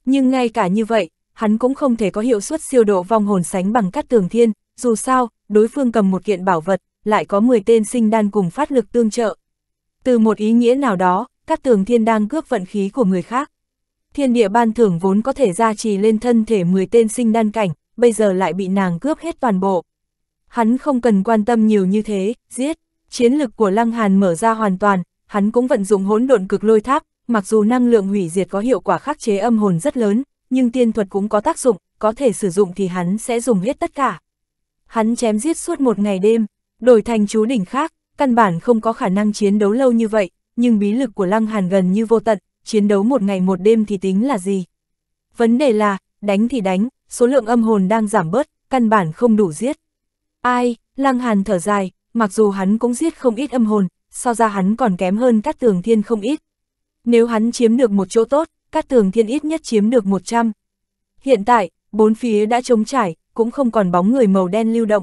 Nhưng ngay cả như vậy, hắn cũng không thể có hiệu suất siêu độ vong hồn sánh bằng cát tường thiên, dù sao, đối phương cầm một kiện bảo vật, lại có 10 tên sinh đan cùng phát lực tương trợ. Từ một ý nghĩa nào đó, cát tường thiên đang cướp vận khí của người khác. Thiên địa ban thưởng vốn có thể gia trì lên thân thể 10 tên sinh đan cảnh, bây giờ lại bị nàng cướp hết toàn bộ. Hắn không cần quan tâm nhiều như thế, giết. Chiến lực của Lăng Hàn mở ra hoàn toàn, hắn cũng vận dụng hỗn độn cực lôi tháp, mặc dù năng lượng hủy diệt có hiệu quả khắc chế âm hồn rất lớn, nhưng tiên thuật cũng có tác dụng, có thể sử dụng thì hắn sẽ dùng hết tất cả. Hắn chém giết suốt một ngày đêm, đổi thành chú đỉnh khác, căn bản không có khả năng chiến đấu lâu như vậy, nhưng bí lực của Lăng Hàn gần như vô tận, chiến đấu một ngày một đêm thì tính là gì? Vấn đề là, đánh thì đánh, số lượng âm hồn đang giảm bớt, căn bản không đủ giết. Ai, Lăng Hàn thở dài, mặc dù hắn cũng giết không ít âm hồn, so ra hắn còn kém hơn các tường thiên không ít. Nếu hắn chiếm được một chỗ tốt, các tường thiên ít nhất chiếm được 100. Hiện tại, bốn phía đã trống trải, cũng không còn bóng người màu đen lưu động.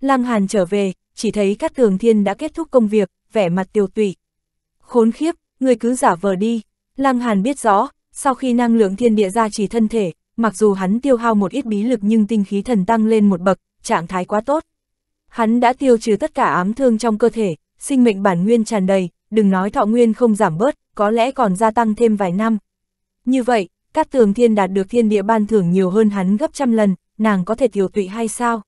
Lăng Hàn trở về, chỉ thấy các tường thiên đã kết thúc công việc, vẻ mặt tiêu tụy. Khốn khiếp, người cứ giả vờ đi. Lăng Hàn biết rõ, sau khi năng lượng thiên địa ra chỉ thân thể, mặc dù hắn tiêu hao một ít bí lực nhưng tinh khí thần tăng lên một bậc, trạng thái quá tốt. Hắn đã tiêu trừ tất cả ám thương trong cơ thể, sinh mệnh bản nguyên tràn đầy, đừng nói thọ nguyên không giảm bớt, có lẽ còn gia tăng thêm vài năm. Như vậy, các tường thiên đạt được thiên địa ban thưởng nhiều hơn hắn gấp trăm lần, nàng có thể tiểu tụy hay sao?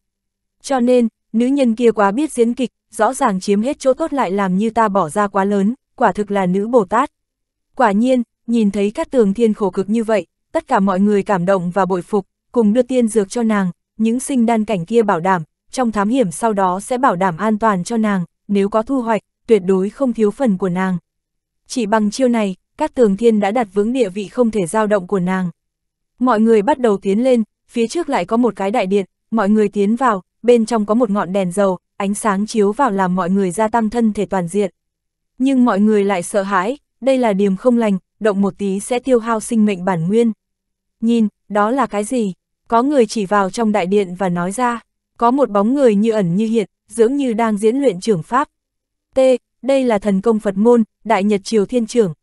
Cho nên, nữ nhân kia quá biết diễn kịch, rõ ràng chiếm hết chỗ tốt lại làm như ta bỏ ra quá lớn, quả thực là nữ Bồ Tát. Quả nhiên, nhìn thấy các tường thiên khổ cực như vậy, tất cả mọi người cảm động và bội phục, cùng đưa tiên dược cho nàng, những sinh đan cảnh kia bảo đảm, trong thám hiểm sau đó sẽ bảo đảm an toàn cho nàng, nếu có thu hoạch, tuyệt đối không thiếu phần của nàng. Chỉ bằng chiêu này, các tường thiên đã đặt vững địa vị không thể dao động của nàng. Mọi người bắt đầu tiến lên, phía trước lại có một cái đại điện, mọi người tiến vào, bên trong có một ngọn đèn dầu, ánh sáng chiếu vào làm mọi người gia tăng thân thể toàn diện. Nhưng mọi người lại sợ hãi, đây là điểm không lành, động một tí sẽ tiêu hao sinh mệnh bản nguyên. Nhìn, đó là cái gì? Có người chỉ vào trong đại điện và nói ra, có một bóng người như ẩn như hiện, dưỡng như đang diễn luyện trưởng Pháp. T. Đây là thần công Phật môn, Đại Nhật Triều Thiên Trưởng.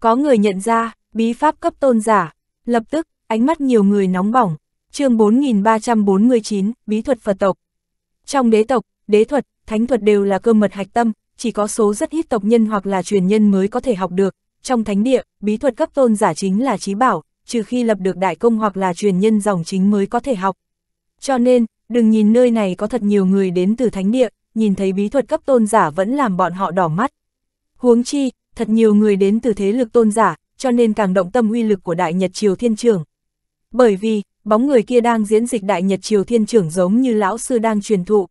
Có người nhận ra, bí Pháp cấp tôn giả. Lập tức, ánh mắt nhiều người nóng bỏng. chương 4349, bí thuật Phật tộc. Trong đế tộc, đế thuật, thánh thuật đều là cơ mật hạch tâm, chỉ có số rất ít tộc nhân hoặc là truyền nhân mới có thể học được. Trong thánh địa, bí thuật cấp tôn giả chính là trí bảo, trừ khi lập được đại công hoặc là truyền nhân dòng chính mới có thể học. Cho nên, đừng nhìn nơi này có thật nhiều người đến từ thánh địa, nhìn thấy bí thuật cấp tôn giả vẫn làm bọn họ đỏ mắt. Huống chi, thật nhiều người đến từ thế lực tôn giả, cho nên càng động tâm uy lực của Đại Nhật Triều Thiên Trưởng. Bởi vì, bóng người kia đang diễn dịch Đại Nhật Triều Thiên Trưởng giống như lão sư đang truyền thụ.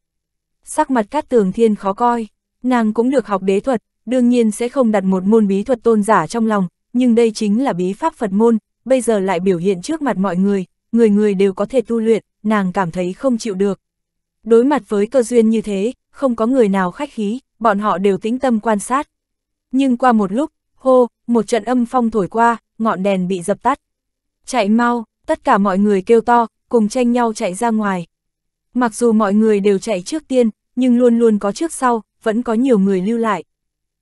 Sắc mặt Cát Tường Thiên khó coi, nàng cũng được học đế thuật, đương nhiên sẽ không đặt một môn bí thuật tôn giả trong lòng, nhưng đây chính là bí pháp Phật môn, bây giờ lại biểu hiện trước mặt mọi người, người người đều có thể tu luyện, nàng cảm thấy không chịu được. Đối mặt với cơ duyên như thế, không có người nào khách khí, bọn họ đều tĩnh tâm quan sát. Nhưng qua một lúc, hô, một trận âm phong thổi qua, ngọn đèn bị dập tắt. Chạy mau, tất cả mọi người kêu to, cùng tranh nhau chạy ra ngoài. Mặc dù mọi người đều chạy trước tiên, nhưng luôn luôn có trước sau, vẫn có nhiều người lưu lại.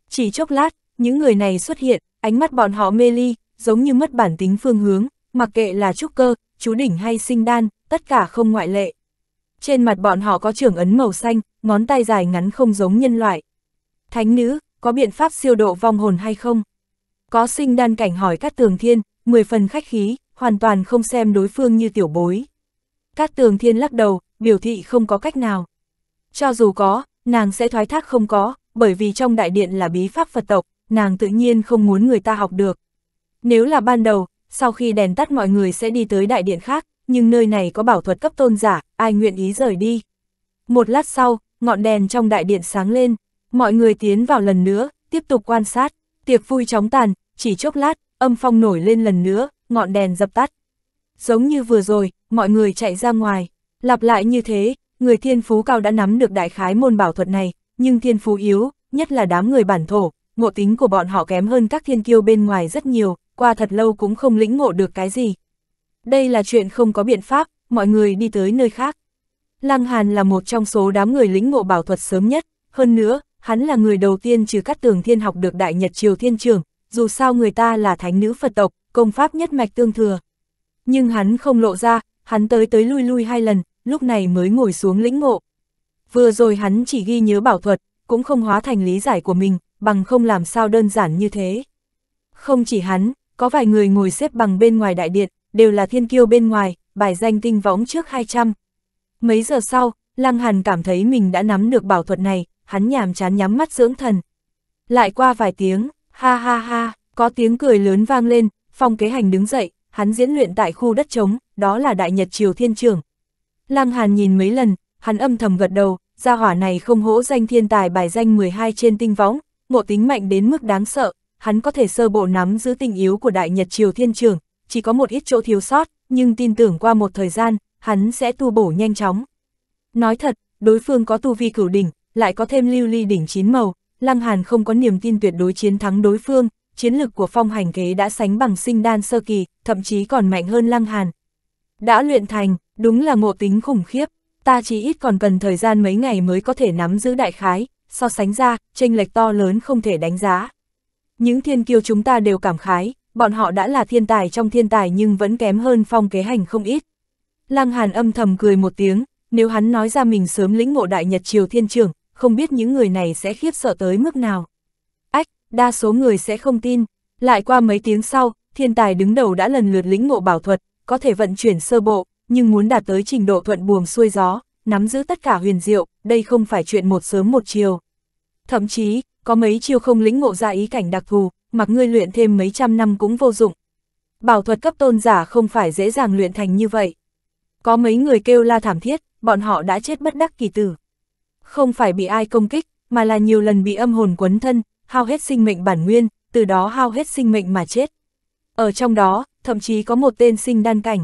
Chỉ chốc lát, những người này xuất hiện, ánh mắt bọn họ mê ly, giống như mất bản tính phương hướng, mặc kệ là trúc cơ, chú đỉnh hay sinh đan, tất cả không ngoại lệ. Trên mặt bọn họ có trưởng ấn màu xanh, ngón tay dài ngắn không giống nhân loại. Thánh nữ, có biện pháp siêu độ vong hồn hay không? Có sinh đan cảnh hỏi các tường thiên, 10 phần khách khí, hoàn toàn không xem đối phương như tiểu bối. Các tường thiên lắc đầu, biểu thị không có cách nào. Cho dù có, nàng sẽ thoái thác không có, bởi vì trong đại điện là bí pháp Phật tộc, nàng tự nhiên không muốn người ta học được. Nếu là ban đầu, sau khi đèn tắt mọi người sẽ đi tới đại điện khác, nhưng nơi này có bảo thuật cấp tôn giả, ai nguyện ý rời đi. Một lát sau, ngọn đèn trong đại điện sáng lên, mọi người tiến vào lần nữa, tiếp tục quan sát, tiệc vui chóng tàn, chỉ chốc lát, âm phong nổi lên lần nữa, ngọn đèn dập tắt. Giống như vừa rồi, mọi người chạy ra ngoài, lặp lại như thế, người thiên phú cao đã nắm được đại khái môn bảo thuật này, nhưng thiên phú yếu, nhất là đám người bản thổ, ngộ tính của bọn họ kém hơn các thiên kiêu bên ngoài rất nhiều, qua thật lâu cũng không lĩnh ngộ được cái gì. Đây là chuyện không có biện pháp, mọi người đi tới nơi khác. Lăng Hàn là một trong số đám người lĩnh ngộ bảo thuật sớm nhất, hơn nữa, hắn là người đầu tiên trừ cắt tường thiên học được Đại Nhật Triều Thiên Trường, dù sao người ta là thánh nữ Phật tộc, công pháp nhất mạch tương thừa. Nhưng hắn không lộ ra, hắn tới tới lui lui hai lần, lúc này mới ngồi xuống lĩnh ngộ. Vừa rồi hắn chỉ ghi nhớ bảo thuật, cũng không hóa thành lý giải của mình, bằng không làm sao đơn giản như thế. Không chỉ hắn, có vài người ngồi xếp bằng bên ngoài đại điện, đều là thiên kiêu bên ngoài, bài danh tinh võng trước 200. Mấy giờ sau, Lăng Hàn cảm thấy mình đã nắm được bảo thuật này, hắn nhàm chán nhắm mắt dưỡng thần. Lại qua vài tiếng, ha ha ha, có tiếng cười lớn vang lên, phong kế hành đứng dậy, hắn diễn luyện tại khu đất trống, đó là Đại Nhật Triều Thiên Trường. Lăng Hàn nhìn mấy lần, hắn âm thầm gật đầu, gia hỏa này không hỗ danh thiên tài bài danh 12 trên tinh võng, ngộ tính mạnh đến mức đáng sợ, hắn có thể sơ bộ nắm giữ tình yếu của Đại Nhật Triều Thiên Trường, chỉ có một ít chỗ thiếu sót, nhưng tin tưởng qua một thời gian, hắn sẽ tu bổ nhanh chóng. Nói thật, đối phương có tu vi cửu đỉnh, lại có thêm lưu ly đỉnh chín màu, Lăng Hàn không có niềm tin tuyệt đối chiến thắng đối phương, chiến lực của phong hành kế đã sánh bằng sinh đan sơ kỳ, thậm chí còn mạnh hơn Lăng Hàn. Đã luyện thành, đúng là ngộ tính khủng khiếp, ta chỉ ít còn cần thời gian mấy ngày mới có thể nắm giữ đại khái, so sánh ra, chênh lệch to lớn không thể đánh giá. Những thiên kiêu chúng ta đều cảm khái, bọn họ đã là thiên tài trong thiên tài nhưng vẫn kém hơn phong kế hành không ít. Lăng Hàn âm thầm cười một tiếng, nếu hắn nói ra mình sớm lĩnh ngộ đại nhật triều thiên trưởng, không biết những người này sẽ khiếp sợ tới mức nào. Ách, đa số người sẽ không tin, lại qua mấy tiếng sau, thiên tài đứng đầu đã lần lượt lĩnh ngộ bảo thuật, có thể vận chuyển sơ bộ, nhưng muốn đạt tới trình độ thuận buồm xuôi gió, nắm giữ tất cả huyền diệu, đây không phải chuyện một sớm một chiều. Thậm chí, có mấy chiêu không lĩnh ngộ ra ý cảnh đặc thù, mặc ngươi luyện thêm mấy trăm năm cũng vô dụng. Bảo thuật cấp tôn giả không phải dễ dàng luyện thành như vậy. Có mấy người kêu la thảm thiết, bọn họ đã chết bất đắc kỳ tử. Không phải bị ai công kích, mà là nhiều lần bị âm hồn quấn thân, hao hết sinh mệnh bản nguyên, từ đó hao hết sinh mệnh mà chết. Ở trong đó, thậm chí có một tên sinh đan cảnh.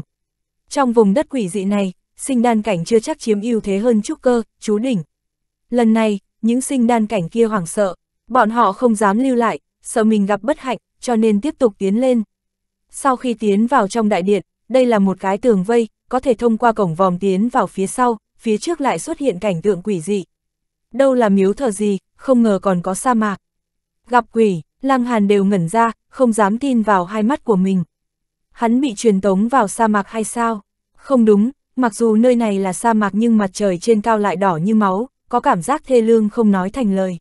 Trong vùng đất quỷ dị này, sinh đan cảnh chưa chắc chiếm ưu thế hơn trúc cơ, chú đỉnh. Lần này, những sinh đan cảnh kia hoảng sợ, Bọn họ không dám lưu lại, sợ mình gặp bất hạnh, cho nên tiếp tục tiến lên. Sau khi tiến vào trong đại điện, đây là một cái tường vây, có thể thông qua cổng vòm tiến vào phía sau, phía trước lại xuất hiện cảnh tượng quỷ dị. Đâu là miếu thờ gì, không ngờ còn có sa mạc. Gặp quỷ, Lăng Hàn đều ngẩn ra, không dám tin vào hai mắt của mình. Hắn bị truyền tống vào sa mạc hay sao? Không đúng, mặc dù nơi này là sa mạc nhưng mặt trời trên cao lại đỏ như máu, có cảm giác thê lương không nói thành lời.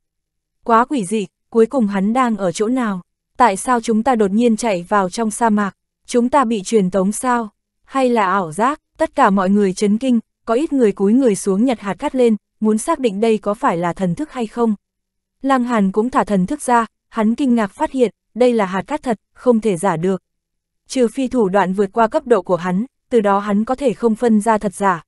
Quá quỷ dị, cuối cùng hắn đang ở chỗ nào? Tại sao chúng ta đột nhiên chạy vào trong sa mạc? Chúng ta bị truyền tống sao? Hay là ảo giác? Tất cả mọi người chấn kinh, có ít người cúi người xuống nhặt hạt cắt lên, muốn xác định đây có phải là thần thức hay không. Lăng Hàn cũng thả thần thức ra, hắn kinh ngạc phát hiện, đây là hạt cát thật, không thể giả được. Trừ phi thủ đoạn vượt qua cấp độ của hắn, từ đó hắn có thể không phân ra thật giả.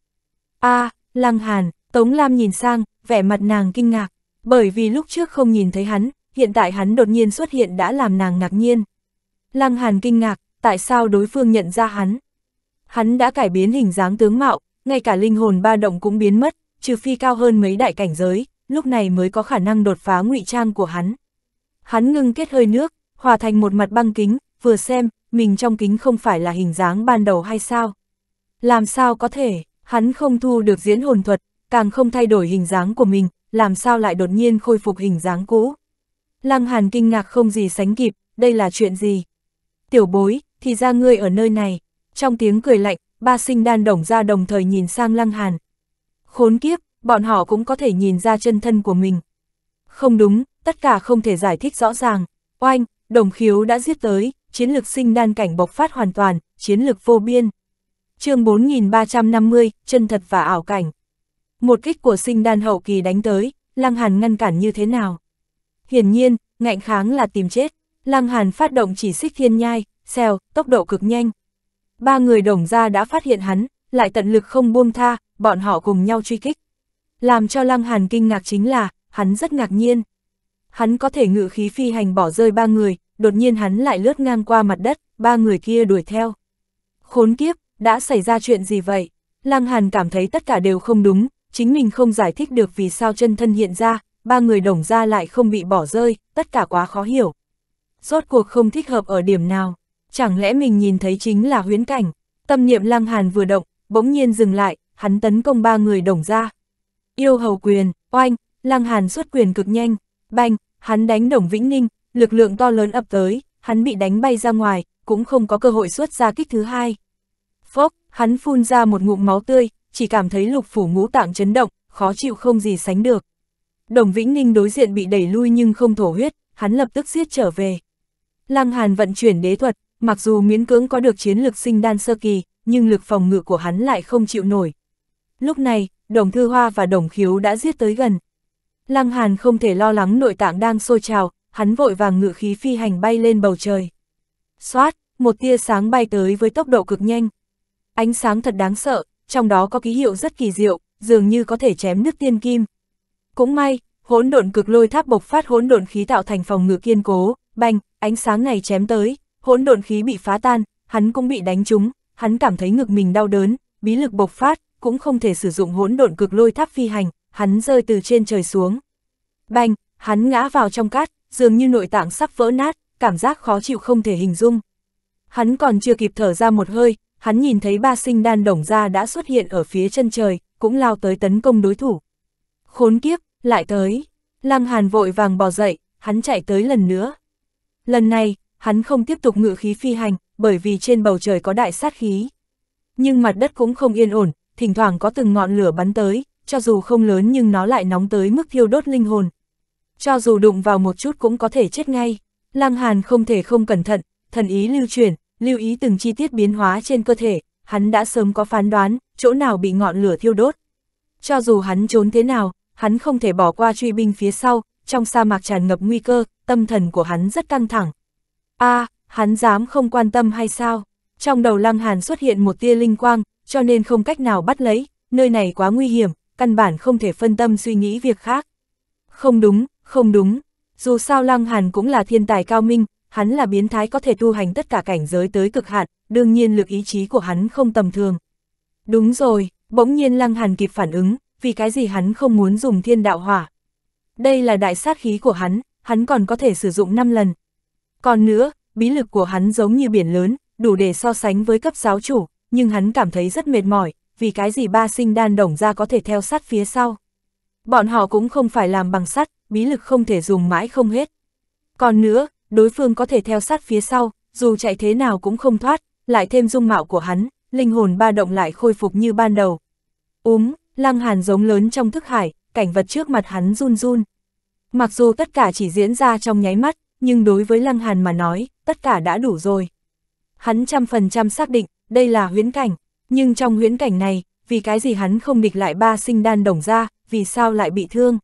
a à, Lăng Hàn, Tống Lam nhìn sang, vẻ mặt nàng kinh ngạc. Bởi vì lúc trước không nhìn thấy hắn, hiện tại hắn đột nhiên xuất hiện đã làm nàng ngạc nhiên. Lăng Hàn kinh ngạc, tại sao đối phương nhận ra hắn? Hắn đã cải biến hình dáng tướng mạo, ngay cả linh hồn ba động cũng biến mất, trừ phi cao hơn mấy đại cảnh giới, lúc này mới có khả năng đột phá ngụy trang của hắn. Hắn ngưng kết hơi nước, hòa thành một mặt băng kính, vừa xem, mình trong kính không phải là hình dáng ban đầu hay sao? Làm sao có thể, hắn không thu được diễn hồn thuật, càng không thay đổi hình dáng của mình, làm sao lại đột nhiên khôi phục hình dáng cũ. Lăng Hàn kinh ngạc không gì sánh kịp, đây là chuyện gì? Tiểu bối, thì ra ngươi ở nơi này. Trong tiếng cười lạnh, ba sinh đan đồng ra đồng thời nhìn sang Lăng Hàn. Khốn kiếp, bọn họ cũng có thể nhìn ra chân thân của mình. Không đúng, tất cả không thể giải thích rõ ràng. Oanh, đồng khiếu đã giết tới, chiến lược sinh đan cảnh bộc phát hoàn toàn, chiến lược vô biên. chương 4350, chân thật và ảo cảnh. Một kích của sinh đan hậu kỳ đánh tới, Lăng Hàn ngăn cản như thế nào? Hiển nhiên, ngạnh kháng là tìm chết. Lăng Hàn phát động chỉ xích thiên nhai, xèo, tốc độ cực nhanh. Ba người đồng gia đã phát hiện hắn, lại tận lực không buông tha, bọn họ cùng nhau truy kích. Làm cho Lăng Hàn kinh ngạc chính là, hắn rất ngạc nhiên. Hắn có thể ngự khí phi hành bỏ rơi ba người, đột nhiên hắn lại lướt ngang qua mặt đất, ba người kia đuổi theo. Khốn kiếp, đã xảy ra chuyện gì vậy? Lăng Hàn cảm thấy tất cả đều không đúng, chính mình không giải thích được vì sao chân thân hiện ra, ba người đồng ra lại không bị bỏ rơi, tất cả quá khó hiểu. Rốt cuộc không thích hợp ở điểm nào, chẳng lẽ mình nhìn thấy chính là huyến cảnh, tâm niệm lăng hàn vừa động, bỗng nhiên dừng lại, hắn tấn công ba người đồng ra. Yêu hầu quyền, oanh, lăng hàn xuất quyền cực nhanh, banh, hắn đánh đồng vĩnh ninh, lực lượng to lớn ập tới, hắn bị đánh bay ra ngoài, cũng không có cơ hội xuất ra kích thứ hai. Phốc, hắn phun ra một ngụm máu tươi, chỉ cảm thấy lục phủ ngũ tạng chấn động, khó chịu không gì sánh được. Đồng Vĩnh Ninh đối diện bị đẩy lui nhưng không thổ huyết, hắn lập tức siết trở về. Lăng Hàn vận chuyển đế thuật, mặc dù miễn cưỡng có được chiến lực sinh đan sơ kỳ, nhưng lực phòng ngự của hắn lại không chịu nổi. Lúc này, Đồng Thư Hoa và Đồng Khiếu đã giết tới gần. Lăng Hàn không thể lo lắng nội tạng đang sôi trào, hắn vội vàng ngự khí phi hành bay lên bầu trời. Xoát, một tia sáng bay tới với tốc độ cực nhanh. Ánh sáng thật đáng sợ, trong đó có ký hiệu rất kỳ diệu, dường như có thể chém nước tiên kim. Cũng may, hỗn độn cực lôi tháp bộc phát hỗn độn khí tạo thành phòng ngự kiên cố, banh, ánh sáng này chém tới, hỗn độn khí bị phá tan, hắn cũng bị đánh trúng, hắn cảm thấy ngực mình đau đớn, bí lực bộc phát, cũng không thể sử dụng hỗn độn cực lôi tháp phi hành, hắn rơi từ trên trời xuống. Banh, hắn ngã vào trong cát, dường như nội tạng sắp vỡ nát, cảm giác khó chịu không thể hình dung. Hắn còn chưa kịp thở ra một hơi, hắn nhìn thấy ba sinh đan đồng gia đã xuất hiện ở phía chân trời, cũng lao tới tấn công đối thủ. Khốn kiếp, lại tới. Lăng Hàn vội vàng bò dậy, hắn chạy tới lần nữa. Lần này, hắn không tiếp tục ngự khí phi hành, bởi vì trên bầu trời có đại sát khí. Nhưng mặt đất cũng không yên ổn, thỉnh thoảng có từng ngọn lửa bắn tới, cho dù không lớn nhưng nó lại nóng tới mức thiêu đốt linh hồn. Cho dù đụng vào một chút cũng có thể chết ngay. Lăng Hàn không thể không cẩn thận, thần ý lưu truyền lưu ý từng chi tiết biến hóa trên cơ thể, hắn đã sớm có phán đoán, chỗ nào bị ngọn lửa thiêu đốt. Cho dù hắn trốn thế nào, hắn không thể bỏ qua truy binh phía sau, trong sa mạc tràn ngập nguy cơ, tâm thần của hắn rất căng thẳng. a à, hắn dám không quan tâm hay sao? Trong đầu Lăng Hàn xuất hiện một tia linh quang, cho nên không cách nào bắt lấy, nơi này quá nguy hiểm, căn bản không thể phân tâm suy nghĩ việc khác. Không đúng, không đúng, dù sao Lăng Hàn cũng là thiên tài cao minh, hắn là biến thái có thể tu hành tất cả cảnh giới tới cực hạn, đương nhiên lực ý chí của hắn không tầm thường. Đúng rồi, bỗng nhiên Lăng Hàn kịp phản ứng, vì cái gì hắn không muốn dùng thiên đạo hỏa. Đây là đại sát khí của hắn, hắn còn có thể sử dụng 5 lần. Còn nữa, bí lực của hắn giống như biển lớn, đủ để so sánh với cấp giáo chủ, nhưng hắn cảm thấy rất mệt mỏi, vì cái gì ba sinh đan đồng ra có thể theo sát phía sau. Bọn họ cũng không phải làm bằng sắt, bí lực không thể dùng mãi không hết. Còn nữa, đối phương có thể theo sát phía sau, dù chạy thế nào cũng không thoát, lại thêm dung mạo của hắn, linh hồn ba động lại khôi phục như ban đầu. Úm, lăng hàn giống lớn trong thức hải, cảnh vật trước mặt hắn run run. Mặc dù tất cả chỉ diễn ra trong nháy mắt, nhưng đối với lăng hàn mà nói, tất cả đã đủ rồi. Hắn trăm phần trăm xác định, đây là huyễn cảnh, nhưng trong huyễn cảnh này, vì cái gì hắn không địch lại ba sinh đan đồng ra, vì sao lại bị thương.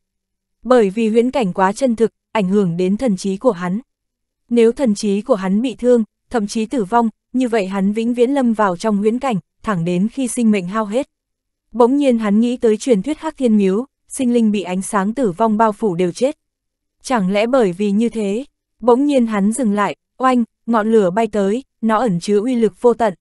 Bởi vì huyễn cảnh quá chân thực, ảnh hưởng đến thần trí của hắn, nếu thần trí của hắn bị thương, thậm chí tử vong, như vậy hắn vĩnh viễn lâm vào trong huyễn cảnh, thẳng đến khi sinh mệnh hao hết. Bỗng nhiên hắn nghĩ tới truyền thuyết Hắc Thiên Miếu, sinh linh bị ánh sáng tử vong bao phủ đều chết. Chẳng lẽ bởi vì như thế, bỗng nhiên hắn dừng lại, oanh, ngọn lửa bay tới, nó ẩn chứa uy lực vô tận.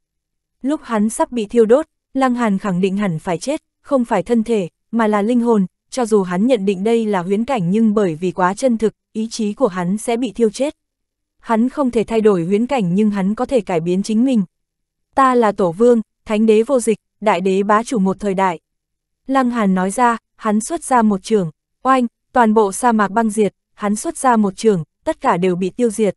Lúc hắn sắp bị thiêu đốt, Lăng Hàn khẳng định hẳn phải chết, không phải thân thể, mà là linh hồn, cho dù hắn nhận định đây là huyễn cảnh nhưng bởi vì quá chân thực, ý chí của hắn sẽ bị thiêu chết hắn không thể thay đổi huyến cảnh nhưng hắn có thể cải biến chính mình. Ta là tổ vương, thánh đế vô dịch, đại đế bá chủ một thời đại. Lăng Hàn nói ra, hắn xuất ra một trường, oanh, toàn bộ sa mạc băng diệt, hắn xuất ra một trường, tất cả đều bị tiêu diệt.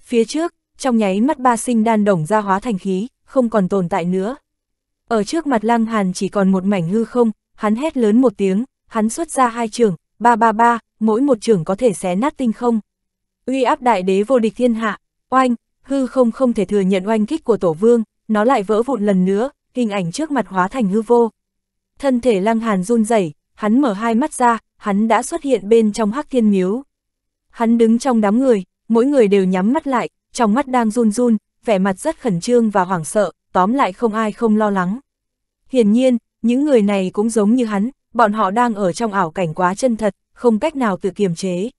Phía trước, trong nháy mắt ba sinh đan đồng ra hóa thành khí, không còn tồn tại nữa. Ở trước mặt Lăng Hàn chỉ còn một mảnh hư không, hắn hét lớn một tiếng, hắn xuất ra hai trường, ba ba ba, mỗi một trường có thể xé nát tinh không uy áp đại đế vô địch thiên hạ, oanh, hư không không thể thừa nhận oanh kích của tổ vương, nó lại vỡ vụn lần nữa, hình ảnh trước mặt hóa thành hư vô. Thân thể lăng hàn run rẩy, hắn mở hai mắt ra, hắn đã xuất hiện bên trong hắc thiên miếu. Hắn đứng trong đám người, mỗi người đều nhắm mắt lại, trong mắt đang run run, vẻ mặt rất khẩn trương và hoảng sợ, tóm lại không ai không lo lắng. Hiển nhiên, những người này cũng giống như hắn, bọn họ đang ở trong ảo cảnh quá chân thật, không cách nào tự kiềm chế.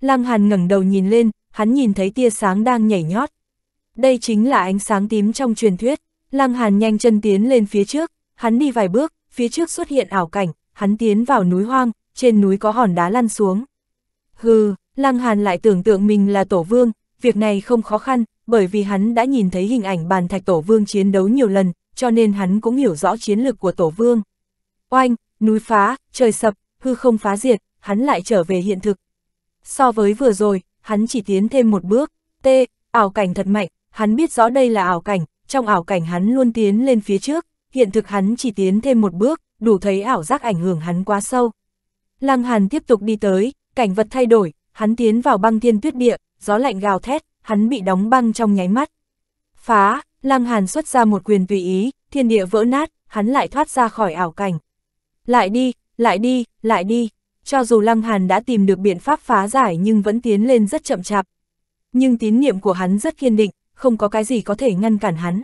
Lăng Hàn ngẩng đầu nhìn lên, hắn nhìn thấy tia sáng đang nhảy nhót. Đây chính là ánh sáng tím trong truyền thuyết. Lăng Hàn nhanh chân tiến lên phía trước, hắn đi vài bước, phía trước xuất hiện ảo cảnh, hắn tiến vào núi hoang, trên núi có hòn đá lăn xuống. Hừ, Lăng Hàn lại tưởng tượng mình là tổ vương, việc này không khó khăn, bởi vì hắn đã nhìn thấy hình ảnh bàn thạch tổ vương chiến đấu nhiều lần, cho nên hắn cũng hiểu rõ chiến lược của tổ vương. Oanh, núi phá, trời sập, hư không phá diệt, hắn lại trở về hiện thực, so với vừa rồi, hắn chỉ tiến thêm một bước, t, ảo cảnh thật mạnh, hắn biết rõ đây là ảo cảnh, trong ảo cảnh hắn luôn tiến lên phía trước, hiện thực hắn chỉ tiến thêm một bước, đủ thấy ảo giác ảnh hưởng hắn quá sâu. Lăng Hàn tiếp tục đi tới, cảnh vật thay đổi, hắn tiến vào băng thiên tuyết địa, gió lạnh gào thét, hắn bị đóng băng trong nháy mắt. Phá, Lăng Hàn xuất ra một quyền tùy ý, thiên địa vỡ nát, hắn lại thoát ra khỏi ảo cảnh. Lại đi, lại đi, lại đi cho dù Lăng Hàn đã tìm được biện pháp phá giải nhưng vẫn tiến lên rất chậm chạp. Nhưng tín niệm của hắn rất kiên định, không có cái gì có thể ngăn cản hắn.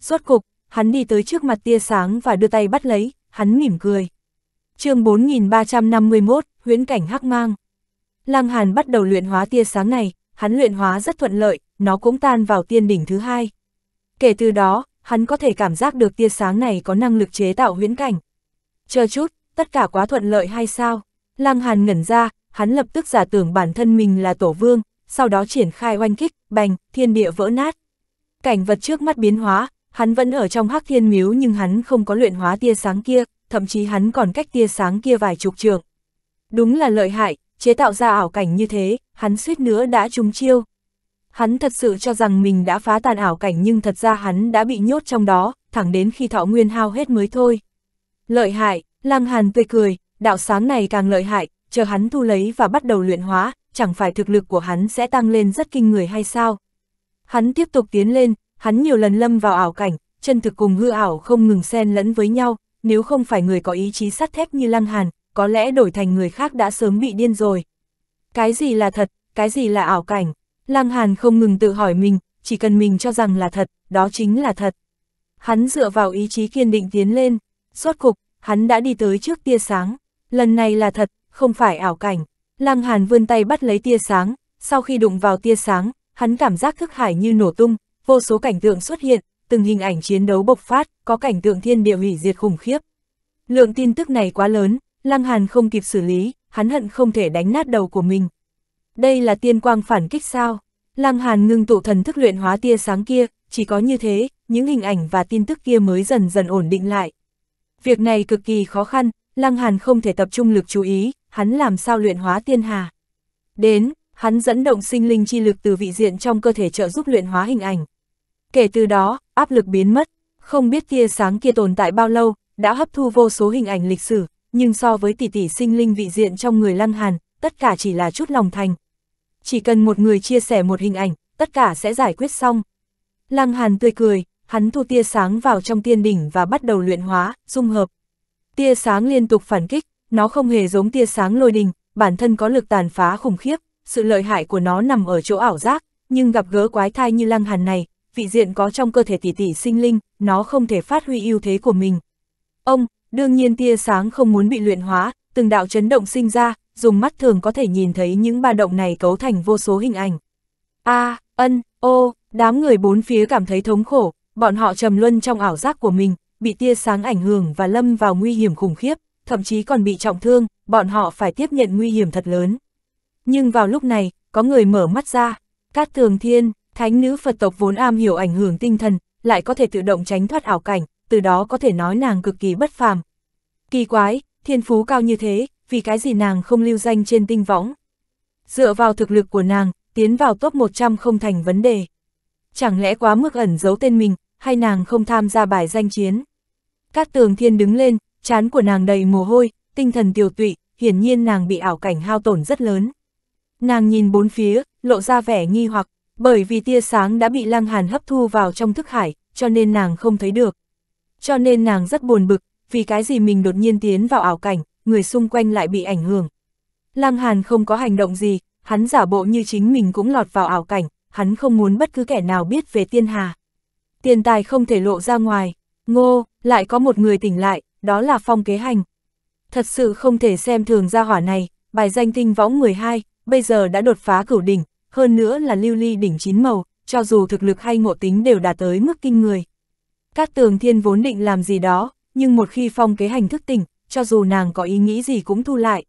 Rốt cục, hắn đi tới trước mặt tia sáng và đưa tay bắt lấy, hắn mỉm cười. chương 4351, huyễn cảnh hắc mang. Lăng Hàn bắt đầu luyện hóa tia sáng này, hắn luyện hóa rất thuận lợi, nó cũng tan vào tiên đỉnh thứ hai. Kể từ đó, hắn có thể cảm giác được tia sáng này có năng lực chế tạo huyễn cảnh. Chờ chút, tất cả quá thuận lợi hay sao? Lăng Hàn ngẩn ra, hắn lập tức giả tưởng bản thân mình là tổ vương, sau đó triển khai oanh kích, bành, thiên địa vỡ nát. Cảnh vật trước mắt biến hóa, hắn vẫn ở trong hắc thiên miếu nhưng hắn không có luyện hóa tia sáng kia, thậm chí hắn còn cách tia sáng kia vài chục trường. Đúng là lợi hại, chế tạo ra ảo cảnh như thế, hắn suýt nữa đã trúng chiêu. Hắn thật sự cho rằng mình đã phá tàn ảo cảnh nhưng thật ra hắn đã bị nhốt trong đó, thẳng đến khi thọ nguyên hao hết mới thôi. Lợi hại, Lăng Hàn tươi cười, đạo sáng này càng lợi hại, chờ hắn thu lấy và bắt đầu luyện hóa, chẳng phải thực lực của hắn sẽ tăng lên rất kinh người hay sao? Hắn tiếp tục tiến lên, hắn nhiều lần lâm vào ảo cảnh, chân thực cùng hư ảo không ngừng xen lẫn với nhau, nếu không phải người có ý chí sắt thép như Lăng Hàn, có lẽ đổi thành người khác đã sớm bị điên rồi. Cái gì là thật, cái gì là ảo cảnh? Lăng Hàn không ngừng tự hỏi mình, chỉ cần mình cho rằng là thật, đó chính là thật. Hắn dựa vào ý chí kiên định tiến lên, suốt cục, hắn đã đi tới trước tia sáng lần này là thật, không phải ảo cảnh. Lăng Hàn vươn tay bắt lấy tia sáng, sau khi đụng vào tia sáng, hắn cảm giác thức hải như nổ tung, vô số cảnh tượng xuất hiện, từng hình ảnh chiến đấu bộc phát, có cảnh tượng thiên địa hủy diệt khủng khiếp. Lượng tin tức này quá lớn, Lăng Hàn không kịp xử lý, hắn hận không thể đánh nát đầu của mình. Đây là tiên quang phản kích sao? Lăng Hàn ngưng tụ thần thức luyện hóa tia sáng kia, chỉ có như thế, những hình ảnh và tin tức kia mới dần dần ổn định lại. Việc này cực kỳ khó khăn, Lăng Hàn không thể tập trung lực chú ý, hắn làm sao luyện hóa tiên hà. Đến, hắn dẫn động sinh linh chi lực từ vị diện trong cơ thể trợ giúp luyện hóa hình ảnh. Kể từ đó, áp lực biến mất, không biết tia sáng kia tồn tại bao lâu, đã hấp thu vô số hình ảnh lịch sử, nhưng so với tỷ tỷ sinh linh vị diện trong người Lăng Hàn, tất cả chỉ là chút lòng thành. Chỉ cần một người chia sẻ một hình ảnh, tất cả sẽ giải quyết xong. Lăng Hàn tươi cười, hắn thu tia sáng vào trong tiên đỉnh và bắt đầu luyện hóa, dung hợp. Tia sáng liên tục phản kích, nó không hề giống tia sáng lôi đình, bản thân có lực tàn phá khủng khiếp, sự lợi hại của nó nằm ở chỗ ảo giác, nhưng gặp gỡ quái thai như lăng hàn này, vị diện có trong cơ thể tỷ tỷ sinh linh, nó không thể phát huy ưu thế của mình. Ông, đương nhiên tia sáng không muốn bị luyện hóa, từng đạo chấn động sinh ra, dùng mắt thường có thể nhìn thấy những ba động này cấu thành vô số hình ảnh. A, ân, ô, đám người bốn phía cảm thấy thống khổ, bọn họ trầm luân trong ảo giác của mình, bị tia sáng ảnh hưởng và lâm vào nguy hiểm khủng khiếp, thậm chí còn bị trọng thương, bọn họ phải tiếp nhận nguy hiểm thật lớn. Nhưng vào lúc này, có người mở mắt ra, Cát Tường Thiên, thánh nữ Phật tộc vốn am hiểu ảnh hưởng tinh thần, lại có thể tự động tránh thoát ảo cảnh, từ đó có thể nói nàng cực kỳ bất phàm. Kỳ quái, thiên phú cao như thế, vì cái gì nàng không lưu danh trên tinh võng. Dựa vào thực lực của nàng, tiến vào top 100 không thành vấn đề. Chẳng lẽ quá mức ẩn giấu tên mình, hay nàng không tham gia bài danh chiến? Cát tường thiên đứng lên, chán của nàng đầy mồ hôi, tinh thần tiều tụy, hiển nhiên nàng bị ảo cảnh hao tổn rất lớn. Nàng nhìn bốn phía, lộ ra vẻ nghi hoặc, bởi vì tia sáng đã bị lăng hàn hấp thu vào trong thức hải, cho nên nàng không thấy được. Cho nên nàng rất buồn bực, vì cái gì mình đột nhiên tiến vào ảo cảnh, người xung quanh lại bị ảnh hưởng. Lăng hàn không có hành động gì, hắn giả bộ như chính mình cũng lọt vào ảo cảnh, hắn không muốn bất cứ kẻ nào biết về tiên hà. Tiền tài không thể lộ ra ngoài, Ngô, lại có một người tỉnh lại, đó là Phong Kế Hành. Thật sự không thể xem thường gia hỏa này, bài danh tinh võng 12, bây giờ đã đột phá cửu đỉnh, hơn nữa là lưu ly đỉnh chín màu, cho dù thực lực hay ngộ tính đều đạt tới mức kinh người. Các tường thiên vốn định làm gì đó, nhưng một khi Phong Kế Hành thức tỉnh, cho dù nàng có ý nghĩ gì cũng thu lại.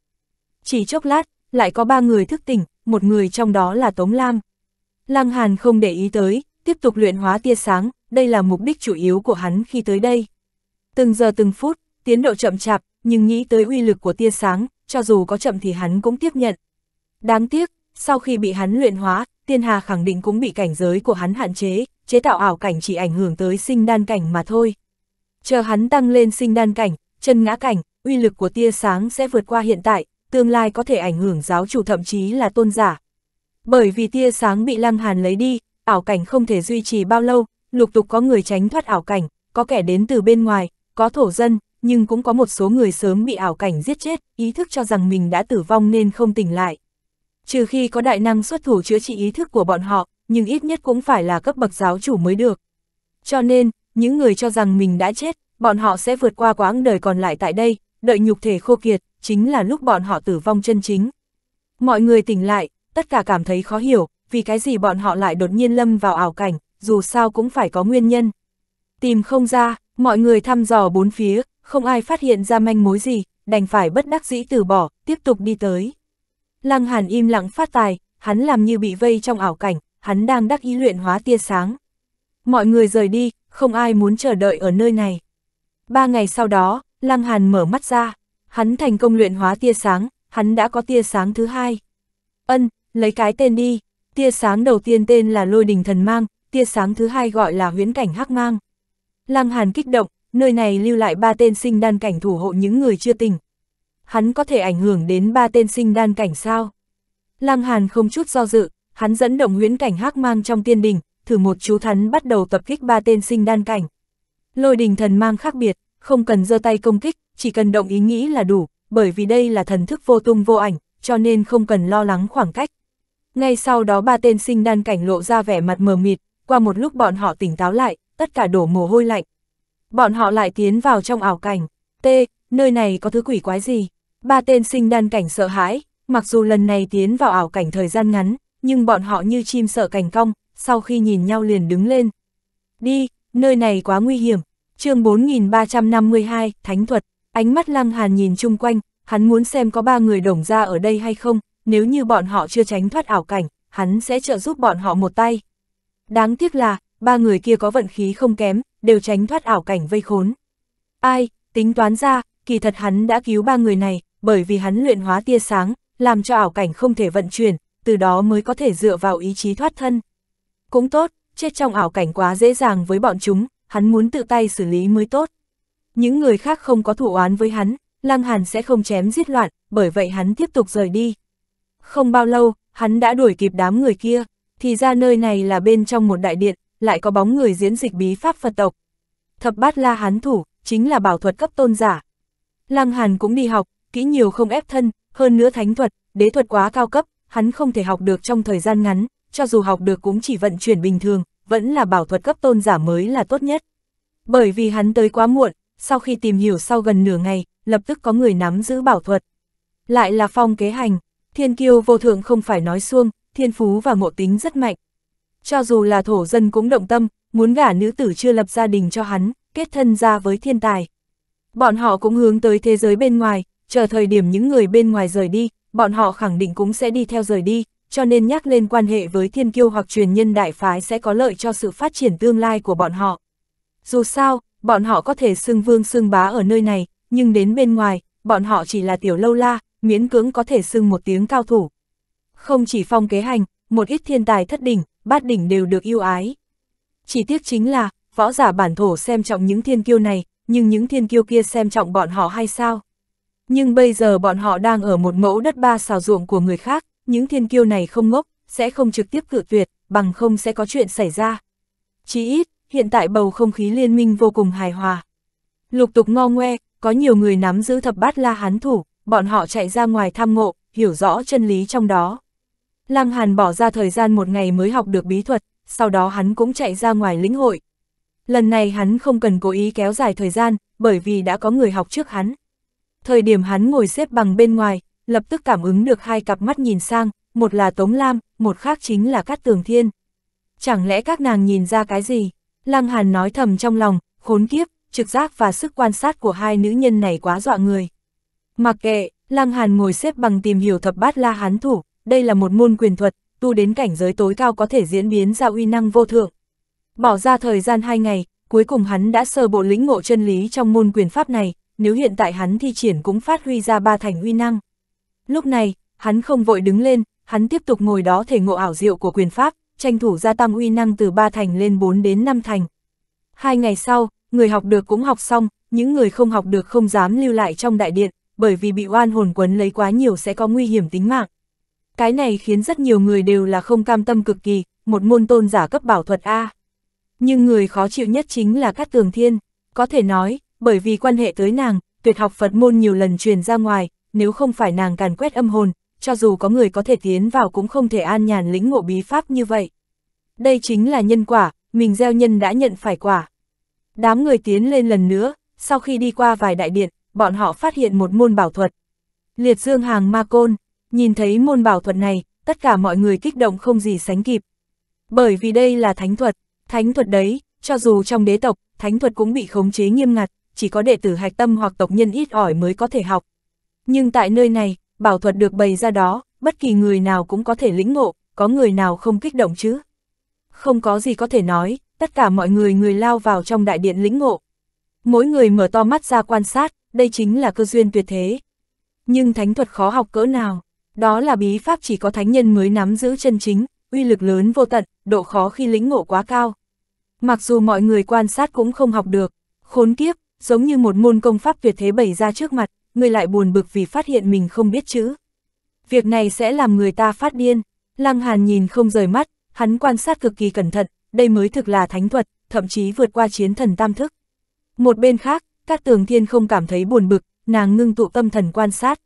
Chỉ chốc lát, lại có ba người thức tỉnh, một người trong đó là Tống Lam. Lăng Hàn không để ý tới, tiếp tục luyện hóa tia sáng, đây là mục đích chủ yếu của hắn khi tới đây. Từng giờ từng phút, tiến độ chậm chạp, nhưng nghĩ tới uy lực của tia sáng, cho dù có chậm thì hắn cũng tiếp nhận. Đáng tiếc, sau khi bị hắn luyện hóa, tiên hà khẳng định cũng bị cảnh giới của hắn hạn chế, chế tạo ảo cảnh chỉ ảnh hưởng tới sinh đan cảnh mà thôi. Chờ hắn tăng lên sinh đan cảnh, chân ngã cảnh, uy lực của tia sáng sẽ vượt qua hiện tại, tương lai có thể ảnh hưởng giáo chủ thậm chí là tôn giả. Bởi vì tia sáng bị lăng hàn lấy đi, ảo cảnh không thể duy trì bao lâu, lục tục có người tránh thoát ảo cảnh, có kẻ đến từ bên ngoài, có thổ dân, nhưng cũng có một số người sớm bị ảo cảnh giết chết, ý thức cho rằng mình đã tử vong nên không tỉnh lại. Trừ khi có đại năng xuất thủ chữa trị ý thức của bọn họ, nhưng ít nhất cũng phải là cấp bậc giáo chủ mới được. Cho nên, những người cho rằng mình đã chết, bọn họ sẽ vượt qua quãng đời còn lại tại đây, đợi nhục thể khô kiệt, chính là lúc bọn họ tử vong chân chính. Mọi người tỉnh lại, tất cả cảm thấy khó hiểu, vì cái gì bọn họ lại đột nhiên lâm vào ảo cảnh, dù sao cũng phải có nguyên nhân. Tìm không ra, mọi người thăm dò bốn phía, không ai phát hiện ra manh mối gì, đành phải bất đắc dĩ từ bỏ, tiếp tục đi tới. Lăng Hàn im lặng phát tài, hắn làm như bị vây trong ảo cảnh, hắn đang đắc ý luyện hóa tia sáng. Mọi người rời đi, không ai muốn chờ đợi ở nơi này. Ba ngày sau đó, Lăng Hàn mở mắt ra, hắn thành công luyện hóa tia sáng, hắn đã có tia sáng thứ hai. Ân, lấy cái tên đi, tia sáng đầu tiên tên là lôi đình thần mang, tia sáng thứ hai gọi là huyễn cảnh hắc mang. Lăng Hàn kích động, nơi này lưu lại ba tên sinh đan cảnh thủ hộ những người chưa tỉnh. Hắn có thể ảnh hưởng đến ba tên sinh đan cảnh sao? Lăng Hàn không chút do dự, hắn dẫn động huyễn cảnh hắc mang trong tiên đình, thử một chú thắn bắt đầu tập kích ba tên sinh đan cảnh. Lôi đình thần mang khác biệt, không cần giơ tay công kích, chỉ cần động ý nghĩ là đủ, bởi vì đây là thần thức vô tung vô ảnh, cho nên không cần lo lắng khoảng cách. Ngay sau đó ba tên sinh đan cảnh lộ ra vẻ mặt mờ mịt, qua một lúc bọn họ tỉnh táo lại, tất cả đổ mồ hôi lạnh. Bọn họ lại tiến vào trong ảo cảnh. T, nơi này có thứ quỷ quái gì? Ba tên sinh đan cảnh sợ hãi, mặc dù lần này tiến vào ảo cảnh thời gian ngắn, nhưng bọn họ như chim sợ cảnh cong, sau khi nhìn nhau liền đứng lên. Đi, nơi này quá nguy hiểm. chương 4352, Thánh Thuật, ánh mắt lăng hàn nhìn chung quanh, hắn muốn xem có ba người đồng ra ở đây hay không, nếu như bọn họ chưa tránh thoát ảo cảnh, hắn sẽ trợ giúp bọn họ một tay. Đáng tiếc là, ba người kia có vận khí không kém, đều tránh thoát ảo cảnh vây khốn. Ai, tính toán ra, kỳ thật hắn đã cứu ba người này, bởi vì hắn luyện hóa tia sáng, làm cho ảo cảnh không thể vận chuyển, từ đó mới có thể dựa vào ý chí thoát thân. Cũng tốt, chết trong ảo cảnh quá dễ dàng với bọn chúng, hắn muốn tự tay xử lý mới tốt. Những người khác không có thủ oán với hắn, Lăng Hàn sẽ không chém giết loạn, bởi vậy hắn tiếp tục rời đi. Không bao lâu, hắn đã đuổi kịp đám người kia. Thì ra nơi này là bên trong một đại điện, lại có bóng người diễn dịch bí pháp Phật tộc. Thập bát la hán thủ, chính là bảo thuật cấp tôn giả. Lăng Hàn cũng đi học, kỹ nhiều không ép thân, hơn nữa thánh thuật, đế thuật quá cao cấp, hắn không thể học được trong thời gian ngắn, cho dù học được cũng chỉ vận chuyển bình thường, vẫn là bảo thuật cấp tôn giả mới là tốt nhất. Bởi vì hắn tới quá muộn, sau khi tìm hiểu sau gần nửa ngày, lập tức có người nắm giữ bảo thuật. Lại là phong kế hành, thiên kiêu vô thượng không phải nói xuông, thiên phú và ngộ tính rất mạnh. Cho dù là thổ dân cũng động tâm, muốn gả nữ tử chưa lập gia đình cho hắn, kết thân ra với thiên tài. Bọn họ cũng hướng tới thế giới bên ngoài, chờ thời điểm những người bên ngoài rời đi, bọn họ khẳng định cũng sẽ đi theo rời đi, cho nên nhắc lên quan hệ với thiên kiêu hoặc truyền nhân đại phái sẽ có lợi cho sự phát triển tương lai của bọn họ. Dù sao, bọn họ có thể xưng vương xưng bá ở nơi này, nhưng đến bên ngoài, bọn họ chỉ là tiểu lâu la, miễn cưỡng có thể xưng một tiếng cao thủ. Không chỉ phong kế hành, một ít thiên tài thất đỉnh, bát đỉnh đều được yêu ái. Chỉ tiếc chính là, võ giả bản thổ xem trọng những thiên kiêu này, nhưng những thiên kiêu kia xem trọng bọn họ hay sao? Nhưng bây giờ bọn họ đang ở một mẫu đất ba xào ruộng của người khác, những thiên kiêu này không ngốc, sẽ không trực tiếp cự tuyệt, bằng không sẽ có chuyện xảy ra. Chí ít, hiện tại bầu không khí liên minh vô cùng hài hòa. Lục tục ngo ngoe, có nhiều người nắm giữ thập bát la hán thủ, bọn họ chạy ra ngoài tham ngộ, hiểu rõ chân lý trong đó. Lăng Hàn bỏ ra thời gian một ngày mới học được bí thuật, sau đó hắn cũng chạy ra ngoài lĩnh hội. Lần này hắn không cần cố ý kéo dài thời gian, bởi vì đã có người học trước hắn. Thời điểm hắn ngồi xếp bằng bên ngoài, lập tức cảm ứng được hai cặp mắt nhìn sang, một là Tống Lam, một khác chính là Cát Tường Thiên. Chẳng lẽ các nàng nhìn ra cái gì? Lăng Hàn nói thầm trong lòng, khốn kiếp, trực giác và sức quan sát của hai nữ nhân này quá dọa người. Mặc kệ, Lăng Hàn ngồi xếp bằng tìm hiểu thập bát la hán thủ, đây là một môn quyền thuật, tu đến cảnh giới tối cao có thể diễn biến ra uy năng vô thượng. Bỏ ra thời gian hai ngày, cuối cùng hắn đã sơ bộ lĩnh ngộ chân lý trong môn quyền pháp này, nếu hiện tại hắn thi triển cũng phát huy ra ba thành uy năng. Lúc này, hắn không vội đứng lên, hắn tiếp tục ngồi đó thể ngộ ảo diệu của quyền pháp, tranh thủ gia tăng uy năng từ ba thành lên bốn đến năm thành. Hai ngày sau, người học được cũng học xong, những người không học được không dám lưu lại trong đại điện, bởi vì bị oan hồn quấn lấy quá nhiều sẽ có nguy hiểm tính mạng. Cái này khiến rất nhiều người đều là không cam tâm cực kỳ, một môn tôn giả cấp bảo thuật A. Nhưng người khó chịu nhất chính là Cát Tường Thiên, có thể nói, bởi vì quan hệ tới nàng, tuyệt học Phật môn nhiều lần truyền ra ngoài, nếu không phải nàng càn quét âm hồn, cho dù có người có thể tiến vào cũng không thể an nhàn lĩnh ngộ bí pháp như vậy. Đây chính là nhân quả, mình gieo nhân đã nhận phải quả. Đám người tiến lên lần nữa, sau khi đi qua vài đại điện, bọn họ phát hiện một môn bảo thuật. Liệt dương hàng ma côn, Nhìn thấy môn bảo thuật này, tất cả mọi người kích động không gì sánh kịp. Bởi vì đây là thánh thuật, thánh thuật đấy, cho dù trong đế tộc, thánh thuật cũng bị khống chế nghiêm ngặt, chỉ có đệ tử hạch tâm hoặc tộc nhân ít ỏi mới có thể học. Nhưng tại nơi này, bảo thuật được bày ra đó, bất kỳ người nào cũng có thể lĩnh ngộ, có người nào không kích động chứ? Không có gì có thể nói, tất cả mọi người người lao vào trong đại điện lĩnh ngộ. Mỗi người mở to mắt ra quan sát, đây chính là cơ duyên tuyệt thế. Nhưng thánh thuật khó học cỡ nào? Đó là bí pháp chỉ có thánh nhân mới nắm giữ chân chính, uy lực lớn vô tận, độ khó khi lĩnh ngộ quá cao. Mặc dù mọi người quan sát cũng không học được, khốn kiếp, giống như một môn công pháp việt thế bày ra trước mặt, người lại buồn bực vì phát hiện mình không biết chữ. Việc này sẽ làm người ta phát điên, Lăng Hàn nhìn không rời mắt, hắn quan sát cực kỳ cẩn thận, đây mới thực là thánh thuật, thậm chí vượt qua chiến thần tam thức. Một bên khác, các tường thiên không cảm thấy buồn bực, nàng ngưng tụ tâm thần quan sát.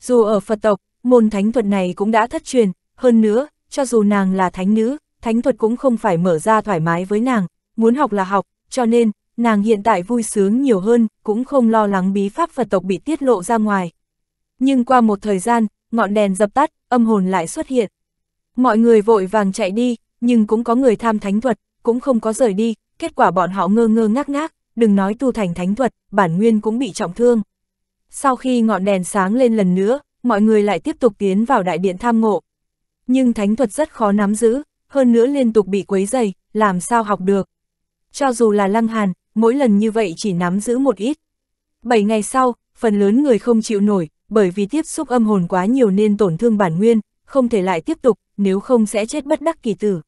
Dù ở Phật tộc, môn thánh thuật này cũng đã thất truyền, hơn nữa, cho dù nàng là thánh nữ, thánh thuật cũng không phải mở ra thoải mái với nàng, muốn học là học, cho nên, nàng hiện tại vui sướng nhiều hơn, cũng không lo lắng bí pháp Phật tộc bị tiết lộ ra ngoài. Nhưng qua một thời gian, ngọn đèn dập tắt, âm hồn lại xuất hiện. Mọi người vội vàng chạy đi, nhưng cũng có người tham thánh thuật, cũng không có rời đi, kết quả bọn họ ngơ ngơ ngác ngác, đừng nói tu thành thánh thuật, bản nguyên cũng bị trọng thương. Sau khi ngọn đèn sáng lên lần nữa, mọi người lại tiếp tục tiến vào đại điện tham ngộ. Nhưng thánh thuật rất khó nắm giữ, hơn nữa liên tục bị quấy dày, làm sao học được. Cho dù là lăng hàn, mỗi lần như vậy chỉ nắm giữ một ít. Bảy ngày sau, phần lớn người không chịu nổi, bởi vì tiếp xúc âm hồn quá nhiều nên tổn thương bản nguyên, không thể lại tiếp tục, nếu không sẽ chết bất đắc kỳ tử.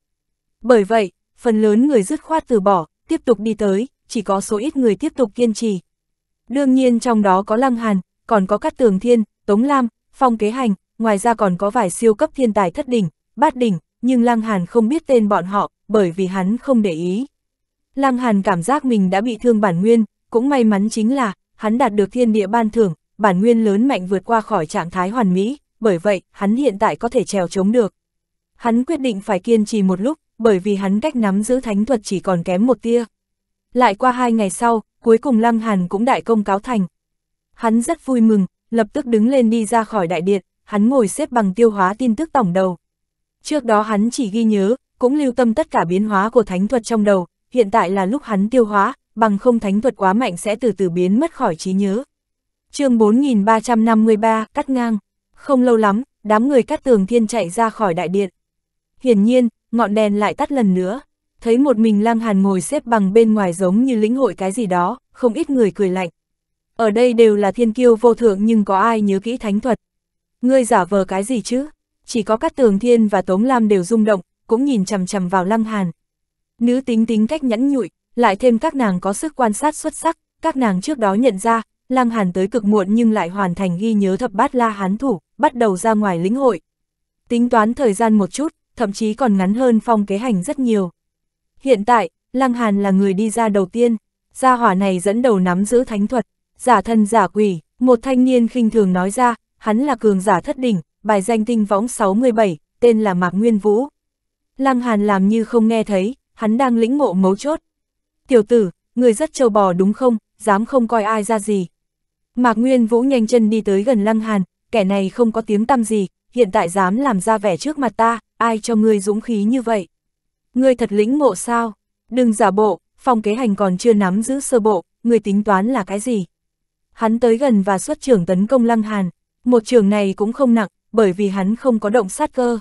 Bởi vậy, phần lớn người dứt khoát từ bỏ, tiếp tục đi tới, chỉ có số ít người tiếp tục kiên trì. Đương nhiên trong đó có Lăng Hàn, còn có các Tường Thiên, Tống Lam, phong kế hành, ngoài ra còn có vài siêu cấp thiên tài thất đỉnh, bát đỉnh, nhưng Lăng Hàn không biết tên bọn họ, bởi vì hắn không để ý. Lăng Hàn cảm giác mình đã bị thương bản nguyên, cũng may mắn chính là, hắn đạt được thiên địa ban thưởng, bản nguyên lớn mạnh vượt qua khỏi trạng thái hoàn mỹ, bởi vậy, hắn hiện tại có thể trèo chống được. Hắn quyết định phải kiên trì một lúc, bởi vì hắn cách nắm giữ thánh thuật chỉ còn kém một tia. Lại qua hai ngày sau, cuối cùng Lăng Hàn cũng đại công cáo thành. Hắn rất vui mừng, lập tức đứng lên đi ra khỏi đại điện, hắn ngồi xếp bằng tiêu hóa tin tức tổng đầu. Trước đó hắn chỉ ghi nhớ, cũng lưu tâm tất cả biến hóa của thánh thuật trong đầu, hiện tại là lúc hắn tiêu hóa, bằng không thánh thuật quá mạnh sẽ từ từ biến mất khỏi trí nhớ. chương 4353, cắt ngang. Không lâu lắm, đám người cắt tường thiên chạy ra khỏi đại điện. Hiển nhiên, ngọn đèn lại tắt lần nữa. Thấy một mình lang hàn ngồi xếp bằng bên ngoài giống như lĩnh hội cái gì đó, không ít người cười lạnh ở đây đều là thiên kiêu vô thượng nhưng có ai nhớ kỹ thánh thuật. Ngươi giả vờ cái gì chứ? Chỉ có các tường thiên và tống lam đều rung động, cũng nhìn chằm chằm vào lăng hàn. Nữ tính tính cách nhẫn nhụi, lại thêm các nàng có sức quan sát xuất sắc, các nàng trước đó nhận ra, lăng hàn tới cực muộn nhưng lại hoàn thành ghi nhớ thập bát la hán thủ, bắt đầu ra ngoài lĩnh hội. Tính toán thời gian một chút, thậm chí còn ngắn hơn phong kế hành rất nhiều. Hiện tại, lăng hàn là người đi ra đầu tiên, gia hỏa này dẫn đầu nắm giữ thánh thuật, giả thân giả quỷ, một thanh niên khinh thường nói ra, hắn là cường giả thất đỉnh, bài danh tinh võng 67, tên là Mạc Nguyên Vũ. Lăng Hàn làm như không nghe thấy, hắn đang lĩnh ngộ mấu chốt. Tiểu tử, người rất trâu bò đúng không, dám không coi ai ra gì. Mạc Nguyên Vũ nhanh chân đi tới gần Lăng Hàn, kẻ này không có tiếng tăm gì, hiện tại dám làm ra vẻ trước mặt ta, ai cho ngươi dũng khí như vậy. Ngươi thật lĩnh ngộ sao? Đừng giả bộ, phòng kế hành còn chưa nắm giữ sơ bộ, ngươi tính toán là cái gì? hắn tới gần và xuất trưởng tấn công Lăng Hàn, một trường này cũng không nặng, bởi vì hắn không có động sát cơ.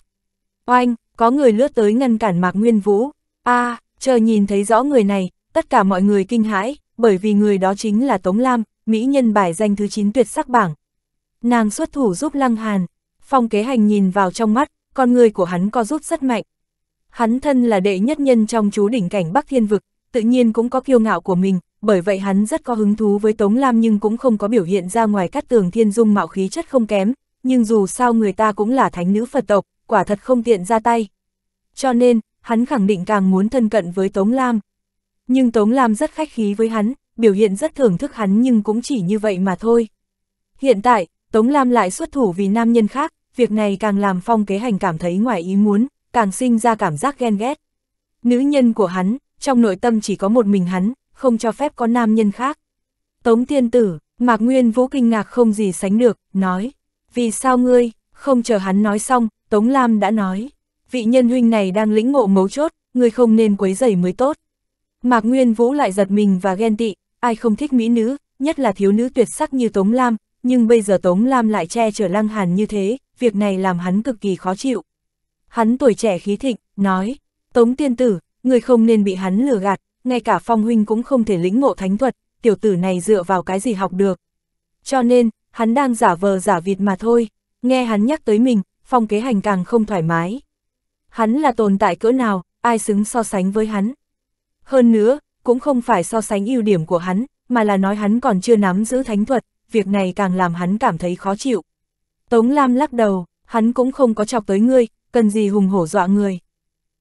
Oanh, có người lướt tới ngăn cản Mạc Nguyên Vũ. A, à, chờ nhìn thấy rõ người này, tất cả mọi người kinh hãi, bởi vì người đó chính là Tống Lam, mỹ nhân bài danh thứ 9 tuyệt sắc bảng. Nàng xuất thủ giúp Lăng Hàn, phong kế hành nhìn vào trong mắt, con người của hắn co rút rất mạnh. Hắn thân là đệ nhất nhân trong chú đỉnh cảnh Bắc Thiên Vực, tự nhiên cũng có kiêu ngạo của mình, bởi vậy hắn rất có hứng thú với Tống Lam nhưng cũng không có biểu hiện ra ngoài cát tường thiên dung mạo khí chất không kém, nhưng dù sao người ta cũng là thánh nữ Phật tộc, quả thật không tiện ra tay. Cho nên, hắn khẳng định càng muốn thân cận với Tống Lam. Nhưng Tống Lam rất khách khí với hắn, biểu hiện rất thưởng thức hắn nhưng cũng chỉ như vậy mà thôi. Hiện tại, Tống Lam lại xuất thủ vì nam nhân khác, việc này càng làm phong kế hành cảm thấy ngoài ý muốn, càng sinh ra cảm giác ghen ghét. Nữ nhân của hắn, trong nội tâm chỉ có một mình hắn, không cho phép có nam nhân khác. Tống tiên tử, Mạc Nguyên Vũ kinh ngạc không gì sánh được, nói, vì sao ngươi, không chờ hắn nói xong, Tống Lam đã nói, vị nhân huynh này đang lĩnh ngộ mấu chốt, ngươi không nên quấy rầy mới tốt. Mạc Nguyên Vũ lại giật mình và ghen tị, ai không thích mỹ nữ, nhất là thiếu nữ tuyệt sắc như Tống Lam, nhưng bây giờ Tống Lam lại che chở Lăng Hàn như thế, việc này làm hắn cực kỳ khó chịu. Hắn tuổi trẻ khí thịnh, nói, Tống tiên tử, người không nên bị hắn lừa gạt, ngay cả phong huynh cũng không thể lĩnh ngộ thánh thuật, tiểu tử này dựa vào cái gì học được. Cho nên, hắn đang giả vờ giả vịt mà thôi, nghe hắn nhắc tới mình, phong kế hành càng không thoải mái. Hắn là tồn tại cỡ nào, ai xứng so sánh với hắn. Hơn nữa, cũng không phải so sánh ưu điểm của hắn, mà là nói hắn còn chưa nắm giữ thánh thuật, việc này càng làm hắn cảm thấy khó chịu. Tống Lam lắc đầu, hắn cũng không có chọc tới ngươi, cần gì hùng hổ dọa người.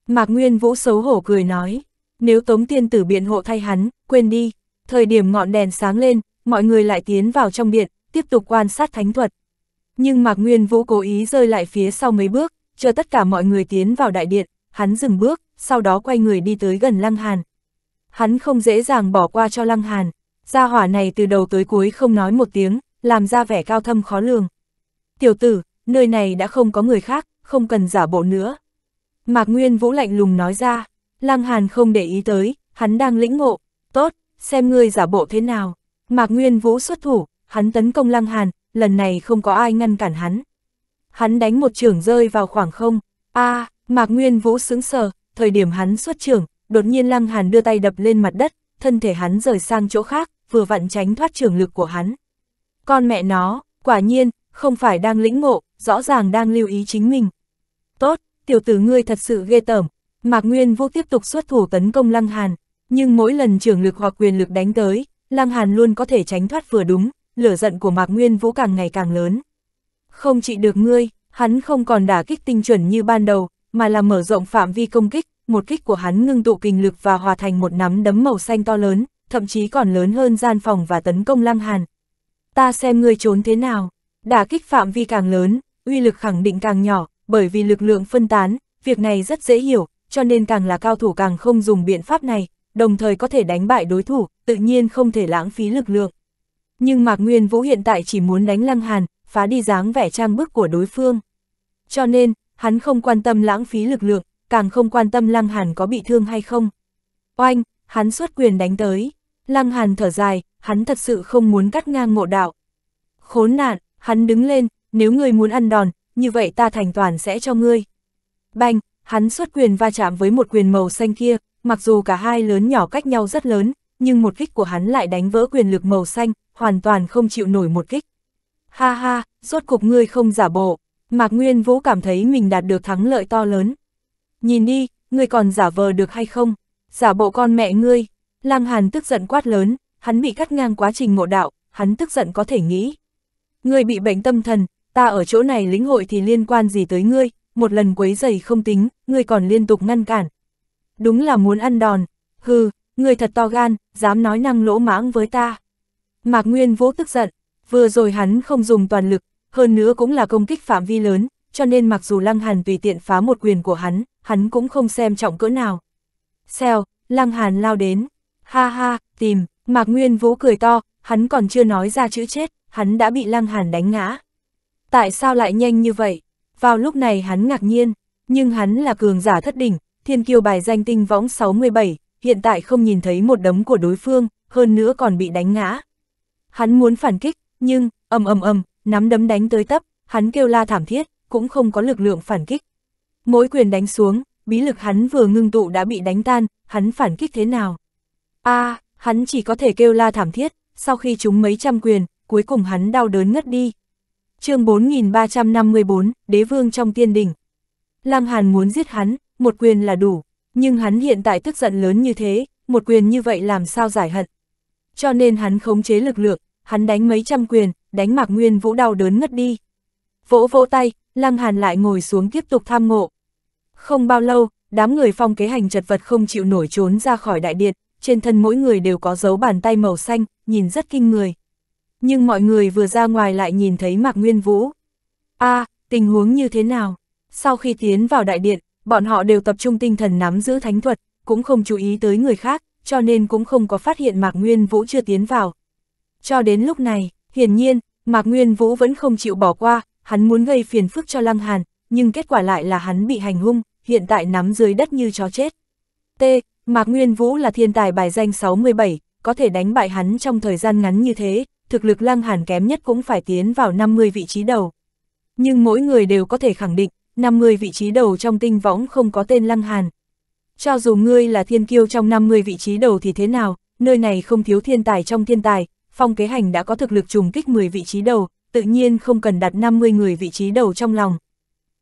Mạc Nguyên Vũ xấu hổ cười nói. Nếu Tống Tiên Tử biện hộ thay hắn, quên đi. Thời điểm ngọn đèn sáng lên, mọi người lại tiến vào trong điện, tiếp tục quan sát thánh thuật. Nhưng Mạc Nguyên Vũ cố ý rơi lại phía sau mấy bước, chờ tất cả mọi người tiến vào đại điện, hắn dừng bước, sau đó quay người đi tới gần Lăng Hàn. Hắn không dễ dàng bỏ qua cho Lăng Hàn, gia hỏa này từ đầu tới cuối không nói một tiếng, làm ra vẻ cao thâm khó lường. Tiểu tử, nơi này đã không có người khác, không cần giả bộ nữa. Mạc Nguyên Vũ lạnh lùng nói ra, Lăng Hàn không để ý tới, hắn đang lĩnh ngộ, tốt, xem ngươi giả bộ thế nào. Mạc Nguyên Vũ xuất thủ, hắn tấn công Lăng Hàn, lần này không có ai ngăn cản hắn. Hắn đánh một trường rơi vào khoảng không, a à, Mạc Nguyên Vũ sững sờ, thời điểm hắn xuất trường, đột nhiên Lăng Hàn đưa tay đập lên mặt đất, thân thể hắn rời sang chỗ khác, vừa vặn tránh thoát trường lực của hắn. Con mẹ nó, quả nhiên, không phải đang lĩnh ngộ, rõ ràng đang lưu ý chính mình. Tốt, tiểu tử ngươi thật sự ghê tởm, Mạc Nguyên Vũ tiếp tục xuất thủ tấn công Lăng Hàn, nhưng mỗi lần trưởng lực hoặc quyền lực đánh tới, Lăng Hàn luôn có thể tránh thoát vừa đúng, lửa giận của Mạc Nguyên Vũ càng ngày càng lớn. Không trị được ngươi, hắn không còn đả kích tinh chuẩn như ban đầu, mà là mở rộng phạm vi công kích, một kích của hắn ngưng tụ kinh lực và hòa thành một nắm đấm màu xanh to lớn, thậm chí còn lớn hơn gian phòng và tấn công Lăng Hàn. Ta xem ngươi trốn thế nào, đả kích phạm vi càng lớn, uy lực khẳng định càng nhỏ, bởi vì lực lượng phân tán, việc này rất dễ hiểu, cho nên càng là cao thủ càng không dùng biện pháp này, đồng thời có thể đánh bại đối thủ, tự nhiên không thể lãng phí lực lượng. Nhưng Mạc Nguyên Vũ hiện tại chỉ muốn đánh Lăng Hàn, phá đi dáng vẻ trang bức của đối phương. Cho nên, hắn không quan tâm lãng phí lực lượng, càng không quan tâm Lăng Hàn có bị thương hay không. Oanh, hắn xuất quyền đánh tới, Lăng Hàn thở dài, hắn thật sự không muốn cắt ngang ngộ đạo. Khốn nạn, hắn đứng lên, nếu ngươi muốn ăn đòn, như vậy ta thành toàn sẽ cho ngươi. Banh, Hắn xuất quyền va chạm với một quyền màu xanh kia, mặc dù cả hai lớn nhỏ cách nhau rất lớn, nhưng một kích của hắn lại đánh vỡ quyền lực màu xanh, hoàn toàn không chịu nổi một kích. Ha ha, rốt cục ngươi không giả bộ, Mạc Nguyên Vũ cảm thấy mình đạt được thắng lợi to lớn. Nhìn đi, ngươi còn giả vờ được hay không? Giả bộ con mẹ ngươi. Lăng Hàn tức giận quát lớn, hắn bị cắt ngang quá trình ngộ đạo, hắn tức giận có thể nghĩ. Ngươi bị bệnh tâm thần, ta ở chỗ này lĩnh hội thì liên quan gì tới ngươi, một lần quấy giày không tính, ngươi còn liên tục ngăn cản. Đúng là muốn ăn đòn, hừ, ngươi thật to gan, dám nói năng lỗ mãng với ta. Mạc Nguyên Vũ tức giận, vừa rồi hắn không dùng toàn lực, hơn nữa cũng là công kích phạm vi lớn, cho nên mặc dù Lăng Hàn tùy tiện phá một quyền của hắn, hắn cũng không xem trọng cỡ nào. Xèo, Lăng Hàn lao đến, ha ha, tìm, Mạc Nguyên Vũ cười to, hắn còn chưa nói ra chữ chết, hắn đã bị Lăng Hàn đánh ngã. Tại sao lại nhanh như vậy? Vào lúc này hắn ngạc nhiên, nhưng hắn là cường giả thất đỉnh, thiên kiêu bài danh tinh võng 67, hiện tại không nhìn thấy một đấm của đối phương, hơn nữa còn bị đánh ngã. Hắn muốn phản kích, nhưng, ầm ầm ầm, nắm đấm đánh tới tấp, hắn kêu la thảm thiết, cũng không có lực lượng phản kích. Mỗi quyền đánh xuống, bí lực hắn vừa ngưng tụ đã bị đánh tan, hắn phản kích thế nào? a à, hắn chỉ có thể kêu la thảm thiết, sau khi chúng mấy trăm quyền, cuối cùng hắn đau đớn ngất đi chương 4354, đế vương trong tiên đỉnh. Lăng Hàn muốn giết hắn, một quyền là đủ, nhưng hắn hiện tại tức giận lớn như thế, một quyền như vậy làm sao giải hận. Cho nên hắn khống chế lực lượng, hắn đánh mấy trăm quyền, đánh Mạc Nguyên Vũ đau đớn ngất đi. Vỗ vỗ tay, Lăng Hàn lại ngồi xuống tiếp tục tham ngộ. Không bao lâu, đám người phong kế hành chật vật không chịu nổi trốn ra khỏi đại điện, trên thân mỗi người đều có dấu bàn tay màu xanh, nhìn rất kinh người nhưng mọi người vừa ra ngoài lại nhìn thấy Mạc Nguyên Vũ. a à, tình huống như thế nào? Sau khi tiến vào đại điện, bọn họ đều tập trung tinh thần nắm giữ thánh thuật, cũng không chú ý tới người khác, cho nên cũng không có phát hiện Mạc Nguyên Vũ chưa tiến vào. Cho đến lúc này, hiển nhiên, Mạc Nguyên Vũ vẫn không chịu bỏ qua, hắn muốn gây phiền phức cho Lăng Hàn, nhưng kết quả lại là hắn bị hành hung, hiện tại nắm dưới đất như chó chết. T. Mạc Nguyên Vũ là thiên tài bài danh 67, có thể đánh bại hắn trong thời gian ngắn như thế, thực lực lăng hàn kém nhất cũng phải tiến vào 50 vị trí đầu. Nhưng mỗi người đều có thể khẳng định, 50 vị trí đầu trong tinh võng không có tên lăng hàn. Cho dù ngươi là thiên kiêu trong 50 vị trí đầu thì thế nào, nơi này không thiếu thiên tài trong thiên tài, phong kế hành đã có thực lực trùng kích 10 vị trí đầu, tự nhiên không cần đặt 50 người vị trí đầu trong lòng.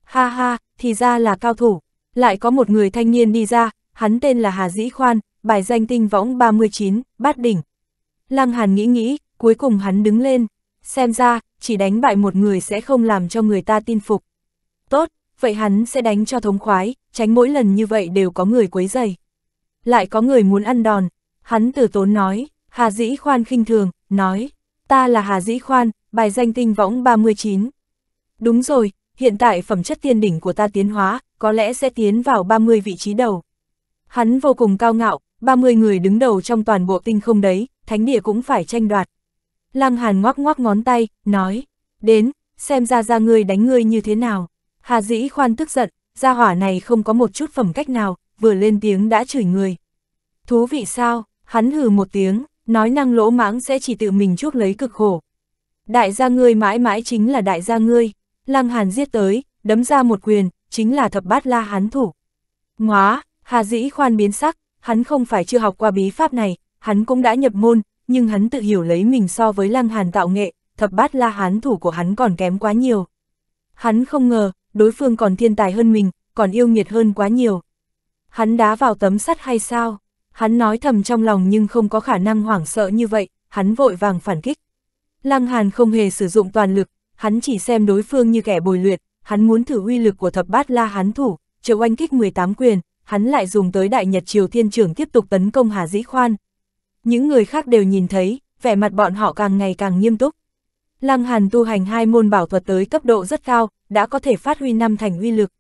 Ha ha, thì ra là cao thủ, lại có một người thanh niên đi ra, hắn tên là Hà Dĩ Khoan, bài danh tinh võng 39, bát đỉnh. Lăng Hàn nghĩ nghĩ, cuối cùng hắn đứng lên, xem ra, chỉ đánh bại một người sẽ không làm cho người ta tin phục. Tốt, vậy hắn sẽ đánh cho thống khoái, tránh mỗi lần như vậy đều có người quấy dày. Lại có người muốn ăn đòn, hắn từ tốn nói, Hà Dĩ Khoan khinh thường, nói, ta là Hà Dĩ Khoan, bài danh tinh võng 39. Đúng rồi, hiện tại phẩm chất tiên đỉnh của ta tiến hóa, có lẽ sẽ tiến vào 30 vị trí đầu. Hắn vô cùng cao ngạo, 30 người đứng đầu trong toàn bộ tinh không đấy, thánh địa cũng phải tranh đoạt. Lăng Hàn ngoắc ngoắc ngón tay, nói, đến, xem ra ra ngươi đánh ngươi như thế nào. Hà dĩ khoan tức giận, gia hỏa này không có một chút phẩm cách nào, vừa lên tiếng đã chửi người. Thú vị sao, hắn hừ một tiếng, nói năng lỗ mãng sẽ chỉ tự mình chuốc lấy cực khổ. Đại gia ngươi mãi mãi chính là đại gia ngươi, Lăng Hàn giết tới, đấm ra một quyền, chính là thập bát la hắn thủ. Ngóa, Hà dĩ khoan biến sắc, hắn không phải chưa học qua bí pháp này, hắn cũng đã nhập môn, nhưng hắn tự hiểu lấy mình so với Lăng Hàn tạo nghệ, thập bát la hán thủ của hắn còn kém quá nhiều. Hắn không ngờ, đối phương còn thiên tài hơn mình, còn yêu nghiệt hơn quá nhiều. Hắn đá vào tấm sắt hay sao? Hắn nói thầm trong lòng nhưng không có khả năng hoảng sợ như vậy, hắn vội vàng phản kích. Lăng Hàn không hề sử dụng toàn lực, hắn chỉ xem đối phương như kẻ bồi luyện, hắn muốn thử uy lực của thập bát la hán thủ, triệu oanh kích 18 quyền, hắn lại dùng tới đại nhật triều thiên trưởng tiếp tục tấn công Hà Dĩ Khoan, những người khác đều nhìn thấy, vẻ mặt bọn họ càng ngày càng nghiêm túc. Lăng Hàn tu hành hai môn bảo thuật tới cấp độ rất cao, đã có thể phát huy năm thành uy lực.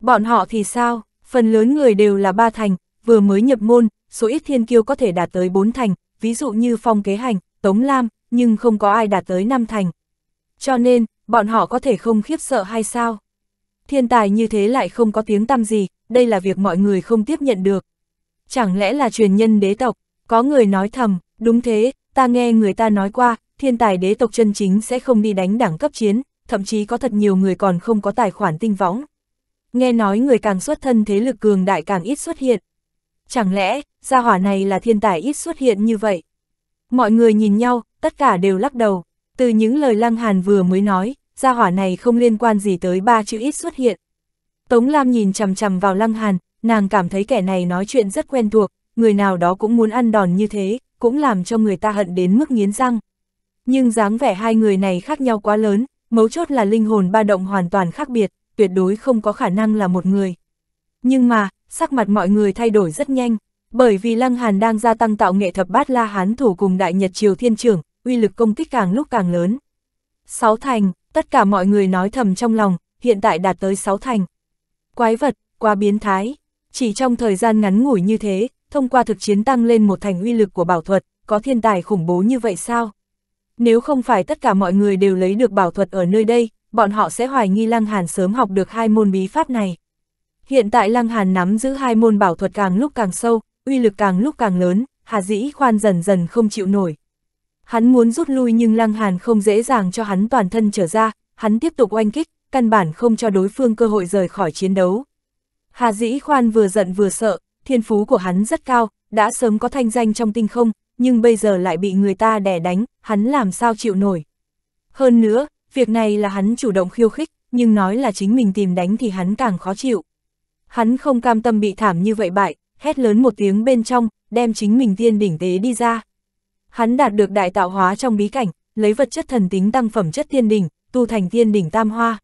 Bọn họ thì sao, phần lớn người đều là ba thành, vừa mới nhập môn, số ít thiên kiêu có thể đạt tới bốn thành, ví dụ như phong kế hành, tống lam, nhưng không có ai đạt tới năm thành. Cho nên, bọn họ có thể không khiếp sợ hay sao? Thiên tài như thế lại không có tiếng tăm gì, đây là việc mọi người không tiếp nhận được. Chẳng lẽ là truyền nhân đế tộc, có người nói thầm, đúng thế, ta nghe người ta nói qua, thiên tài đế tộc chân chính sẽ không đi đánh đảng cấp chiến, thậm chí có thật nhiều người còn không có tài khoản tinh võng. Nghe nói người càng xuất thân thế lực cường đại càng ít xuất hiện. Chẳng lẽ, gia hỏa này là thiên tài ít xuất hiện như vậy? Mọi người nhìn nhau, tất cả đều lắc đầu. Từ những lời Lăng Hàn vừa mới nói, gia hỏa này không liên quan gì tới ba chữ ít xuất hiện. Tống Lam nhìn chằm chằm vào Lăng Hàn, nàng cảm thấy kẻ này nói chuyện rất quen thuộc, người nào đó cũng muốn ăn đòn như thế, cũng làm cho người ta hận đến mức nghiến răng. Nhưng dáng vẻ hai người này khác nhau quá lớn, mấu chốt là linh hồn ba động hoàn toàn khác biệt, tuyệt đối không có khả năng là một người. Nhưng mà, sắc mặt mọi người thay đổi rất nhanh, bởi vì Lăng Hàn đang gia tăng tạo nghệ thập bát la hán thủ cùng Đại Nhật Triều Thiên Trưởng, uy lực công kích càng lúc càng lớn. Sáu thành, tất cả mọi người nói thầm trong lòng, hiện tại đạt tới sáu thành. Quái vật, quá biến thái, chỉ trong thời gian ngắn ngủi như thế, thông qua thực chiến tăng lên một thành uy lực của bảo thuật, có thiên tài khủng bố như vậy sao? Nếu không phải tất cả mọi người đều lấy được bảo thuật ở nơi đây, bọn họ sẽ hoài nghi Lăng Hàn sớm học được hai môn bí pháp này. Hiện tại Lăng Hàn nắm giữ hai môn bảo thuật càng lúc càng sâu, uy lực càng lúc càng lớn, Hà Dĩ Khoan dần dần không chịu nổi. Hắn muốn rút lui nhưng Lăng Hàn không dễ dàng cho hắn toàn thân trở ra, hắn tiếp tục oanh kích, căn bản không cho đối phương cơ hội rời khỏi chiến đấu. Hà Dĩ Khoan vừa giận vừa sợ, thiên phú của hắn rất cao, đã sớm có thanh danh trong tinh không, nhưng bây giờ lại bị người ta đè đánh, hắn làm sao chịu nổi. Hơn nữa, việc này là hắn chủ động khiêu khích, nhưng nói là chính mình tìm đánh thì hắn càng khó chịu. Hắn không cam tâm bị thảm như vậy bại, hét lớn một tiếng bên trong, đem chính mình tiên đỉnh tế đi ra. Hắn đạt được đại tạo hóa trong bí cảnh, lấy vật chất thần tính tăng phẩm chất tiên đỉnh, tu thành tiên đỉnh tam hoa.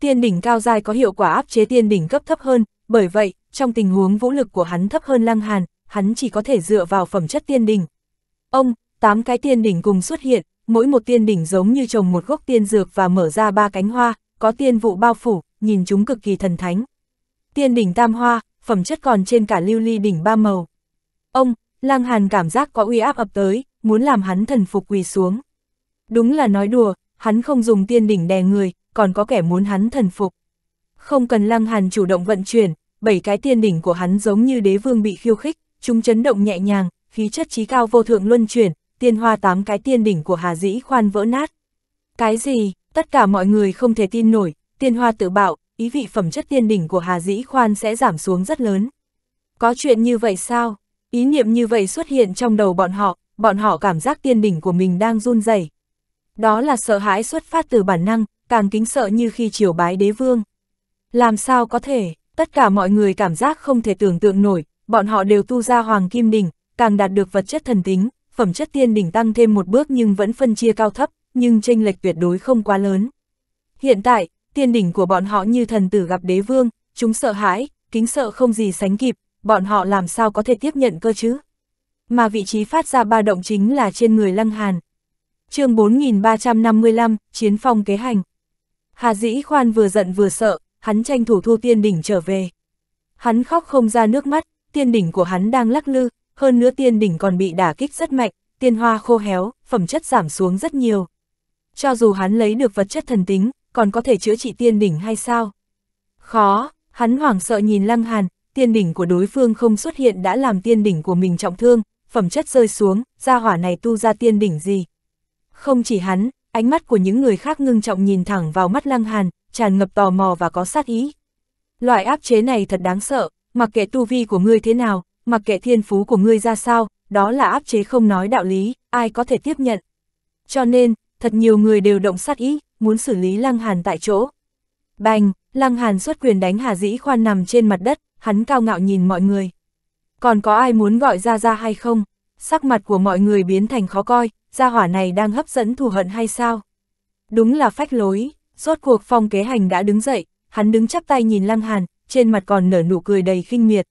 Tiên đỉnh cao dài có hiệu quả áp chế tiên đỉnh cấp thấp hơn, bởi vậy, trong tình huống vũ lực của hắn thấp hơn Lăng Hàn, hắn chỉ có thể dựa vào phẩm chất tiên đỉnh. Ông, tám cái tiên đỉnh cùng xuất hiện, mỗi một tiên đỉnh giống như trồng một gốc tiên dược và mở ra ba cánh hoa, có tiên vụ bao phủ, nhìn chúng cực kỳ thần thánh. Tiên đỉnh tam hoa, phẩm chất còn trên cả lưu ly đỉnh ba màu. Ông, Lang Hàn cảm giác có uy áp ập tới, muốn làm hắn thần phục quỳ xuống. Đúng là nói đùa, hắn không dùng tiên đỉnh đè người, còn có kẻ muốn hắn thần phục. Không cần Lăng Hàn chủ động vận chuyển, bảy cái tiên đỉnh của hắn giống như đế vương bị khiêu khích, chúng chấn động nhẹ nhàng, khí chất trí cao vô thượng luân chuyển, tiên hoa tám cái tiên đỉnh của Hà Dĩ khoan vỡ nát. Cái gì, tất cả mọi người không thể tin nổi, tiên hoa tự bạo, ý vị phẩm chất tiên đỉnh của Hà Dĩ khoan sẽ giảm xuống rất lớn. Có chuyện như vậy sao? Ý niệm như vậy xuất hiện trong đầu bọn họ, bọn họ cảm giác tiên đỉnh của mình đang run rẩy. Đó là sợ hãi xuất phát từ bản năng, càng kính sợ như khi triều bái đế vương. Làm sao có thể, tất cả mọi người cảm giác không thể tưởng tượng nổi, bọn họ đều tu ra hoàng kim đỉnh, càng đạt được vật chất thần tính, phẩm chất tiên đỉnh tăng thêm một bước nhưng vẫn phân chia cao thấp, nhưng tranh lệch tuyệt đối không quá lớn. Hiện tại, tiên đỉnh của bọn họ như thần tử gặp đế vương, chúng sợ hãi, kính sợ không gì sánh kịp, bọn họ làm sao có thể tiếp nhận cơ chứ? Mà vị trí phát ra ba động chính là trên người Lăng Hàn. chương 4355, Chiến phong kế hành. Hà Dĩ Khoan vừa giận vừa sợ, hắn tranh thủ thu tiên đỉnh trở về. Hắn khóc không ra nước mắt, tiên đỉnh của hắn đang lắc lư, hơn nữa tiên đỉnh còn bị đả kích rất mạnh, tiên hoa khô héo, phẩm chất giảm xuống rất nhiều. Cho dù hắn lấy được vật chất thần tính, còn có thể chữa trị tiên đỉnh hay sao? Khó, hắn hoảng sợ nhìn Lăng Hàn, tiên đỉnh của đối phương không xuất hiện đã làm tiên đỉnh của mình trọng thương, phẩm chất rơi xuống, gia hỏa này tu ra tiên đỉnh gì. Không chỉ hắn, ánh mắt của những người khác ngưng trọng nhìn thẳng vào mắt Lăng Hàn, tràn ngập tò mò và có sát ý. Loại áp chế này thật đáng sợ, mặc kệ tu vi của ngươi thế nào, mặc kệ thiên phú của ngươi ra sao, đó là áp chế không nói đạo lý, ai có thể tiếp nhận. Cho nên, thật nhiều người đều động sát ý, muốn xử lý Lăng Hàn tại chỗ. Bành, Lăng Hàn xuất quyền đánh Hà Dĩ Khoan nằm trên mặt đất, hắn cao ngạo nhìn mọi người. Còn có ai muốn gọi ra ra hay không? Sắc mặt của mọi người biến thành khó coi, gia hỏa này đang hấp dẫn thù hận hay sao? Đúng là phách lối. Rốt cuộc phong kế hành đã đứng dậy, hắn đứng chắp tay nhìn Lăng Hàn, trên mặt còn nở nụ cười đầy khinh miệt.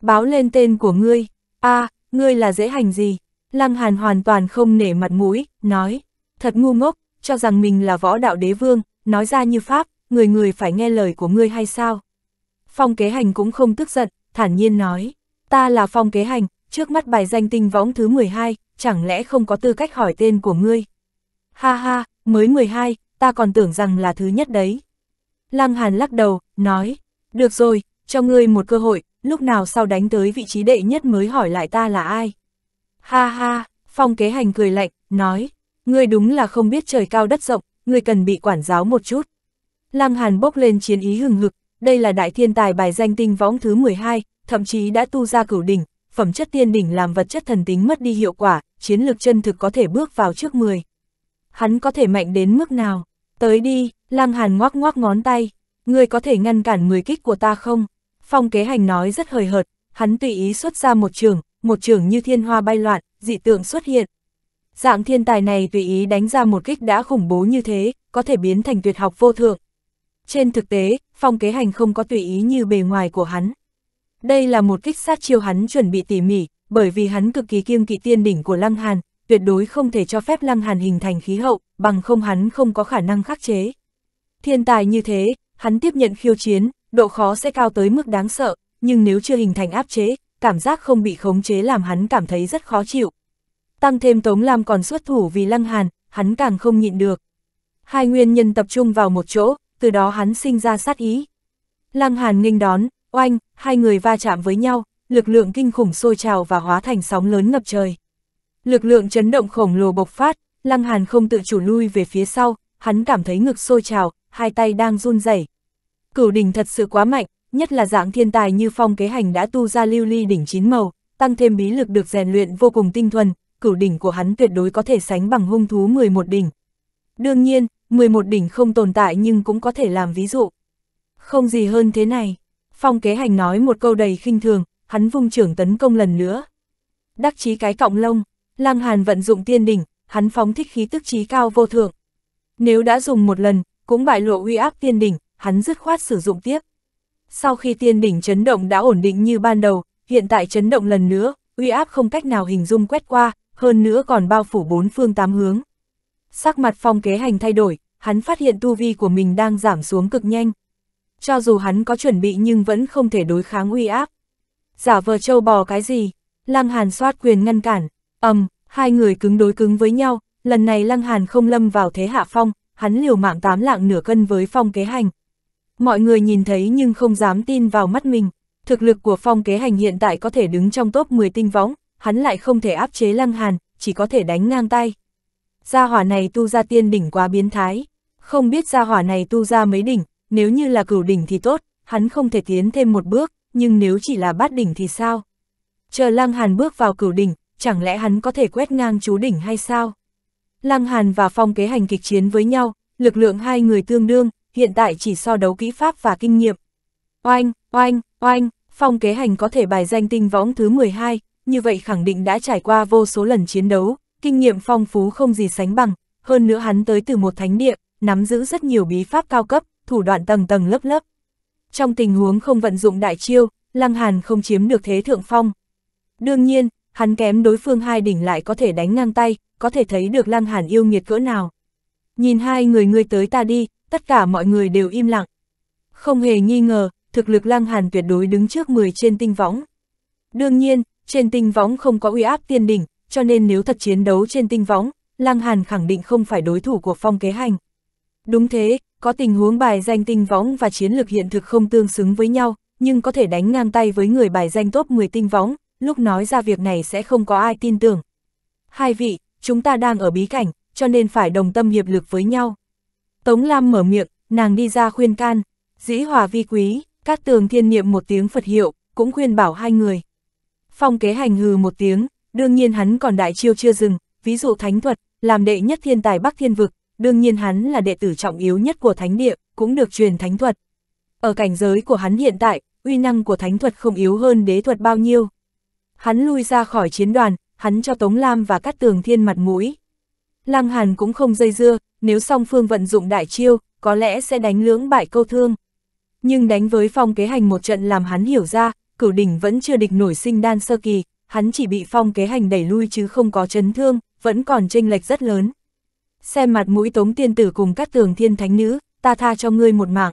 Báo lên tên của ngươi, a à, ngươi là dễ hành gì? Lăng Hàn hoàn toàn không nể mặt mũi, nói, thật ngu ngốc, cho rằng mình là võ đạo đế vương, nói ra như Pháp, người người phải nghe lời của ngươi hay sao? Phong kế hành cũng không tức giận, thản nhiên nói, ta là phong kế hành, trước mắt bài danh tinh võng thứ 12, chẳng lẽ không có tư cách hỏi tên của ngươi? Ha ha, mới 12, ta còn tưởng rằng là thứ nhất đấy. Lăng Hàn lắc đầu, nói, được rồi, cho ngươi một cơ hội, lúc nào sau đánh tới vị trí đệ nhất mới hỏi lại ta là ai. Ha ha, phong kế hành cười lạnh, nói, ngươi đúng là không biết trời cao đất rộng, ngươi cần bị quản giáo một chút. Lăng Hàn bốc lên chiến ý hừng hực, đây là đại thiên tài bài danh tinh võng thứ 12, thậm chí đã tu ra cửu đỉnh, phẩm chất tiên đỉnh làm vật chất thần tính mất đi hiệu quả, chiến lược chân thực có thể bước vào trước 10. Hắn có thể mạnh đến mức nào? Tới đi, Lăng Hàn ngoác ngoác ngón tay, ngươi có thể ngăn cản 10 kích của ta không? Phong kế hành nói rất hời hợt, hắn tùy ý xuất ra một trường, một trường như thiên hoa bay loạn, dị tượng xuất hiện. Dạng thiên tài này tùy ý đánh ra một kích đã khủng bố như thế, có thể biến thành tuyệt học vô thượng. Trên thực tế, phong kế hành không có tùy ý như bề ngoài của hắn. Đây là một kích sát chiêu hắn chuẩn bị tỉ mỉ, bởi vì hắn cực kỳ kiêng kỵ tiên đỉnh của Lăng Hàn, tuyệt đối không thể cho phép Lăng Hàn hình thành khí hậu, bằng không hắn không có khả năng khắc chế. Thiên tài như thế, hắn tiếp nhận khiêu chiến, độ khó sẽ cao tới mức đáng sợ, nhưng nếu chưa hình thành áp chế, cảm giác không bị khống chế làm hắn cảm thấy rất khó chịu. Tăng thêm Tống Lam còn xuất thủ vì Lăng Hàn, hắn càng không nhịn được. Hai nguyên nhân tập trung vào một chỗ, từ đó hắn sinh ra sát ý. Lăng Hàn nghênh đón, oanh, hai người va chạm với nhau, lực lượng kinh khủng sôi trào và hóa thành sóng lớn ngập trời. Lực lượng chấn động khổng lồ bộc phát, Lăng Hàn không tự chủ lui về phía sau, hắn cảm thấy ngực sôi trào, hai tay đang run rẩy. Cửu đỉnh thật sự quá mạnh, nhất là dạng thiên tài như phong kế hành đã tu ra lưu ly đỉnh chín màu, tăng thêm bí lực được rèn luyện vô cùng tinh thuần, cửu đỉnh của hắn tuyệt đối có thể sánh bằng hung thú 11 đỉnh. Đương nhiên, 11 đỉnh không tồn tại nhưng cũng có thể làm ví dụ. Không gì hơn thế này, phong kế hành nói một câu đầy khinh thường, hắn vung trưởng tấn công lần nữa. Đắc chí cái cọng lông, Lăng Hàn vận dụng tiên đỉnh, hắn phóng thích khí tức trí cao vô thượng. Nếu đã dùng một lần, cũng bại lộ uy áp tiên đỉnh, hắn dứt khoát sử dụng tiếp. Sau khi tiên đỉnh chấn động đã ổn định như ban đầu, hiện tại chấn động lần nữa, uy áp không cách nào hình dung quét qua, hơn nữa còn bao phủ bốn phương tám hướng. Sắc mặt phong kế hành thay đổi, hắn phát hiện tu vi của mình đang giảm xuống cực nhanh. Cho dù hắn có chuẩn bị nhưng vẫn không thể đối kháng uy áp. Giả vờ châu bò cái gì, lăng hàn xoát quyền ngăn cản ầm, um, hai người cứng đối cứng với nhau, lần này Lăng Hàn không lâm vào thế hạ phong, hắn liều mạng tám lạng nửa cân với phong kế hành. Mọi người nhìn thấy nhưng không dám tin vào mắt mình, thực lực của phong kế hành hiện tại có thể đứng trong top 10 tinh võng, hắn lại không thể áp chế Lăng Hàn, chỉ có thể đánh ngang tay. Gia hỏa này tu ra tiên đỉnh quá biến thái, không biết gia hỏa này tu ra mấy đỉnh, nếu như là cửu đỉnh thì tốt, hắn không thể tiến thêm một bước, nhưng nếu chỉ là bát đỉnh thì sao? Chờ Lăng Hàn bước vào cửu đỉnh, chẳng lẽ hắn có thể quét ngang chú đỉnh hay sao? Lăng Hàn và Phong kế hành kịch chiến với nhau, lực lượng hai người tương đương, hiện tại chỉ so đấu kỹ pháp và kinh nghiệm. Oanh, oanh, oanh, Phong kế hành có thể bài danh tinh võng thứ 12, như vậy khẳng định đã trải qua vô số lần chiến đấu, kinh nghiệm phong phú không gì sánh bằng, hơn nữa hắn tới từ một thánh địa, nắm giữ rất nhiều bí pháp cao cấp, thủ đoạn tầng tầng lớp lớp. Trong tình huống không vận dụng đại chiêu, Lăng Hàn không chiếm được thế thượng phong. Đương nhiên, hắn kém đối phương hai đỉnh lại có thể đánh ngang tay, có thể thấy được Lăng Hàn yêu nghiệt cỡ nào. Nhìn hai người ngươi tới ta đi, tất cả mọi người đều im lặng. Không hề nghi ngờ, thực lực Lăng Hàn tuyệt đối đứng trước 10 trên tinh võng. Đương nhiên, trên tinh võng không có uy áp tiên đỉnh, cho nên nếu thật chiến đấu trên tinh võng, Lăng Hàn khẳng định không phải đối thủ của phong kế hành. Đúng thế, có tình huống bài danh tinh võng và chiến lược hiện thực không tương xứng với nhau, nhưng có thể đánh ngang tay với người bài danh top 10 tinh võng, lúc nói ra việc này sẽ không có ai tin tưởng. Hai vị, chúng ta đang ở bí cảnh, cho nên phải đồng tâm hiệp lực với nhau. Tống Lam mở miệng, nàng đi ra khuyên can, dĩ hòa vi quý, các tường thiên niệm một tiếng Phật hiệu, cũng khuyên bảo hai người. Phong kế hành hừ một tiếng, đương nhiên hắn còn đại chiêu chưa dừng, ví dụ thánh thuật, làm đệ nhất thiên tài Bắc Thiên Vực, đương nhiên hắn là đệ tử trọng yếu nhất của thánh địa, cũng được truyền thánh thuật. Ở cảnh giới của hắn hiện tại, uy năng của thánh thuật không yếu hơn đế thuật bao nhiêu. Hắn lui ra khỏi chiến đoàn, hắn cho Tống Lam và Cát Tường Thiên mặt mũi. Lăng Hàn cũng không dây dưa, nếu song phương vận dụng đại chiêu, có lẽ sẽ đánh lưỡng bại câu thương. Nhưng đánh với phong kế hành một trận làm hắn hiểu ra, cửu đỉnh vẫn chưa địch nổi sinh đan sơ kỳ, hắn chỉ bị phong kế hành đẩy lui chứ không có chấn thương, vẫn còn chênh lệch rất lớn. Xem mặt mũi tống tiên tử cùng cát tường thiên thánh nữ, ta tha cho ngươi một mạng.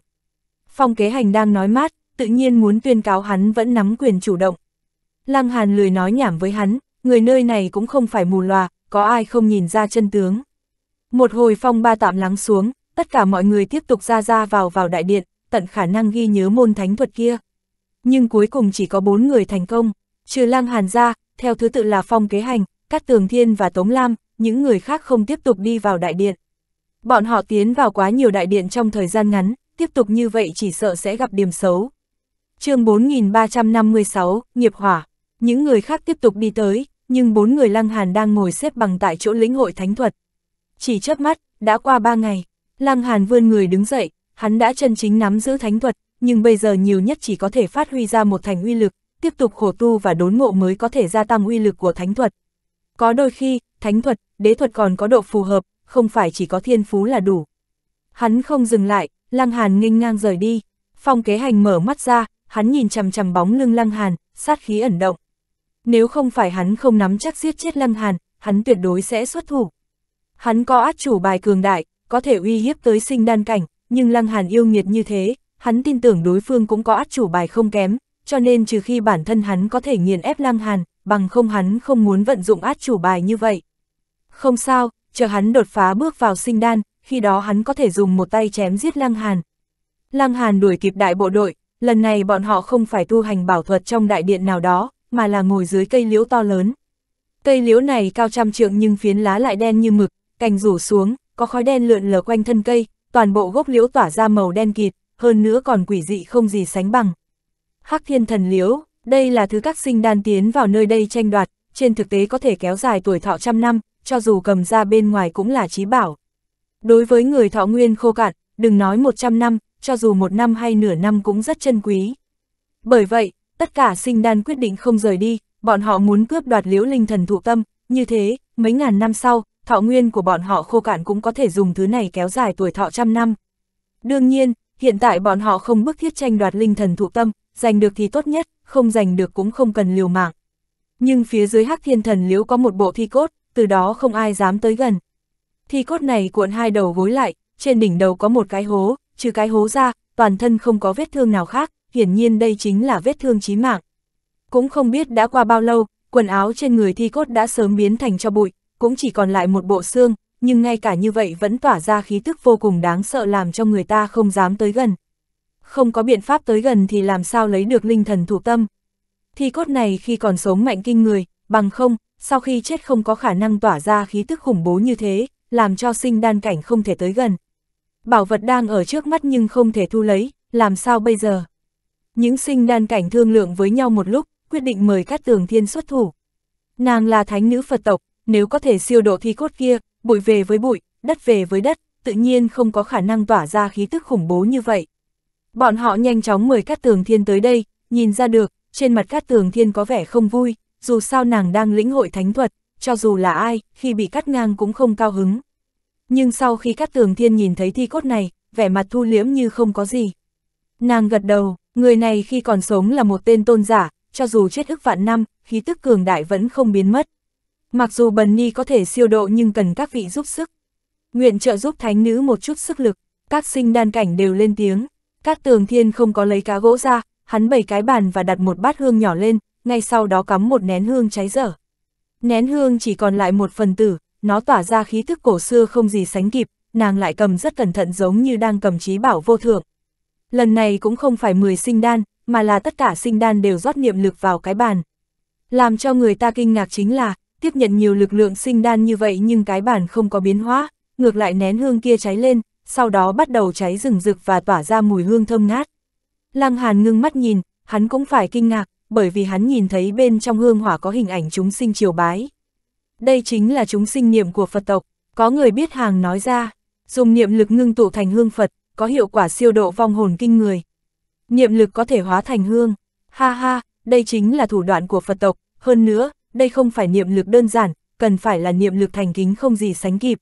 Phong kế hành đang nói mát, tự nhiên muốn tuyên cáo hắn vẫn nắm quyền chủ động, Lăng Hàn lười nói nhảm với hắn, người nơi này cũng không phải mù loà, có ai không nhìn ra chân tướng. Một hồi phong ba tạm lắng xuống, tất cả mọi người tiếp tục ra ra vào vào đại điện, tận khả năng ghi nhớ môn thánh thuật kia. Nhưng cuối cùng chỉ có bốn người thành công, trừ Lăng Hàn ra, theo thứ tự là Phong Kế Hành, Cát Tường Thiên và Tống Lam, những người khác không tiếp tục đi vào đại điện. Bọn họ tiến vào quá nhiều đại điện trong thời gian ngắn, tiếp tục như vậy chỉ sợ sẽ gặp điểm xấu. chương 4356, Nghiệp Hỏa những người khác tiếp tục đi tới, nhưng bốn người Lăng Hàn đang ngồi xếp bằng tại chỗ lĩnh hội thánh thuật. Chỉ chớp mắt, đã qua ba ngày, Lăng Hàn vươn người đứng dậy, hắn đã chân chính nắm giữ thánh thuật, nhưng bây giờ nhiều nhất chỉ có thể phát huy ra một thành uy lực, tiếp tục khổ tu và đốn ngộ mới có thể gia tăng uy lực của thánh thuật. Có đôi khi, thánh thuật, đế thuật còn có độ phù hợp, không phải chỉ có thiên phú là đủ. Hắn không dừng lại, Lăng Hàn nghênh ngang rời đi. Phong kế hành mở mắt ra, hắn nhìn chằm chằm bóng lưng Lăng Hàn, sát khí ẩn động nếu không phải hắn không nắm chắc giết chết Lăng Hàn, hắn tuyệt đối sẽ xuất thủ. Hắn có át chủ bài cường đại, có thể uy hiếp tới sinh đan cảnh, nhưng Lăng Hàn yêu nghiệt như thế, hắn tin tưởng đối phương cũng có át chủ bài không kém, cho nên trừ khi bản thân hắn có thể nghiền ép Lăng Hàn, bằng không hắn không muốn vận dụng át chủ bài như vậy. Không sao, chờ hắn đột phá bước vào sinh đan, khi đó hắn có thể dùng một tay chém giết Lăng Hàn. Lăng Hàn đuổi kịp đại bộ đội, lần này bọn họ không phải tu hành bảo thuật trong đại điện nào đó, mà là ngồi dưới cây liễu to lớn. Cây liễu này cao trăm trượng nhưng phiến lá lại đen như mực, cành rủ xuống, có khói đen lượn lờ quanh thân cây, toàn bộ gốc liễu tỏa ra màu đen kịt, hơn nữa còn quỷ dị không gì sánh bằng. Hắc thiên thần liễu, đây là thứ các sinh đan tiến vào nơi đây tranh đoạt, trên thực tế có thể kéo dài tuổi thọ trăm năm, cho dù cầm ra bên ngoài cũng là trí bảo. Đối với người thọ nguyên khô cạn, đừng nói một trăm năm, cho dù một năm hay nửa năm cũng rất chân quý. Bởi vậy, tất cả sinh đan quyết định không rời đi, bọn họ muốn cướp đoạt liễu linh thần thụ tâm, như thế, mấy ngàn năm sau, thọ nguyên của bọn họ khô cạn cũng có thể dùng thứ này kéo dài tuổi thọ trăm năm. Đương nhiên, hiện tại bọn họ không bức thiết tranh đoạt linh thần thụ tâm, giành được thì tốt nhất, không giành được cũng không cần liều mạng. Nhưng phía dưới hắc thiên thần liễu có một bộ thi cốt, từ đó không ai dám tới gần. Thi cốt này cuộn hai đầu gối lại, trên đỉnh đầu có một cái hố, trừ cái hố ra, toàn thân không có vết thương nào khác, hiển nhiên đây chính là vết thương chí mạng. Cũng không biết đã qua bao lâu, quần áo trên người thi cốt đã sớm biến thành cho bụi, cũng chỉ còn lại một bộ xương, nhưng ngay cả như vậy vẫn tỏa ra khí tức vô cùng đáng sợ làm cho người ta không dám tới gần. Không có biện pháp tới gần thì làm sao lấy được linh thần thủ tâm. Thi cốt này khi còn sống mạnh kinh người, bằng không, sau khi chết không có khả năng tỏa ra khí tức khủng bố như thế, làm cho sinh đan cảnh không thể tới gần. Bảo vật đang ở trước mắt nhưng không thể thu lấy, làm sao bây giờ? Những sinh đan cảnh thương lượng với nhau một lúc, quyết định mời Cát Tường Thiên xuất thủ. Nàng là thánh nữ Phật tộc, nếu có thể siêu độ thi cốt kia, bụi về với bụi, đất về với đất, tự nhiên không có khả năng tỏa ra khí tức khủng bố như vậy. Bọn họ nhanh chóng mời Cát Tường Thiên tới đây, nhìn ra được, trên mặt Cát Tường Thiên có vẻ không vui, dù sao nàng đang lĩnh hội thánh thuật, cho dù là ai, khi bị cắt ngang cũng không cao hứng. Nhưng sau khi Cát Tường Thiên nhìn thấy thi cốt này, vẻ mặt thu liễm như không có gì. Nàng gật đầu, người này khi còn sống là một tên tôn giả, cho dù chết ức vạn năm, khí tức cường đại vẫn không biến mất. Mặc dù Bần Ni có thể siêu độ nhưng cần các vị giúp sức. Nguyện trợ giúp thánh nữ một chút sức lực, các sinh đan cảnh đều lên tiếng. Các tường thiên không có lấy cá gỗ ra, hắn bày cái bàn và đặt một bát hương nhỏ lên, ngay sau đó cắm một nén hương cháy dở. Nén hương chỉ còn lại một phần tử, nó tỏa ra khí thức cổ xưa không gì sánh kịp, nàng lại cầm rất cẩn thận giống như đang cầm trí bảo vô thượng. Lần này cũng không phải 10 sinh đan, mà là tất cả sinh đan đều rót niệm lực vào cái bàn. Làm cho người ta kinh ngạc chính là, tiếp nhận nhiều lực lượng sinh đan như vậy nhưng cái bàn không có biến hóa, ngược lại nén hương kia cháy lên, sau đó bắt đầu cháy rừng rực và tỏa ra mùi hương thơm ngát. Lăng Hàn ngưng mắt nhìn, hắn cũng phải kinh ngạc, bởi vì hắn nhìn thấy bên trong hương hỏa có hình ảnh chúng sinh triều bái. Đây chính là chúng sinh niệm của Phật tộc, có người biết hàng nói ra, dùng niệm lực ngưng tụ thành hương Phật, có hiệu quả siêu độ vong hồn kinh người. Niệm lực có thể hóa thành hương. Ha ha, đây chính là thủ đoạn của Phật tộc, hơn nữa, đây không phải niệm lực đơn giản, cần phải là niệm lực thành kính không gì sánh kịp.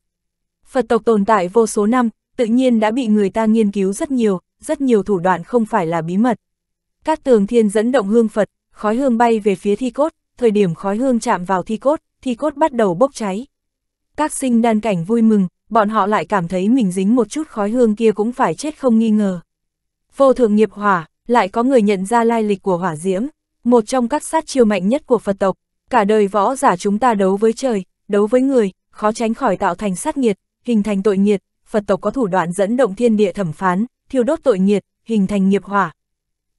Phật tộc tồn tại vô số năm, tự nhiên đã bị người ta nghiên cứu rất nhiều, rất nhiều thủ đoạn không phải là bí mật. Các tường thiên dẫn động hương Phật, khói hương bay về phía thi cốt, thời điểm khói hương chạm vào thi cốt, thi cốt bắt đầu bốc cháy. Các sinh đan cảnh vui mừng, bọn họ lại cảm thấy mình dính một chút khói hương kia cũng phải chết không nghi ngờ. Vô thượng nghiệp hỏa, lại có người nhận ra lai lịch của hỏa diễm, một trong các sát chiêu mạnh nhất của Phật tộc, cả đời võ giả chúng ta đấu với trời, đấu với người, khó tránh khỏi tạo thành sát nghiệt, hình thành tội nghiệt, Phật tộc có thủ đoạn dẫn động thiên địa thẩm phán, thiêu đốt tội nghiệt, hình thành nghiệp hỏa.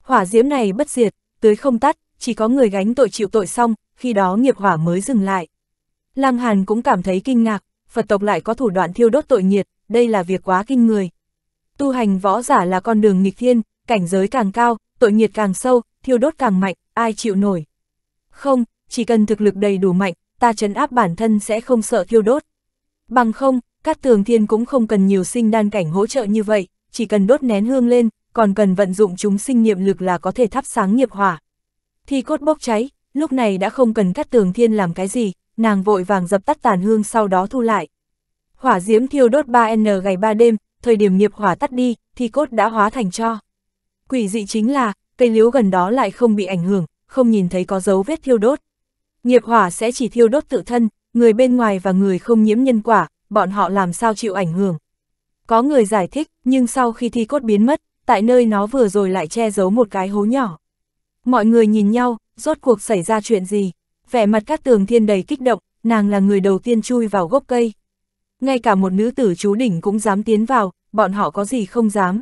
Hỏa diễm này bất diệt, tưới không tắt, chỉ có người gánh tội chịu tội xong, khi đó nghiệp hỏa mới dừng lại. Lăng Hàn cũng cảm thấy kinh ngạc, Phật tộc lại có thủ đoạn thiêu đốt tội nhiệt, đây là việc quá kinh người. Tu hành võ giả là con đường nghịch thiên, cảnh giới càng cao, tội nhiệt càng sâu, thiêu đốt càng mạnh, ai chịu nổi. Không, chỉ cần thực lực đầy đủ mạnh, ta chấn áp bản thân sẽ không sợ thiêu đốt. Bằng không, các tường thiên cũng không cần nhiều sinh đan cảnh hỗ trợ như vậy, chỉ cần đốt nén hương lên, còn cần vận dụng chúng sinh niệm lực là có thể thắp sáng nghiệp hỏa. Thi cốt bốc cháy, lúc này đã không cần các tường thiên làm cái gì, nàng vội vàng dập tắt tàn hương sau đó thu lại. Hỏa diễm thiêu đốt 3N ngày 3 đêm, thời điểm nghiệp hỏa tắt đi, thi cốt đã hóa thành cho. Quỷ dị chính là, cây liễu gần đó lại không bị ảnh hưởng, không nhìn thấy có dấu vết thiêu đốt. Nghiệp hỏa sẽ chỉ thiêu đốt tự thân, người bên ngoài và người không nhiễm nhân quả, bọn họ làm sao chịu ảnh hưởng. Có người giải thích, nhưng sau khi thi cốt biến mất, tại nơi nó vừa rồi lại che giấu một cái hố nhỏ. Mọi người nhìn nhau, rốt cuộc xảy ra chuyện gì? vẻ mặt các tường thiên đầy kích động, nàng là người đầu tiên chui vào gốc cây. Ngay cả một nữ tử chú đỉnh cũng dám tiến vào, bọn họ có gì không dám.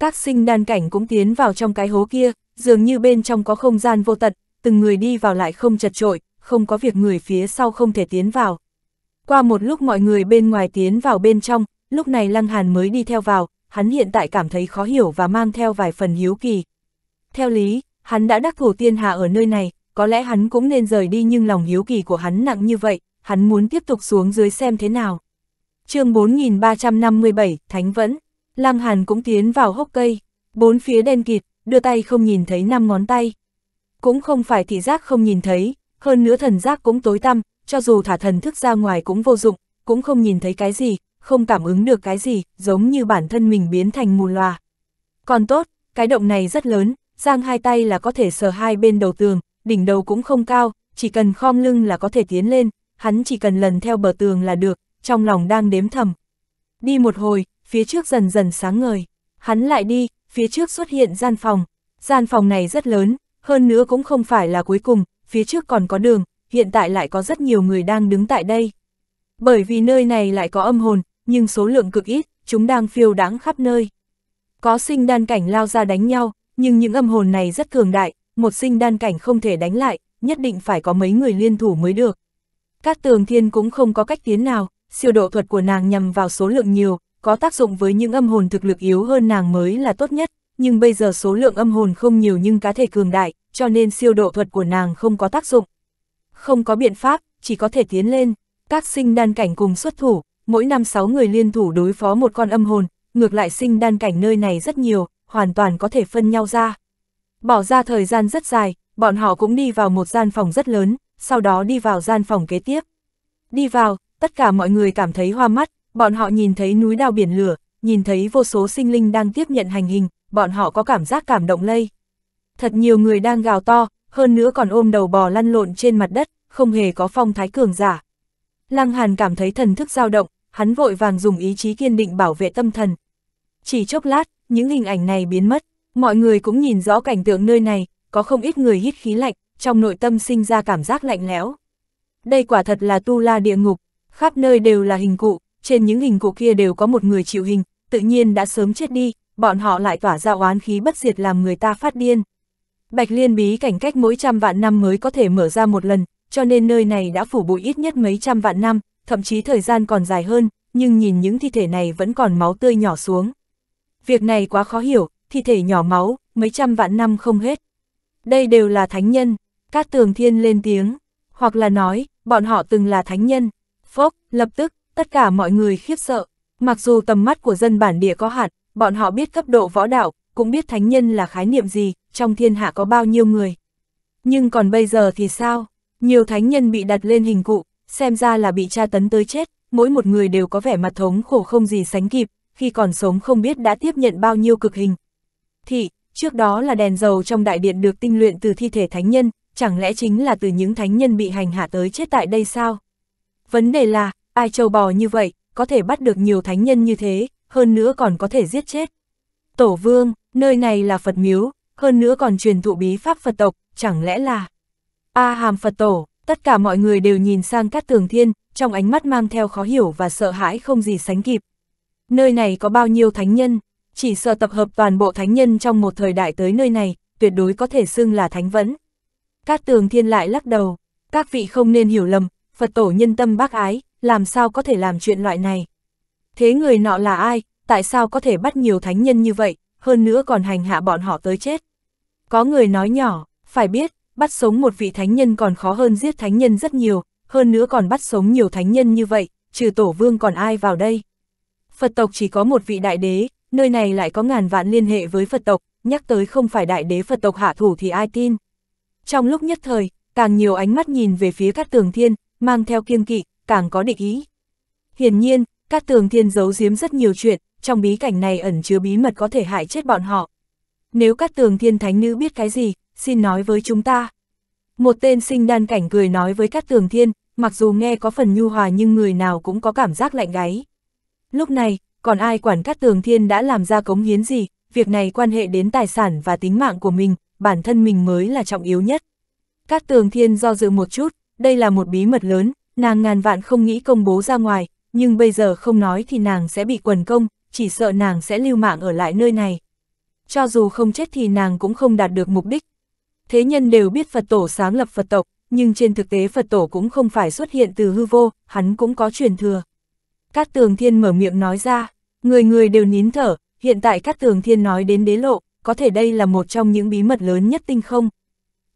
Các sinh đan cảnh cũng tiến vào trong cái hố kia, dường như bên trong có không gian vô tận, từng người đi vào lại không chật trội, không có việc người phía sau không thể tiến vào. Qua một lúc mọi người bên ngoài tiến vào bên trong, lúc này Lăng Hàn mới đi theo vào, hắn hiện tại cảm thấy khó hiểu và mang theo vài phần hiếu kỳ. Theo lý, hắn đã đắc thủ tiên hạ ở nơi này, có lẽ hắn cũng nên rời đi nhưng lòng hiếu kỳ của hắn nặng như vậy, hắn muốn tiếp tục xuống dưới xem thế nào. chương 4357, Thánh Vẫn, Lăng Hàn cũng tiến vào hốc cây, bốn phía đen kịt, đưa tay không nhìn thấy năm ngón tay. Cũng không phải thị giác không nhìn thấy, hơn nữa thần giác cũng tối tăm, cho dù thả thần thức ra ngoài cũng vô dụng, cũng không nhìn thấy cái gì, không cảm ứng được cái gì, giống như bản thân mình biến thành mù loà. Còn tốt, cái động này rất lớn, giang hai tay là có thể sờ hai bên đầu tường, đỉnh đầu cũng không cao, chỉ cần khom lưng là có thể tiến lên, hắn chỉ cần lần theo bờ tường là được, trong lòng đang đếm thầm. Đi một hồi, phía trước dần dần sáng ngời, hắn lại đi, phía trước xuất hiện gian phòng. Gian phòng này rất lớn, hơn nữa cũng không phải là cuối cùng, phía trước còn có đường, hiện tại lại có rất nhiều người đang đứng tại đây. Bởi vì nơi này lại có âm hồn, nhưng số lượng cực ít, chúng đang phiêu đáng khắp nơi. Có sinh đan cảnh lao ra đánh nhau, nhưng những âm hồn này rất cường đại, một sinh đan cảnh không thể đánh lại, nhất định phải có mấy người liên thủ mới được. Các tường thiên cũng không có cách tiến nào, siêu độ thuật của nàng nhằm vào số lượng nhiều, có tác dụng với những âm hồn thực lực yếu hơn nàng mới là tốt nhất, nhưng bây giờ số lượng âm hồn không nhiều nhưng cá thể cường đại, cho nên siêu độ thuật của nàng không có tác dụng. Không có biện pháp, chỉ có thể tiến lên, các sinh đan cảnh cùng xuất thủ, mỗi năm 6 người liên thủ đối phó một con âm hồn, ngược lại sinh đan cảnh nơi này rất nhiều, hoàn toàn có thể phân nhau ra. Bỏ ra thời gian rất dài, bọn họ cũng đi vào một gian phòng rất lớn, sau đó đi vào gian phòng kế tiếp. Đi vào, tất cả mọi người cảm thấy hoa mắt, bọn họ nhìn thấy núi đao biển lửa, nhìn thấy vô số sinh linh đang tiếp nhận hành hình, bọn họ có cảm giác cảm động lây. Thật nhiều người đang gào to, hơn nữa còn ôm đầu bò lăn lộn trên mặt đất, không hề có phong thái cường giả. Lăng Hàn cảm thấy thần thức dao động, hắn vội vàng dùng ý chí kiên định bảo vệ tâm thần. Chỉ chốc lát, những hình ảnh này biến mất. Mọi người cũng nhìn rõ cảnh tượng nơi này, có không ít người hít khí lạnh, trong nội tâm sinh ra cảm giác lạnh lẽo. Đây quả thật là tu la địa ngục, khắp nơi đều là hình cụ, trên những hình cụ kia đều có một người chịu hình, tự nhiên đã sớm chết đi, bọn họ lại tỏa ra oán khí bất diệt làm người ta phát điên. Bạch liên bí cảnh cách mỗi trăm vạn năm mới có thể mở ra một lần, cho nên nơi này đã phủ bụi ít nhất mấy trăm vạn năm, thậm chí thời gian còn dài hơn, nhưng nhìn những thi thể này vẫn còn máu tươi nhỏ xuống. Việc này quá khó hiểu, thi thể nhỏ máu, mấy trăm vạn năm không hết. Đây đều là thánh nhân, Cát Tường Thiên lên tiếng, hoặc là nói, bọn họ từng là thánh nhân. Phốc, lập tức, tất cả mọi người khiếp sợ, mặc dù tầm mắt của dân bản địa có hạn, bọn họ biết cấp độ võ đạo, cũng biết thánh nhân là khái niệm gì, trong thiên hạ có bao nhiêu người. Nhưng còn bây giờ thì sao? Nhiều thánh nhân bị đặt lên hình cụ, xem ra là bị tra tấn tới chết, mỗi một người đều có vẻ mặt thống khổ không gì sánh kịp, khi còn sống không biết đã tiếp nhận bao nhiêu cực hình, thị, trước đó là đèn dầu trong đại điện được tinh luyện từ thi thể thánh nhân, chẳng lẽ chính là từ những thánh nhân bị hành hạ tới chết tại đây sao? Vấn đề là, ai trâu bò như vậy, có thể bắt được nhiều thánh nhân như thế, hơn nữa còn có thể giết chết. Tổ vương, nơi này là Phật miếu, hơn nữa còn truyền thụ bí pháp Phật tộc, chẳng lẽ là... A hàm Phật tổ, tất cả mọi người đều nhìn sang các tường thiên, trong ánh mắt mang theo khó hiểu và sợ hãi không gì sánh kịp. Nơi này có bao nhiêu thánh nhân? chỉ sợ tập hợp toàn bộ thánh nhân trong một thời đại tới nơi này, tuyệt đối có thể xưng là thánh vẫn. Cát tường thiên lại lắc đầu, các vị không nên hiểu lầm, Phật tổ nhân tâm bác ái, làm sao có thể làm chuyện loại này. Thế người nọ là ai, tại sao có thể bắt nhiều thánh nhân như vậy, hơn nữa còn hành hạ bọn họ tới chết. Có người nói nhỏ, phải biết, bắt sống một vị thánh nhân còn khó hơn giết thánh nhân rất nhiều, hơn nữa còn bắt sống nhiều thánh nhân như vậy, trừ tổ vương còn ai vào đây. Phật tộc chỉ có một vị đại đế, nơi này lại có ngàn vạn liên hệ với Phật tộc, nhắc tới không phải đại đế Phật tộc hạ thủ thì ai tin. Trong lúc nhất thời, càng nhiều ánh mắt nhìn về phía các tường thiên, mang theo kiêng kỵ, càng có địch ý. Hiển nhiên, các tường thiên giấu giếm rất nhiều chuyện, trong bí cảnh này ẩn chứa bí mật có thể hại chết bọn họ. Nếu các tường thiên thánh nữ biết cái gì, xin nói với chúng ta. Một tên sinh đan cảnh cười nói với các tường thiên, mặc dù nghe có phần nhu hòa nhưng người nào cũng có cảm giác lạnh gáy. Lúc này, còn ai quản Cát Tường Thiên đã làm ra cống hiến gì, việc này quan hệ đến tài sản và tính mạng của mình, bản thân mình mới là trọng yếu nhất. Cát Tường Thiên do dự một chút, đây là một bí mật lớn, nàng ngàn vạn không nghĩ công bố ra ngoài, nhưng bây giờ không nói thì nàng sẽ bị quần công, chỉ sợ nàng sẽ lưu mạng ở lại nơi này. Cho dù không chết thì nàng cũng không đạt được mục đích. Thế nhân đều biết Phật tổ sáng lập Phật tộc, nhưng trên thực tế Phật tổ cũng không phải xuất hiện từ hư vô, hắn cũng có truyền thừa. Cát Tường Thiên mở miệng nói ra, Người người đều nín thở, hiện tại các tường thiên nói đến đế lộ, có thể đây là một trong những bí mật lớn nhất tinh không.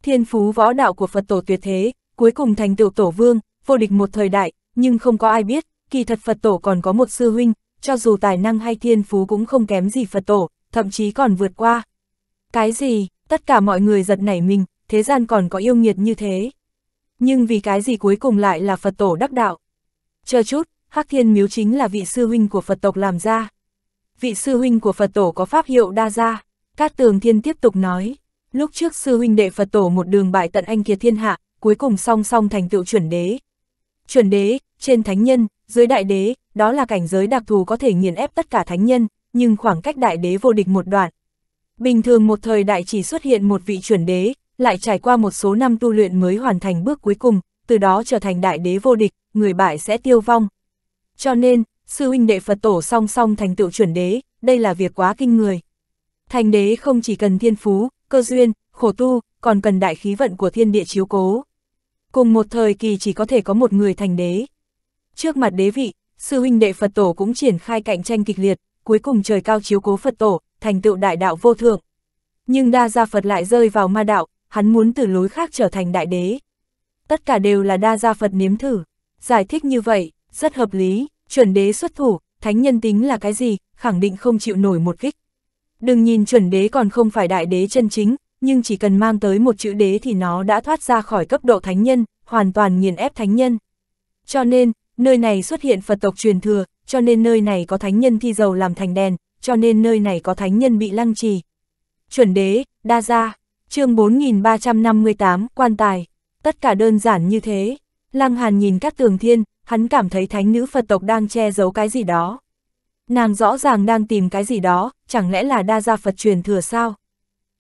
Thiên phú võ đạo của Phật tổ tuyệt thế, cuối cùng thành tựu tổ vương, vô địch một thời đại, nhưng không có ai biết, kỳ thật Phật tổ còn có một sư huynh, cho dù tài năng hay thiên phú cũng không kém gì Phật tổ, thậm chí còn vượt qua. Cái gì, tất cả mọi người giật nảy mình, thế gian còn có yêu nghiệt như thế. Nhưng vì cái gì cuối cùng lại là Phật tổ đắc đạo. Chờ chút, Hắc Thiên Miếu chính là vị sư huynh của Phật tộc làm ra. Vị sư huynh của Phật tổ có pháp hiệu đa gia. Cát Tường Thiên tiếp tục nói, lúc trước sư huynh đệ Phật tổ một đường bại tận anh kiệt thiên hạ, cuối cùng song song thành tựu chuẩn đế. Chuẩn đế, trên thánh nhân, dưới đại đế, đó là cảnh giới đặc thù có thể nghiền ép tất cả thánh nhân, nhưng khoảng cách đại đế vô địch một đoạn. Bình thường một thời đại chỉ xuất hiện một vị chuẩn đế, lại trải qua một số năm tu luyện mới hoàn thành bước cuối cùng, từ đó trở thành đại đế vô địch, người bại sẽ tiêu vong, cho nên, sư huynh đệ Phật tổ song song thành tựu chuẩn đế, đây là việc quá kinh người. Thành đế không chỉ cần thiên phú, cơ duyên, khổ tu, còn cần đại khí vận của thiên địa chiếu cố. Cùng một thời kỳ chỉ có thể có một người thành đế. Trước mặt đế vị, sư huynh đệ Phật tổ cũng triển khai cạnh tranh kịch liệt, cuối cùng trời cao chiếu cố Phật tổ, thành tựu đại đạo vô thượng. Nhưng đa gia Phật lại rơi vào ma đạo, hắn muốn từ lối khác trở thành đại đế. Tất cả đều là đa gia Phật nếm thử. Giải thích như vậy, rất hợp lý, chuẩn đế xuất thủ, thánh nhân tính là cái gì, khẳng định không chịu nổi một kích. Đừng nhìn chuẩn đế còn không phải đại đế chân chính, nhưng chỉ cần mang tới một chữ đế thì nó đã thoát ra khỏi cấp độ thánh nhân, hoàn toàn nghiền ép thánh nhân. Cho nên, nơi này xuất hiện Phật tộc truyền thừa, cho nên nơi này có thánh nhân thi dầu làm thành đèn, cho nên nơi này có thánh nhân bị lăng trì. Chuẩn đế, đa gia, chương 4358, quan tài, tất cả đơn giản như thế. Lăng Hàn nhìn các tường thiên, hắn cảm thấy thánh nữ Phật tộc đang che giấu cái gì đó. Nàng rõ ràng đang tìm cái gì đó, chẳng lẽ là đa gia Phật truyền thừa sao?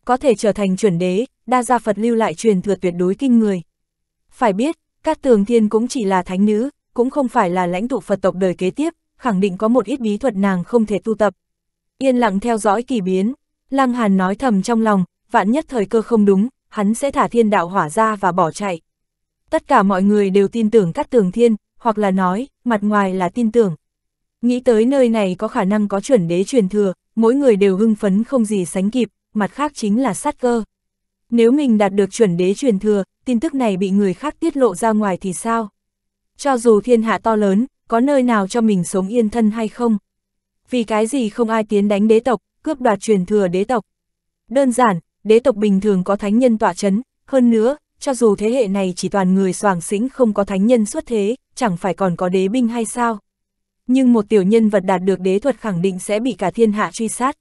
Có thể trở thành chuẩn đế, đa gia Phật lưu lại truyền thừa tuyệt đối kinh người. Phải biết, các tường thiên cũng chỉ là thánh nữ, cũng không phải là lãnh tụ Phật tộc đời kế tiếp, khẳng định có một ít bí thuật nàng không thể tu tập. Yên lặng theo dõi kỳ biến, Lăng Hàn nói thầm trong lòng, vạn nhất thời cơ không đúng, hắn sẽ thả thiên đạo hỏa ra và bỏ chạy. Tất cả mọi người đều tin tưởng các tường thiên, hoặc là nói, mặt ngoài là tin tưởng. Nghĩ tới nơi này có khả năng có chuẩn đế truyền thừa, mỗi người đều hưng phấn không gì sánh kịp, mặt khác chính là sát cơ. Nếu mình đạt được chuẩn đế truyền thừa, tin tức này bị người khác tiết lộ ra ngoài thì sao? Cho dù thiên hạ to lớn, có nơi nào cho mình sống yên thân hay không? Vì cái gì không ai tiến đánh đế tộc, cướp đoạt truyền thừa đế tộc? Đơn giản, đế tộc bình thường có thánh nhân tỏa chấn, hơn nữa, cho dù thế hệ này chỉ toàn người soàng xĩnh không có thánh nhân xuất thế, chẳng phải còn có đế binh hay sao? Nhưng một tiểu nhân vật đạt được đế thuật khẳng định sẽ bị cả thiên hạ truy sát.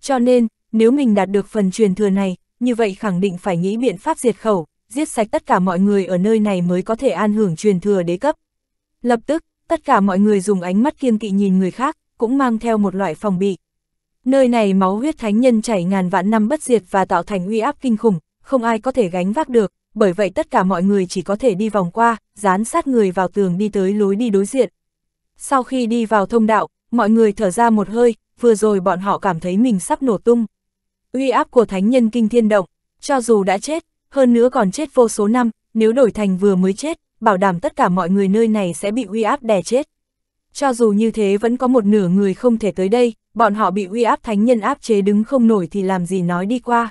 Cho nên, nếu mình đạt được phần truyền thừa này, như vậy khẳng định phải nghĩ biện pháp diệt khẩu, giết sạch tất cả mọi người ở nơi này mới có thể an hưởng truyền thừa đế cấp. Lập tức, tất cả mọi người dùng ánh mắt kiêng kỵ nhìn người khác, cũng mang theo một loại phòng bị. Nơi này máu huyết thánh nhân chảy ngàn vạn năm bất diệt và tạo thành uy áp kinh khủng, không ai có thể gánh vác được, bởi vậy tất cả mọi người chỉ có thể đi vòng qua, dán sát người vào tường đi tới lối đi đối diện. Sau khi đi vào thông đạo, mọi người thở ra một hơi, vừa rồi bọn họ cảm thấy mình sắp nổ tung. Uy áp của thánh nhân kinh thiên động, cho dù đã chết, hơn nữa còn chết vô số năm, nếu đổi thành vừa mới chết, bảo đảm tất cả mọi người nơi này sẽ bị uy áp đè chết. Cho dù như thế vẫn có một nửa người không thể tới đây, bọn họ bị uy áp thánh nhân áp chế đứng không nổi thì làm gì nói đi qua.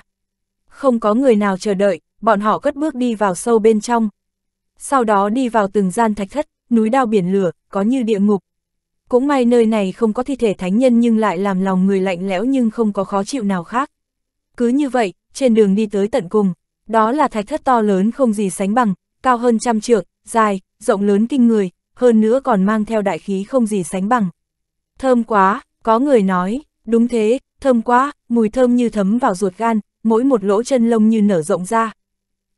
Không có người nào chờ đợi, bọn họ cất bước đi vào sâu bên trong. Sau đó đi vào từng gian thạch thất, núi đao biển lửa, có như địa ngục. Cũng may nơi này không có thi thể thánh nhân nhưng lại làm lòng người lạnh lẽo nhưng không có khó chịu nào khác. Cứ như vậy, trên đường đi tới tận cùng, đó là thạch thất to lớn không gì sánh bằng, cao hơn trăm trượng, dài, rộng lớn kinh người, hơn nữa còn mang theo đại khí không gì sánh bằng. Thơm quá, có người nói, đúng thế, thơm quá, mùi thơm như thấm vào ruột gan, mỗi một lỗ chân lông như nở rộng ra.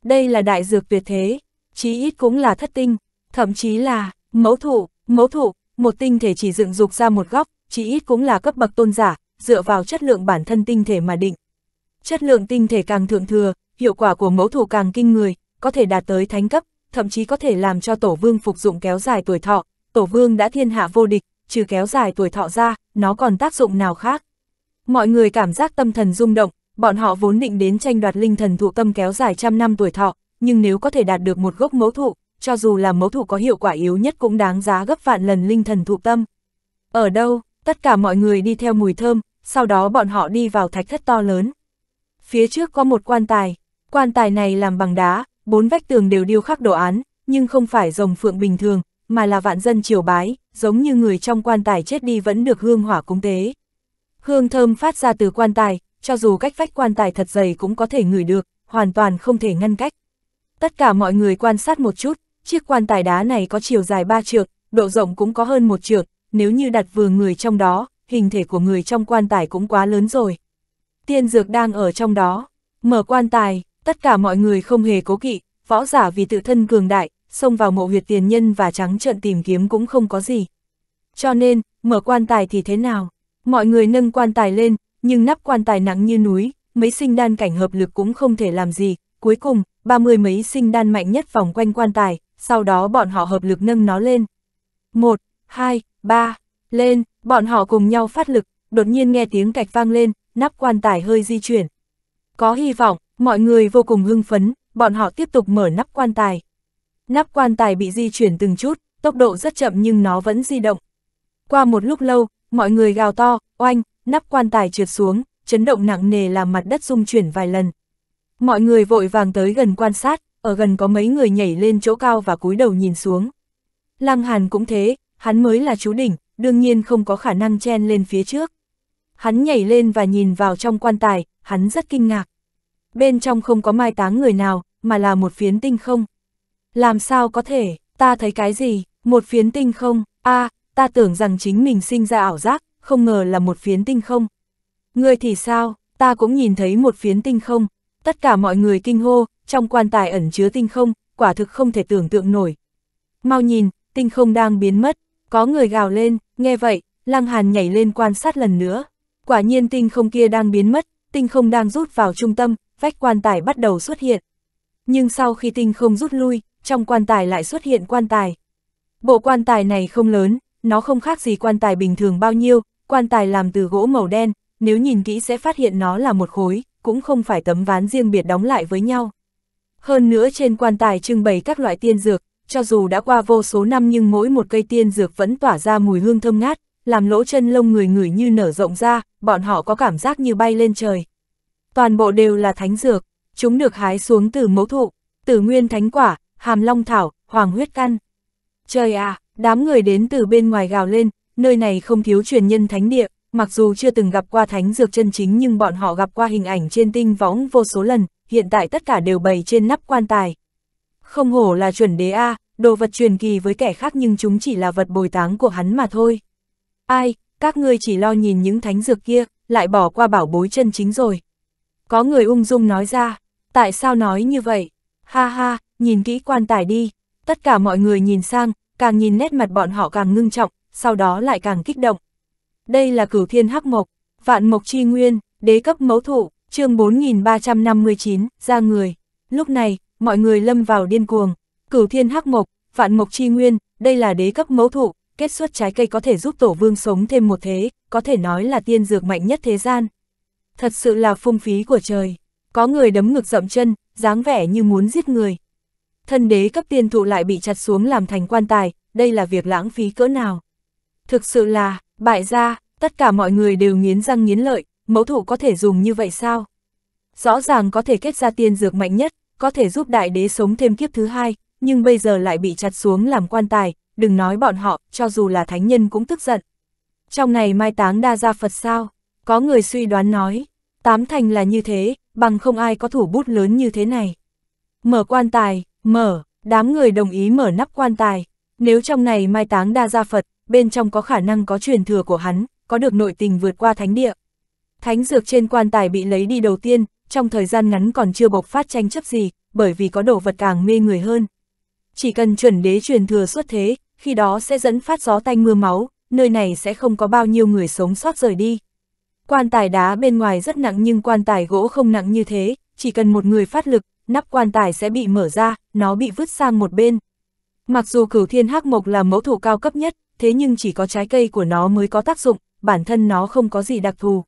Đây là đại dược tuyệt thế, chí ít cũng là thất tinh, thậm chí là mẫu thụ, mẫu thụ, một tinh thể chỉ dựng dục ra một góc, chí ít cũng là cấp bậc tôn giả, dựa vào chất lượng bản thân tinh thể mà định. Chất lượng tinh thể càng thượng thừa, hiệu quả của mẫu thụ càng kinh người, có thể đạt tới thánh cấp, thậm chí có thể làm cho tổ vương phục dụng kéo dài tuổi thọ, tổ vương đã thiên hạ vô địch, trừ kéo dài tuổi thọ ra, nó còn tác dụng nào khác. Mọi người cảm giác tâm thần rung động, Bọn họ vốn định đến tranh đoạt linh thần thụ tâm kéo dài trăm năm tuổi thọ, nhưng nếu có thể đạt được một gốc mẫu thụ, cho dù là mẫu thụ có hiệu quả yếu nhất cũng đáng giá gấp vạn lần linh thần thụ tâm. Ở đâu, tất cả mọi người đi theo mùi thơm, sau đó bọn họ đi vào thạch thất to lớn. Phía trước có một quan tài, quan tài này làm bằng đá, bốn vách tường đều điêu khắc đồ án, nhưng không phải rồng phượng bình thường, mà là vạn dân triều bái, giống như người trong quan tài chết đi vẫn được hương hỏa cúng tế. Hương thơm phát ra từ quan tài, cho dù cách vách quan tài thật dày cũng có thể ngửi được, hoàn toàn không thể ngăn cách. Tất cả mọi người quan sát một chút, chiếc quan tài đá này có chiều dài 3 trượng, độ rộng cũng có hơn một trượng, nếu như đặt vừa người trong đó, hình thể của người trong quan tài cũng quá lớn rồi. Tiên dược đang ở trong đó, mở quan tài, tất cả mọi người không hề cố kỵ, võ giả vì tự thân cường đại, xông vào mộ huyệt tiền nhân và trắng trợn tìm kiếm cũng không có gì. Cho nên, mở quan tài thì thế nào? Mọi người nâng quan tài lên, nhưng nắp quan tài nặng như núi, mấy sinh đan cảnh hợp lực cũng không thể làm gì, cuối cùng, ba mươi mấy sinh đan mạnh nhất vòng quanh quan tài, sau đó bọn họ hợp lực nâng nó lên. Một, hai, ba, lên, bọn họ cùng nhau phát lực, đột nhiên nghe tiếng cạch vang lên, nắp quan tài hơi di chuyển. Có hy vọng, mọi người vô cùng hưng phấn, bọn họ tiếp tục mở nắp quan tài. Nắp quan tài bị di chuyển từng chút, tốc độ rất chậm nhưng nó vẫn di động. Qua một lúc lâu, mọi người gào to, oanh, nắp quan tài trượt xuống, chấn động nặng nề làm mặt đất rung chuyển vài lần. Mọi người vội vàng tới gần quan sát, ở gần có mấy người nhảy lên chỗ cao và cúi đầu nhìn xuống. Lăng Hàn cũng thế, hắn mới là chú đỉnh, đương nhiên không có khả năng chen lên phía trước. Hắn nhảy lên và nhìn vào trong quan tài, hắn rất kinh ngạc. Bên trong không có mai táng người nào, mà là một phiến tinh không. Làm sao có thể, ta thấy cái gì, một phiến tinh không, a à, ta tưởng rằng chính mình sinh ra ảo giác, không ngờ là một phiến tinh không. ngươi thì sao, ta cũng nhìn thấy một phiến tinh không, tất cả mọi người kinh hô, trong quan tài ẩn chứa tinh không, quả thực không thể tưởng tượng nổi. Mau nhìn, tinh không đang biến mất, có người gào lên, nghe vậy, Lăng Hàn nhảy lên quan sát lần nữa. Quả nhiên tinh không kia đang biến mất, tinh không đang rút vào trung tâm, vách quan tài bắt đầu xuất hiện. Nhưng sau khi tinh không rút lui, trong quan tài lại xuất hiện quan tài. Bộ quan tài này không lớn, nó không khác gì quan tài bình thường bao nhiêu, Quan tài làm từ gỗ màu đen, nếu nhìn kỹ sẽ phát hiện nó là một khối, cũng không phải tấm ván riêng biệt đóng lại với nhau. Hơn nữa trên quan tài trưng bày các loại tiên dược, cho dù đã qua vô số năm nhưng mỗi một cây tiên dược vẫn tỏa ra mùi hương thơm ngát, làm lỗ chân lông người người như nở rộng ra, bọn họ có cảm giác như bay lên trời. Toàn bộ đều là thánh dược, chúng được hái xuống từ mẫu thụ, từ nguyên thánh quả, hàm long thảo, hoàng huyết căn. Trời à, đám người đến từ bên ngoài gào lên, nơi này không thiếu truyền nhân thánh địa, mặc dù chưa từng gặp qua thánh dược chân chính nhưng bọn họ gặp qua hình ảnh trên tinh võng vô số lần, hiện tại tất cả đều bày trên nắp quan tài. Không hổ là chuẩn đế A, đồ vật truyền kỳ với kẻ khác nhưng chúng chỉ là vật bồi táng của hắn mà thôi. Ai, các ngươi chỉ lo nhìn những thánh dược kia, lại bỏ qua bảo bối chân chính rồi. Có người ung dung nói ra, tại sao nói như vậy? Ha ha, nhìn kỹ quan tài đi. Tất cả mọi người nhìn sang, càng nhìn nét mặt bọn họ càng ngưng trọng, sau đó lại càng kích động. Đây là cửu thiên hắc mộc, vạn mộc chi nguyên, đế cấp mẫu thụ, chương 4359, ra người. Lúc này, mọi người lâm vào điên cuồng. Cửu thiên hắc mộc, vạn mộc chi nguyên, đây là đế cấp mẫu thụ, kết xuất trái cây có thể giúp tổ vương sống thêm một thế, có thể nói là tiên dược mạnh nhất thế gian. Thật sự là phung phí của trời. Có người đấm ngực dậm chân, dáng vẻ như muốn giết người. Thân đế cấp tiên thụ lại bị chặt xuống làm thành quan tài, đây là việc lãng phí cỡ nào. Thực sự là, bại gia, tất cả mọi người đều nghiến răng nghiến lợi, mẫu thủ có thể dùng như vậy sao? Rõ ràng có thể kết ra tiên dược mạnh nhất, có thể giúp đại đế sống thêm kiếp thứ hai, nhưng bây giờ lại bị chặt xuống làm quan tài, đừng nói bọn họ, cho dù là thánh nhân cũng tức giận. Trong này mai táng đa gia Phật sao? Có người suy đoán nói, tám thành là như thế, bằng không ai có thủ bút lớn như thế này. Mở quan tài, mở, đám người đồng ý mở nắp quan tài. Nếu trong này mai táng đa gia Phật, bên trong có khả năng có truyền thừa của hắn, có được nội tình vượt qua thánh địa. Thánh dược trên quan tài bị lấy đi đầu tiên, trong thời gian ngắn còn chưa bộc phát tranh chấp gì, bởi vì có đồ vật càng mê người hơn. Chỉ cần chuẩn đế truyền thừa xuất thế, khi đó sẽ dẫn phát gió tanh mưa máu, nơi này sẽ không có bao nhiêu người sống sót rời đi. Quan tài đá bên ngoài rất nặng nhưng quan tài gỗ không nặng như thế, chỉ cần một người phát lực, nắp quan tài sẽ bị mở ra, nó bị vứt sang một bên. Mặc dù cửu thiên hắc mộc là mẫu thủ cao cấp nhất, thế nhưng chỉ có trái cây của nó mới có tác dụng, bản thân nó không có gì đặc thù.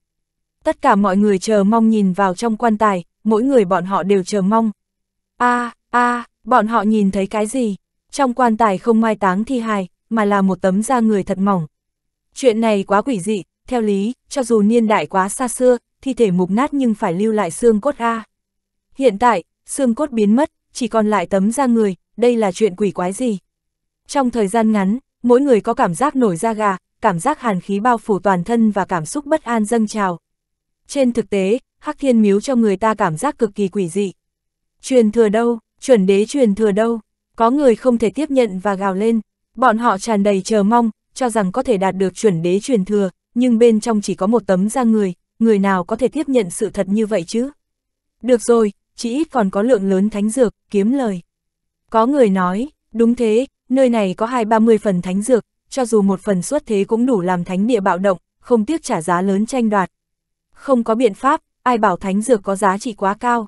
Tất cả mọi người chờ mong nhìn vào trong quan tài, mỗi người bọn họ đều chờ mong. a à, a à, bọn họ nhìn thấy cái gì? Trong quan tài không mai táng thi hài, mà là một tấm da người thật mỏng. Chuyện này quá quỷ dị, theo lý, cho dù niên đại quá xa xưa, thi thể mục nát nhưng phải lưu lại xương cốt A. Hiện tại, xương cốt biến mất, chỉ còn lại tấm da người, đây là chuyện quỷ quái gì. Trong thời gian ngắn, mỗi người có cảm giác nổi da gà, cảm giác hàn khí bao phủ toàn thân và cảm xúc bất an dâng trào. Trên thực tế, Hắc Thiên Miếu cho người ta cảm giác cực kỳ quỷ dị. Truyền thừa đâu, chuẩn đế truyền thừa đâu, có người không thể tiếp nhận và gào lên, bọn họ tràn đầy chờ mong, cho rằng có thể đạt được chuẩn đế truyền thừa, nhưng bên trong chỉ có một tấm da người, người nào có thể tiếp nhận sự thật như vậy chứ? Được rồi, chỉ ít còn có lượng lớn thánh dược, kiếm lời. Có người nói, đúng thế, Nơi này có hai ba mươi phần thánh dược, cho dù một phần xuất thế cũng đủ làm thánh địa bạo động, không tiếc trả giá lớn tranh đoạt. Không có biện pháp, ai bảo thánh dược có giá trị quá cao.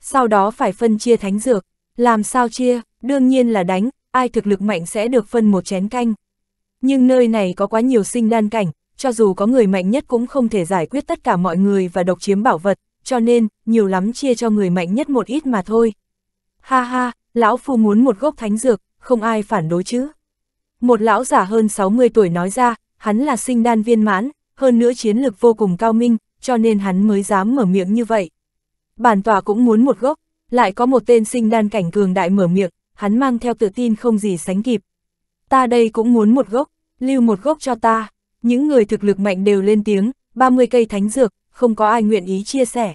Sau đó phải phân chia thánh dược, làm sao chia, đương nhiên là đánh, ai thực lực mạnh sẽ được phân một chén canh. Nhưng nơi này có quá nhiều sinh đan cảnh, cho dù có người mạnh nhất cũng không thể giải quyết tất cả mọi người và độc chiếm bảo vật, cho nên, nhiều lắm chia cho người mạnh nhất một ít mà thôi. Ha ha, lão phu muốn một gốc thánh dược, không ai phản đối chứ. Một lão giả hơn 60 tuổi nói ra, hắn là sinh đan viên mãn, hơn nữa chiến lực vô cùng cao minh, cho nên hắn mới dám mở miệng như vậy. Bản tòa cũng muốn một gốc, lại có một tên sinh đan cảnh cường đại mở miệng, hắn mang theo tự tin không gì sánh kịp. Ta đây cũng muốn một gốc, lưu một gốc cho ta, những người thực lực mạnh đều lên tiếng, 30 cây thánh dược, không có ai nguyện ý chia sẻ.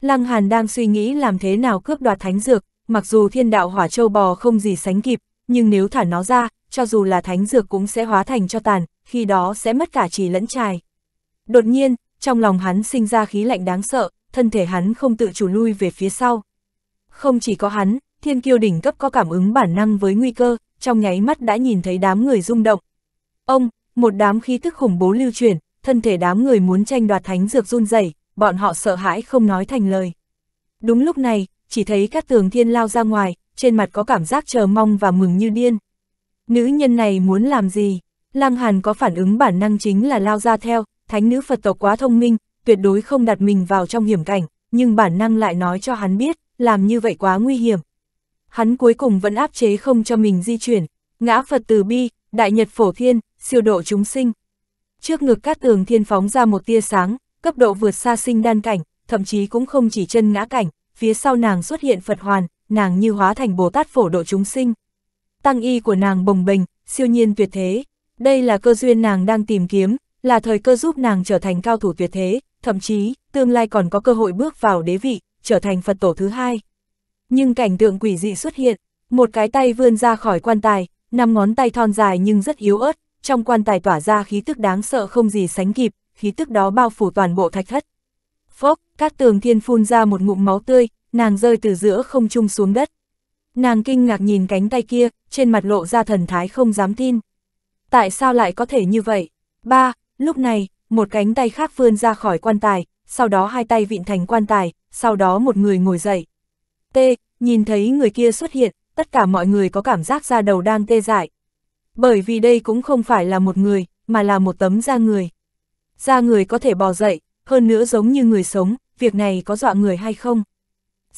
Lăng Hàn đang suy nghĩ làm thế nào cướp đoạt thánh dược, mặc dù thiên đạo hỏa châu bò không gì sánh kịp, nhưng nếu thả nó ra, cho dù là thánh dược cũng sẽ hóa thành cho tàn, khi đó sẽ mất cả trì lẫn trài. Đột nhiên, trong lòng hắn sinh ra khí lạnh đáng sợ, thân thể hắn không tự chủ lui về phía sau. Không chỉ có hắn, thiên kiêu đỉnh cấp có cảm ứng bản năng với nguy cơ, trong nháy mắt đã nhìn thấy đám người rung động. Ông, một đám khí tức khủng bố lưu truyền, thân thể đám người muốn tranh đoạt thánh dược run rẩy, bọn họ sợ hãi không nói thành lời. Đúng lúc này, chỉ thấy các tường thiên lao ra ngoài, trên mặt có cảm giác chờ mong và mừng như điên. Nữ nhân này muốn làm gì? Lăng Hàn có phản ứng bản năng chính là lao ra theo, thánh nữ Phật tộc quá thông minh, tuyệt đối không đặt mình vào trong hiểm cảnh, nhưng bản năng lại nói cho hắn biết, làm như vậy quá nguy hiểm. Hắn cuối cùng vẫn áp chế không cho mình di chuyển, ngã Phật từ bi, đại nhật phổ thiên, siêu độ chúng sinh. Trước ngực cát tường thiên phóng ra một tia sáng, cấp độ vượt xa sinh đan cảnh, thậm chí cũng không chỉ chân ngã cảnh, phía sau nàng xuất hiện Phật hoàn, nàng như hóa thành Bồ Tát phổ độ chúng sinh. Tăng y của nàng bồng bềnh, siêu nhiên tuyệt thế. Đây là cơ duyên nàng đang tìm kiếm, là thời cơ giúp nàng trở thành cao thủ tuyệt thế, thậm chí, tương lai còn có cơ hội bước vào đế vị, trở thành Phật tổ thứ hai. Nhưng cảnh tượng quỷ dị xuất hiện, một cái tay vươn ra khỏi quan tài, năm ngón tay thon dài nhưng rất yếu ớt, trong quan tài tỏa ra khí tức đáng sợ không gì sánh kịp, khí tức đó bao phủ toàn bộ thạch thất. Phốc, các tường thiên phun ra một ngụm máu tươi, nàng rơi từ giữa không trung xuống đất. Nàng kinh ngạc nhìn cánh tay kia, trên mặt lộ ra thần thái không dám tin. Tại sao lại có thể như vậy? Ba, lúc này, một cánh tay khác vươn ra khỏi quan tài, sau đó hai tay vịn thành quan tài, sau đó một người ngồi dậy. T, nhìn thấy người kia xuất hiện, tất cả mọi người có cảm giác da đầu đang tê dại. Bởi vì đây cũng không phải là một người, mà là một tấm da người. Da người có thể bò dậy, hơn nữa giống như người sống, việc này có dọa người hay không?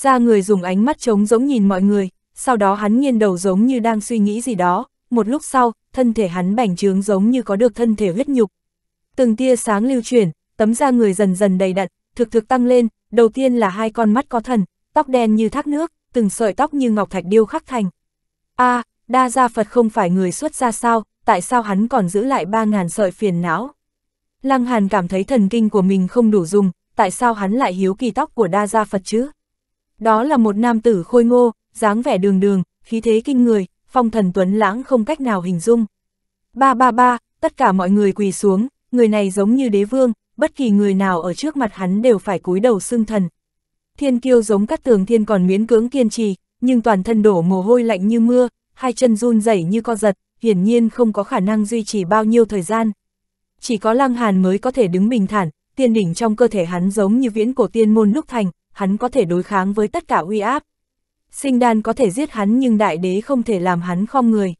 ra người dùng ánh mắt trống giống nhìn mọi người, sau đó hắn nghiêng đầu giống như đang suy nghĩ gì đó, một lúc sau, thân thể hắn bảnh trướng giống như có được thân thể huyết nhục. Từng tia sáng lưu chuyển, tấm da người dần dần đầy đặn, thực thực tăng lên, đầu tiên là hai con mắt có thần, tóc đen như thác nước, từng sợi tóc như ngọc thạch điêu khắc thành. A, à, đa gia Phật không phải người xuất ra sao, tại sao hắn còn giữ lại ba ngàn sợi phiền não? Lăng Hàn cảm thấy thần kinh của mình không đủ dùng, tại sao hắn lại hiếu kỳ tóc của đa gia Phật chứ? Đó là một nam tử khôi ngô, dáng vẻ đường đường, khí thế kinh người, phong thần tuấn lãng không cách nào hình dung. Ba ba ba, tất cả mọi người quỳ xuống, người này giống như đế vương, bất kỳ người nào ở trước mặt hắn đều phải cúi đầu xưng thần. Thiên kiêu giống các tường thiên còn miễn cưỡng kiên trì, nhưng toàn thân đổ mồ hôi lạnh như mưa, hai chân run rẩy như co giật, hiển nhiên không có khả năng duy trì bao nhiêu thời gian. Chỉ có lăng hàn mới có thể đứng bình thản, tiên đỉnh trong cơ thể hắn giống như viễn cổ tiên môn lúc thành, hắn có thể đối kháng với tất cả uy áp. Sinh đan có thể giết hắn nhưng đại đế không thể làm hắn không người.